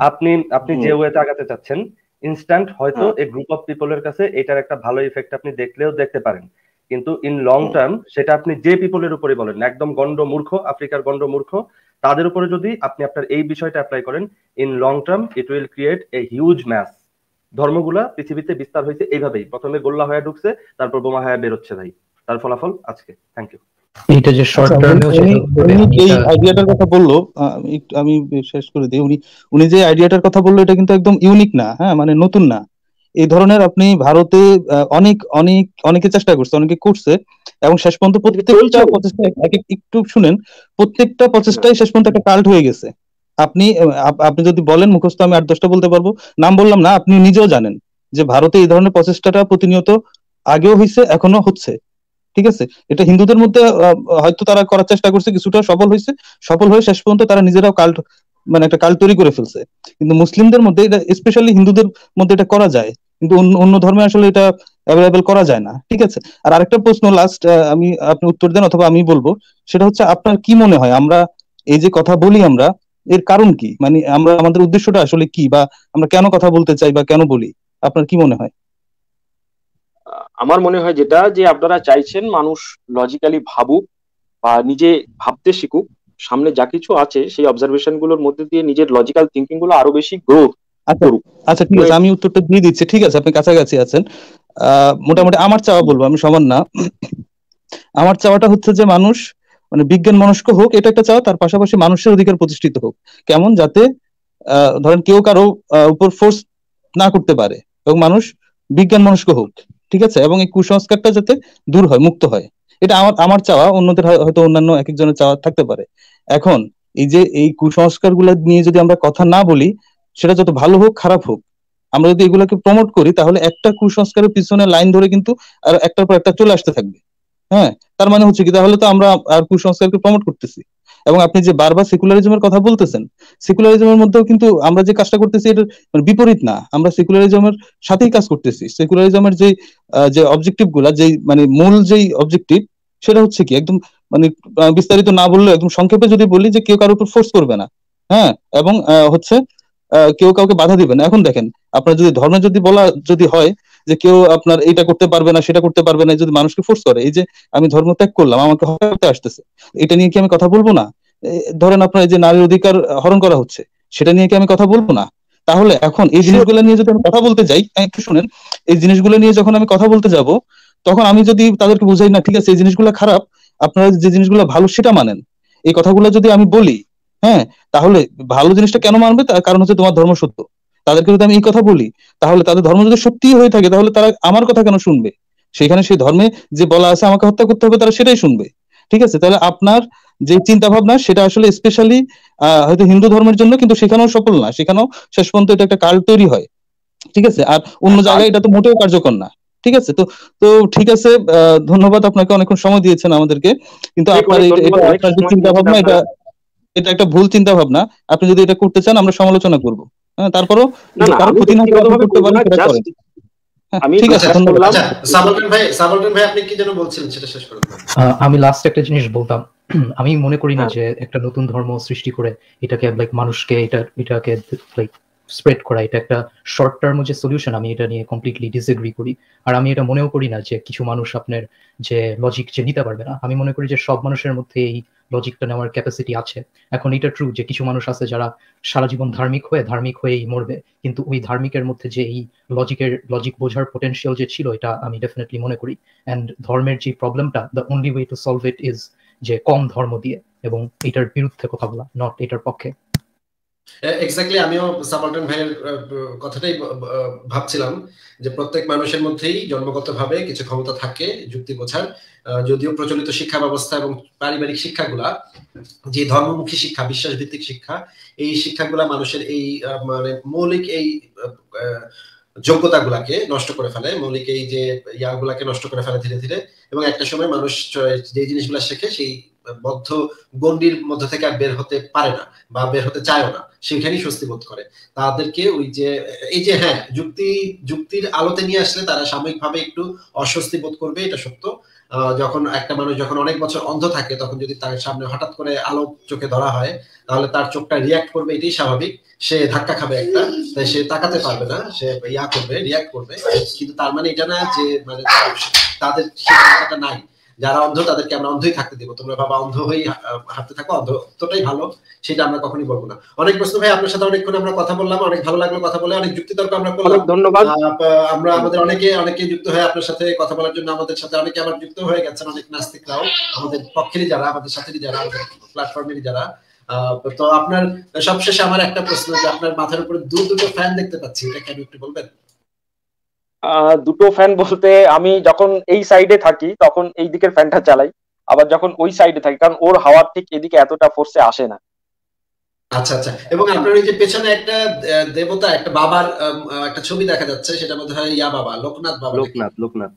আপনি আপনি যে ওয়েতে আগাতে চাচ্ছেন ইনস্ট্যান্ট হয়তো এই গ্রুপ অফ পিপলের কাছে এটার একটা ভালো ইফেক্ট আপনি দেখলেও দেখতে পারেন কিন্তু ইন লং টার্ম সেটা আপনি যে পিপলের উপরে বলেন একদম গন্ড মূর্খ আফ্রিকার গন্ড মূর্খ তাদের উপরে যদি আপনি আপনার এই বিষয়টা অ্যাপ্লাই করেন in long term it will create a huge mass ধর্মগুলা পৃথিবীতে বিস্তার হয়েছে এইভাবেই প্রথমে গোল্লা হয়ে ঢুকছে তারপর বোমা হয়ে বেরোচ্ছে ভাই তার ফলাফল আজকে থ্যাংক ইউ এটা যে শর্ট আচ্ছা, টার্ম উনি এই আইডিয়াটার কথা বললো আমি শেষ করে দিই উনি উনি যে আইডিয়াটার কথা বললো এটা কিন্তু একদম ইউনিক না হ্যাঁ মানে নতুন না এই ধরনের আপনি ভারতে অনেক অনেক অনেকে চেষ্টা করছে অনেকে করছে এবং শেষ পর্যন্ত প্রত্যেকটা প্রচেষ্টা একটু শুনেন প্রত্যেকটা প্রচেষ্টাই শেষ পর্যন্ত একটা কাল্ট হয়ে গেছে আপনি আপনি যদি বলেন মুখস্থ আমি আট দশটা বলতে পারবো নাম বললাম না আপনি নিজেও জানেন যে ভারতে এই ধরনের প্রচেষ্টাটা প্রতিনিয়ত আগেও হয়েছে এখনো হচ্ছে ঠিক আছে এটা হিন্দুদের মধ্যে হয়তো তারা করার চেষ্টা করছে কিছুটা সফল হয়েছে সফল হয়ে শেষ পর্যন্ত তারা নিজেরাও কাল্ট মানে একটা কাল তৈরি করে ফেলছে কিন্তু মুসলিমদের মধ্যে এটা স্পেশালি হিন্দুদের মধ্যে এটা করা যায় কিন্তু অন্য ধর্মে আসলে এটা অ্যাভেলেবেল করা যায় না ঠিক আছে আর আরেকটা প্রশ্ন লাস্ট আমি আপনি উত্তর দেন অথবা আমি বলবো সেটা হচ্ছে আপনার কি মনে হয় আমরা এই যে কথা বলি আমরা এর কারণ কি মানে আমরা আমাদের উদ্দেশ্যটা আসলে কি বা আমরা কেন কথা বলতে চাই বা কেন বলি আপনার কি মনে হয় আমার মনে হয় যেটা যে আপনারা চাইছেন মানুষ লজিক্যালি ভাবুক বা নিজে ভাবতে শিখুক সামনে যা কিছু আছে সেই অবজারভেশন গুলোর মধ্যে দিয়ে নিজের লজিক্যাল থিঙ্কিং গুলো আরো বেশি গ্রো আচ্ছা, করুক আচ্ছা ঠিক আছে আমি উত্তরটা দিয়ে দিচ্ছি ঠিক আছে আপনি কাছাকাছি আছেন মোটামুটি আমার চাওয়া বলবো আমি সমান না আমার চাওয়াটা হচ্ছে যে মানুষ মানে বিজ্ঞান মনস্ক হোক এটা একটা চাওয়া তার পাশাপাশি মানুষের অধিকার প্রতিষ্ঠিত হোক কেমন যাতে ধরেন কেউ কারো উপর ফোর্স না করতে পারে এবং মানুষ বিজ্ঞান মনস্ক হোক ঠিক আছে এবং এই কুসংস্কারটা যাতে দূর হয় মুক্ত হয় এটা আমার আমার চাওয়া অন্যদের হয়তো অন্যান্য এক একজনের চাওয়া থাকতে পারে এখন এই যে এই কুসংস্কার গুলা নিয়ে যদি আমরা কথা না বলি সেটা যত ভালো হোক খারাপ হোক আমরা যদি এগুলাকে প্রমোট করি তাহলে একটা কুসংস্কারের পিছনে লাইন ধরে কিন্তু আর একটার পর একটা চলে আসতে থাকবে হ্যাঁ তার মানে হচ্ছে কি তাহলে তো আমরা আর কুসংস্কারকে প্রমোট করতেছি এবং আপনি যে বারবার সেকুলারিজমের কথা বলতেছেন সেকুলারিজমের মধ্যেও কিন্তু আমরা যে কাজটা করতেছি এর মানে বিপরীত না আমরা সেকুলারিজমের সাথেই কাজ করতেছি সেকুলারিজমের যে যে অবজেক্টিভ গুলা যে মানে মূল যেই অবজেক্টিভ সেটা হচ্ছে কি একদম মানে বিস্তারিত না বললে একদম সংক্ষেপে যদি বলি যে কেউ কারোর উপর ফোর্স করবে না হ্যাঁ এবং হচ্ছে কেউ কাউকে বাধা দিবে না এখন দেখেন আপনার যদি ধর্মে যদি বলা যদি হয় যে কেউ আপনার এটা করতে পারবে না সেটা করতে পারবে না যদি মানুষকে ফোর্স করে এই যে আমি ধর্ম ত্যাগ করলাম আমাকে হত্যা আসতেছে এটা নিয়ে কি আমি কথা বলবো না ধরেন আপনার যে নারীর অধিকার হরণ করা হচ্ছে সেটা নিয়ে কি আমি কথা বলবো না তাহলে এখন এই জিনিসগুলো নিয়ে যদি আমি কথা বলতে যাই একটু শুনেন এই জিনিসগুলো নিয়ে যখন আমি কথা বলতে যাব তখন আমি যদি তাদেরকে বুঝাই না ঠিক আছে এই জিনিসগুলো খারাপ আপনারা যে জিনিসগুলো ভালো সেটা মানেন এই কথাগুলো যদি আমি বলি হ্যাঁ তাহলে ভালো জিনিসটা কেন মানবে তার কারণ হচ্ছে তোমার ধর্ম সত্য তাদেরকে যদি আমি এই কথা বলি তাহলে তাদের ধর্ম যদি সত্যি হয়ে থাকে তাহলে তারা আমার কথা কেন শুনবে সেখানে সেই ধর্মে যে বলা আছে আমাকে হত্যা করতে হবে তারা সেটাই শুনবে ঠিক আছে তাহলে আপনার যে চিন্তা ভাবনা সেটা আসলে স্পেশালি আহ হয়তো হিন্দু ধর্মের জন্য কিন্তু সেখানেও সফল না সেখানেও শেষ পর্যন্ত এটা একটা কাল তৈরি হয় ঠিক আছে আর অন্য আচ্ছা। জায়গায় এটা তো মোটেও কার্যকর না ঠিক আছে তো তো ঠিক আছে ধন্যবাদ আপনাকে অনেকক্ষণ সময় দিয়েছেন আমাদেরকে কিন্তু আপনার চিন্তা ভাবনা এটা এটা একটা ভুল চিন্তা ভাবনা আপনি যদি এটা করতে চান আমরা সমালোচনা করবো হ্যাঁ, কারো ক্ষতি না করতে হ্যাঁ, আচ্ছা, সেটা আমি লাস্ট একটা জিনিস বলতাম [CLEARS THROAT] আমি মনে করি না হ্যাঁ। যে একটা নতুন ধর্ম সৃষ্টি করে এটাকে লাইক মানুষকে এটা এটাকে লাইক স্প্রেড করা এটা একটা শর্ট টার্মও যে সলিউশন আমি এটা নিয়ে কমপ্লিটলি ডিসএগ্রি করি আর আমি এটা মনেও করি না যে কিছু মানুষ আপনার যে লজিক যে নিতে পারবে না আমি মনে করি যে সব মানুষের মধ্যে এই লজিকটা নেওয়ার ক্যাপাসিটি আছে এখন এটা ট্রু যে কিছু মানুষ আছে যারা সারা জীবন ধার্মিক হয়ে ধার্মিক হয়েই মরবে কিন্তু ওই ধার্মিকের মধ্যে যে এই লজিকের লজিক বোঝার পোটেন্সিয়াল যে ছিল এটা আমি ডেফিনেটলি মনে করি অ্যান্ড ধর্মের যে প্রবলেমটা the only way to solve it is যে কম ধর্ম দিয়ে এবং এটার বিরুদ্ধে কথা বলা নট এটার পক্ষে এক্স্যাক্টলি আমিও সাবাল্টন ভাইয়ের কথাটাই ভাবছিলাম যে প্রত্যেক মানুষের মধ্যেই জন্মগতভাবে কিছু ক্ষমতা থাকে যুক্তি বোঝার যদিও প্রচলিত শিক্ষা ব্যবস্থা এবং পারিবারিক শিক্ষাগুলা যে ধর্মমুখী শিক্ষা বিশ্বাস ভিত্তিক শিক্ষা এই শিক্ষাগুলা মানুষের এই মানে মৌলিক এই যোগ্যতাগুলাকে নষ্ট করে ফেলে মৌলিক এই যে ইয়াগুলাকে নষ্ট করে ফেলে ধীরে ধীরে এবং একটা সময় মানুষ যে জিনিসগুলা শেখে সেই বদ্ধ গন্ডির মধ্যে থেকে আর বের হতে পারে না বা বের হতে চায়ও না সেখানেই স্বস্তি বোধ করে তাদেরকে ওই যে এই যে হ্যাঁ যুক্তি যুক্তির আলোতে নিয়ে আসলে তারা সাময়িকভাবে একটু অস্বস্তি বোধ করবে এটা সত্য যখন একটা মানুষ যখন অনেক বছর অন্ধ থাকে তখন যদি তার সামনে হঠাৎ করে আলো চোখে ধরা হয় তাহলে তার চোখটা রিয়াক্ট করবে এটাই স্বাভাবিক সে ধাক্কা খাবে একটা তাই সে তাকাতে পারবে না সে ইয়া করবে রিয়াক্ট করবে কিন্তু তার মানে এটা না যে মানে তাদের নাই যারা অন্ধ তাদেরকে আমরা অন্ধই থাকতে দেবো তোমরা বাবা অন্ধ হয়ে হাঁটতে থাকো অন্ধতটাই ভালো সেটা আমরা কখনই বলবো না অনেক প্রশ্ন ভাই আপনার সাথে অনেকক্ষণ আমরা কথা বললাম অনেক ভালো লাগলো কথা বলে অনেক যুক্তি তর্ক আমরা করলাম ধন্যবাদ আমরা আমাদের অনেকে অনেকে যুক্ত হয়ে আপনার সাথে কথা বলার জন্য আমাদের সাথে অনেকে আবার যুক্ত হয়ে গেছেন অনেক নাস্তিকরাও আমাদের পক্ষেরই যারা আমাদের সাথে যারা আমাদের প্ল্যাটফর্মেরই যারা তো আপনার সবশেষে আমার একটা প্রশ্ন যে আপনার মাথার উপরে দু দুটো ফ্যান দেখতে পাচ্ছি এটা কেন একটু বলবেন দুটো ফ্যান বলতে আমি যখন এই সাইডে থাকি তখন এই দিকের ফ্যানটা চালাই আবার যখন ওই সাইডে থাকি কারণ ওর হাওয়ার ঠিক এদিকে এতটা ফোর্সে আসে না আচ্ছা আচ্ছা এবং আপনার ওই যে পেছনে একটা দেবতা একটা বাবার একটা ছবি দেখা যাচ্ছে সেটা মধ্যে হয় ইয়া বাবা লোকনাথ বাবা লোকনাথ লোকনাথ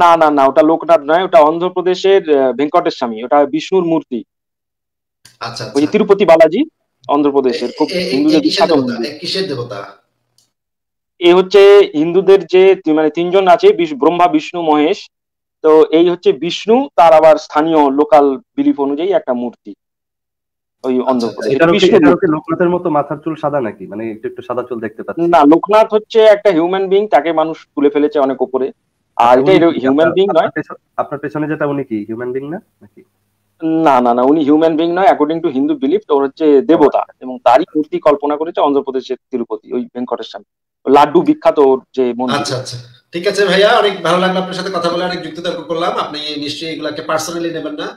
না না না ওটা লোকনাথ নয় ওটা অন্ধ্রপ্রদেশের ভেঙ্কটেশ স্বামী ওটা বিষ্ণুর মূর্তি আচ্ছা ওই আচ্ছা। তিরুপতি বালাজি অন্ধ্রপ্রদেশের খুব হিন্দুদের কিসের দেবতা এই হচ্ছে হিন্দুদের যে মানে তিনজন আছে ব্রহ্মা বিষ্ণু মহেশ তো এই হচ্ছে বিষ্ণু তার আবার স্থানীয় লোকাল বিলিফ অনুযায়ী একটা মূর্তি ওই আচ্ছা, অন্ধ্রপ্রদেশ আচ্ছা, মতো মাথার চুল সাদা নাকি মানে একটু একটু সাদা চুল দেখতে পাচ্ছি না লোকনাথ হচ্ছে একটা হিউম্যান বিং তাকে মানুষ তুলে ফেলেছে অনেক উপরে আর আচ্ছা, এটা হিউম্যান বিং নয় আপনার পেছনে যেটা উনি কি হিউম্যান বিং না নাকি না না না উনি হিউম্যান বিং নয় অ্যাকর্ডিং টু হিন্দু বিলিফ ওর হচ্ছে দেবতা এবং তারই মূর্তি কল্পনা করেছে অন্ধ্রপ্রদেশের তিরুপতি ওই ভেঙ্কটের সামনে লাড্ডু বিখ্যাত যে আচ্ছা আচ্ছা ঠিক আছে ভাইয়া অনেক ভালো লাগলো আপনার সাথে কথা বলে অনেক যুক্তি তর্ক করলাম আপনি নিশ্চয়ই এগুলাকে পার্সোনালি নেবেন না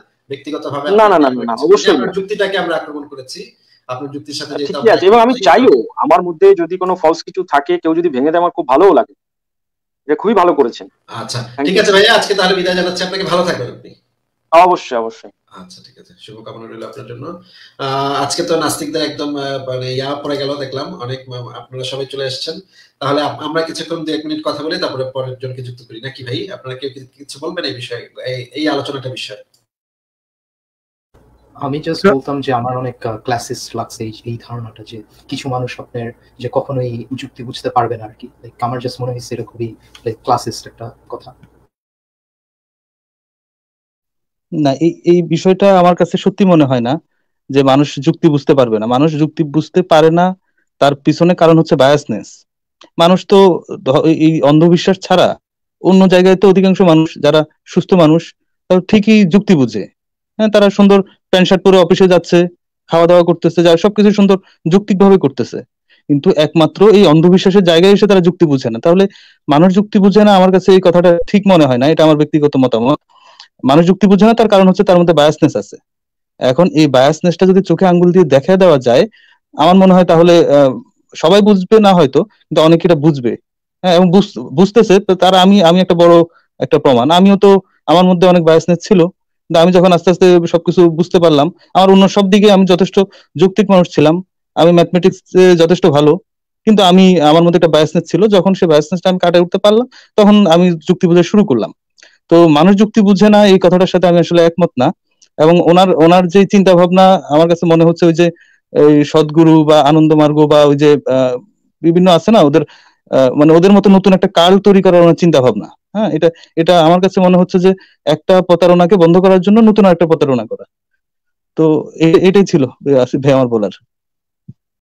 ভাবে না না না না অবশ্যই যুক্তিটাকে আমরা আক্রমণ করেছি আপনার যুক্তির সাথে আচ্ছা, ঠিক আছে এবং আমি চাইও আমার মধ্যে যদি কোনো ফলস কিছু থাকে কেউ যদি ভেঙে দেয় আমার খুব ভালোও লাগে এটা খুবই ভালো করেছেন আচ্ছা ঠিক আছে ভাইয়া আজকে তাহলে বিদায় জানাচ্ছি আপনাকে ভালো থাকবেন আপনি অবশ্যই অবশ্যই আচ্ছা ঠিক আছে শুভকামনা রইল আপনার জন্য আজকে তো একদম মানে ইয়া পড়ে গেল দেখলাম অনেক আপনারা সবাই চলে তাহলে আমরা কিছুক্ষণ দু এক মিনিট কথা বলি তারপরে পরের জনকে যুক্ত করি নাকি ভাই আপনারা কেউ কিছু বলবেন এই বিষয়ে এই আলোচনাটা বিষয়ে আমি জাস্ট বলতাম যে আমার অনেক ক্লাসিস লাগছে এই ধারণাটা যে কিছু মানুষ আপনার যে কখনোই যুক্তি বুঝতে পারবে না আর কি লাইক আমার জাস্ট মনে হয়েছে এটা খুবই লাইক ক্লাসিস্ট একটা কথা না এই এই বিষয়টা আমার কাছে সত্যি মনে হয় না যে মানুষ যুক্তি বুঝতে পারবে না মানুষ যুক্তি বুঝতে পারে না তার পিছনে কারণ হচ্ছে বায়াসনেস মানুষ তো এই অন্ধবিশ্বাস ছাড়া অন্য জায়গায় তো অধিকাংশ মানুষ যারা সুস্থ মানুষ তারা ঠিকই যুক্তি বুঝে হ্যাঁ তারা সুন্দর প্যান্ট শার্ট পরে অফিসে যাচ্ছে খাওয়া দাওয়া করতেছে যা সবকিছু সুন্দর যুক্তিকভাবে করতেছে কিন্তু একমাত্র এই অন্ধবিশ্বাসের জায়গায় এসে তারা যুক্তি বুঝে না তাহলে মানুষ যুক্তি বুঝে না আমার কাছে এই কথাটা ঠিক মনে হয় না এটা আমার ব্যক্তিগত মতামত মানুষ যুক্তি বুঝে না তার কারণ হচ্ছে তার মধ্যে বায়াসনেস আছে এখন এই বায়াসনেসটা যদি চোখে আঙ্গুল দিয়ে দেখা দেওয়া যায় আমার মনে হয় তাহলে সবাই বুঝবে না হয়তো কিন্তু অনেকে এটা বুঝবে হ্যাঁ এবং বুঝতেছে তারা আমি আমি একটা বড় একটা প্রমাণ আমিও তো আমার মধ্যে অনেক বায়াসনেস ছিল কিন্তু আমি যখন আস্তে আস্তে সবকিছু বুঝতে পারলাম আমার অন্য সব দিকে আমি যথেষ্ট যৌক্তিক মানুষ ছিলাম আমি ম্যাথমেটিক্স যথেষ্ট ভালো কিন্তু আমি আমার মধ্যে একটা বায়াসনেস ছিল যখন সে বায়াসনেসটা আমি কাটিয়ে উঠতে পারলাম তখন আমি যুক্তি বোঝা শুরু করলাম তো মানুষ যুক্তি বুঝে না এই কথাটার সাথে আমি আসলে একমত না এবং ওনার ওনার যে চিন্তা ভাবনা আমার কাছে মনে হচ্ছে ওই যে এই সদ্গুরু বা আনন্দ মার্গ বা ওই যে বিভিন্ন আছে না ওদের মানে ওদের মতো নতুন একটা কাল তৈরি করার ওনার চিন্তা ভাবনা হ্যাঁ এটা এটা আমার কাছে মনে হচ্ছে যে একটা প্রতারণাকে বন্ধ করার জন্য নতুন একটা প্রতারণা করা তো এটাই ছিল ভাই আমার বলার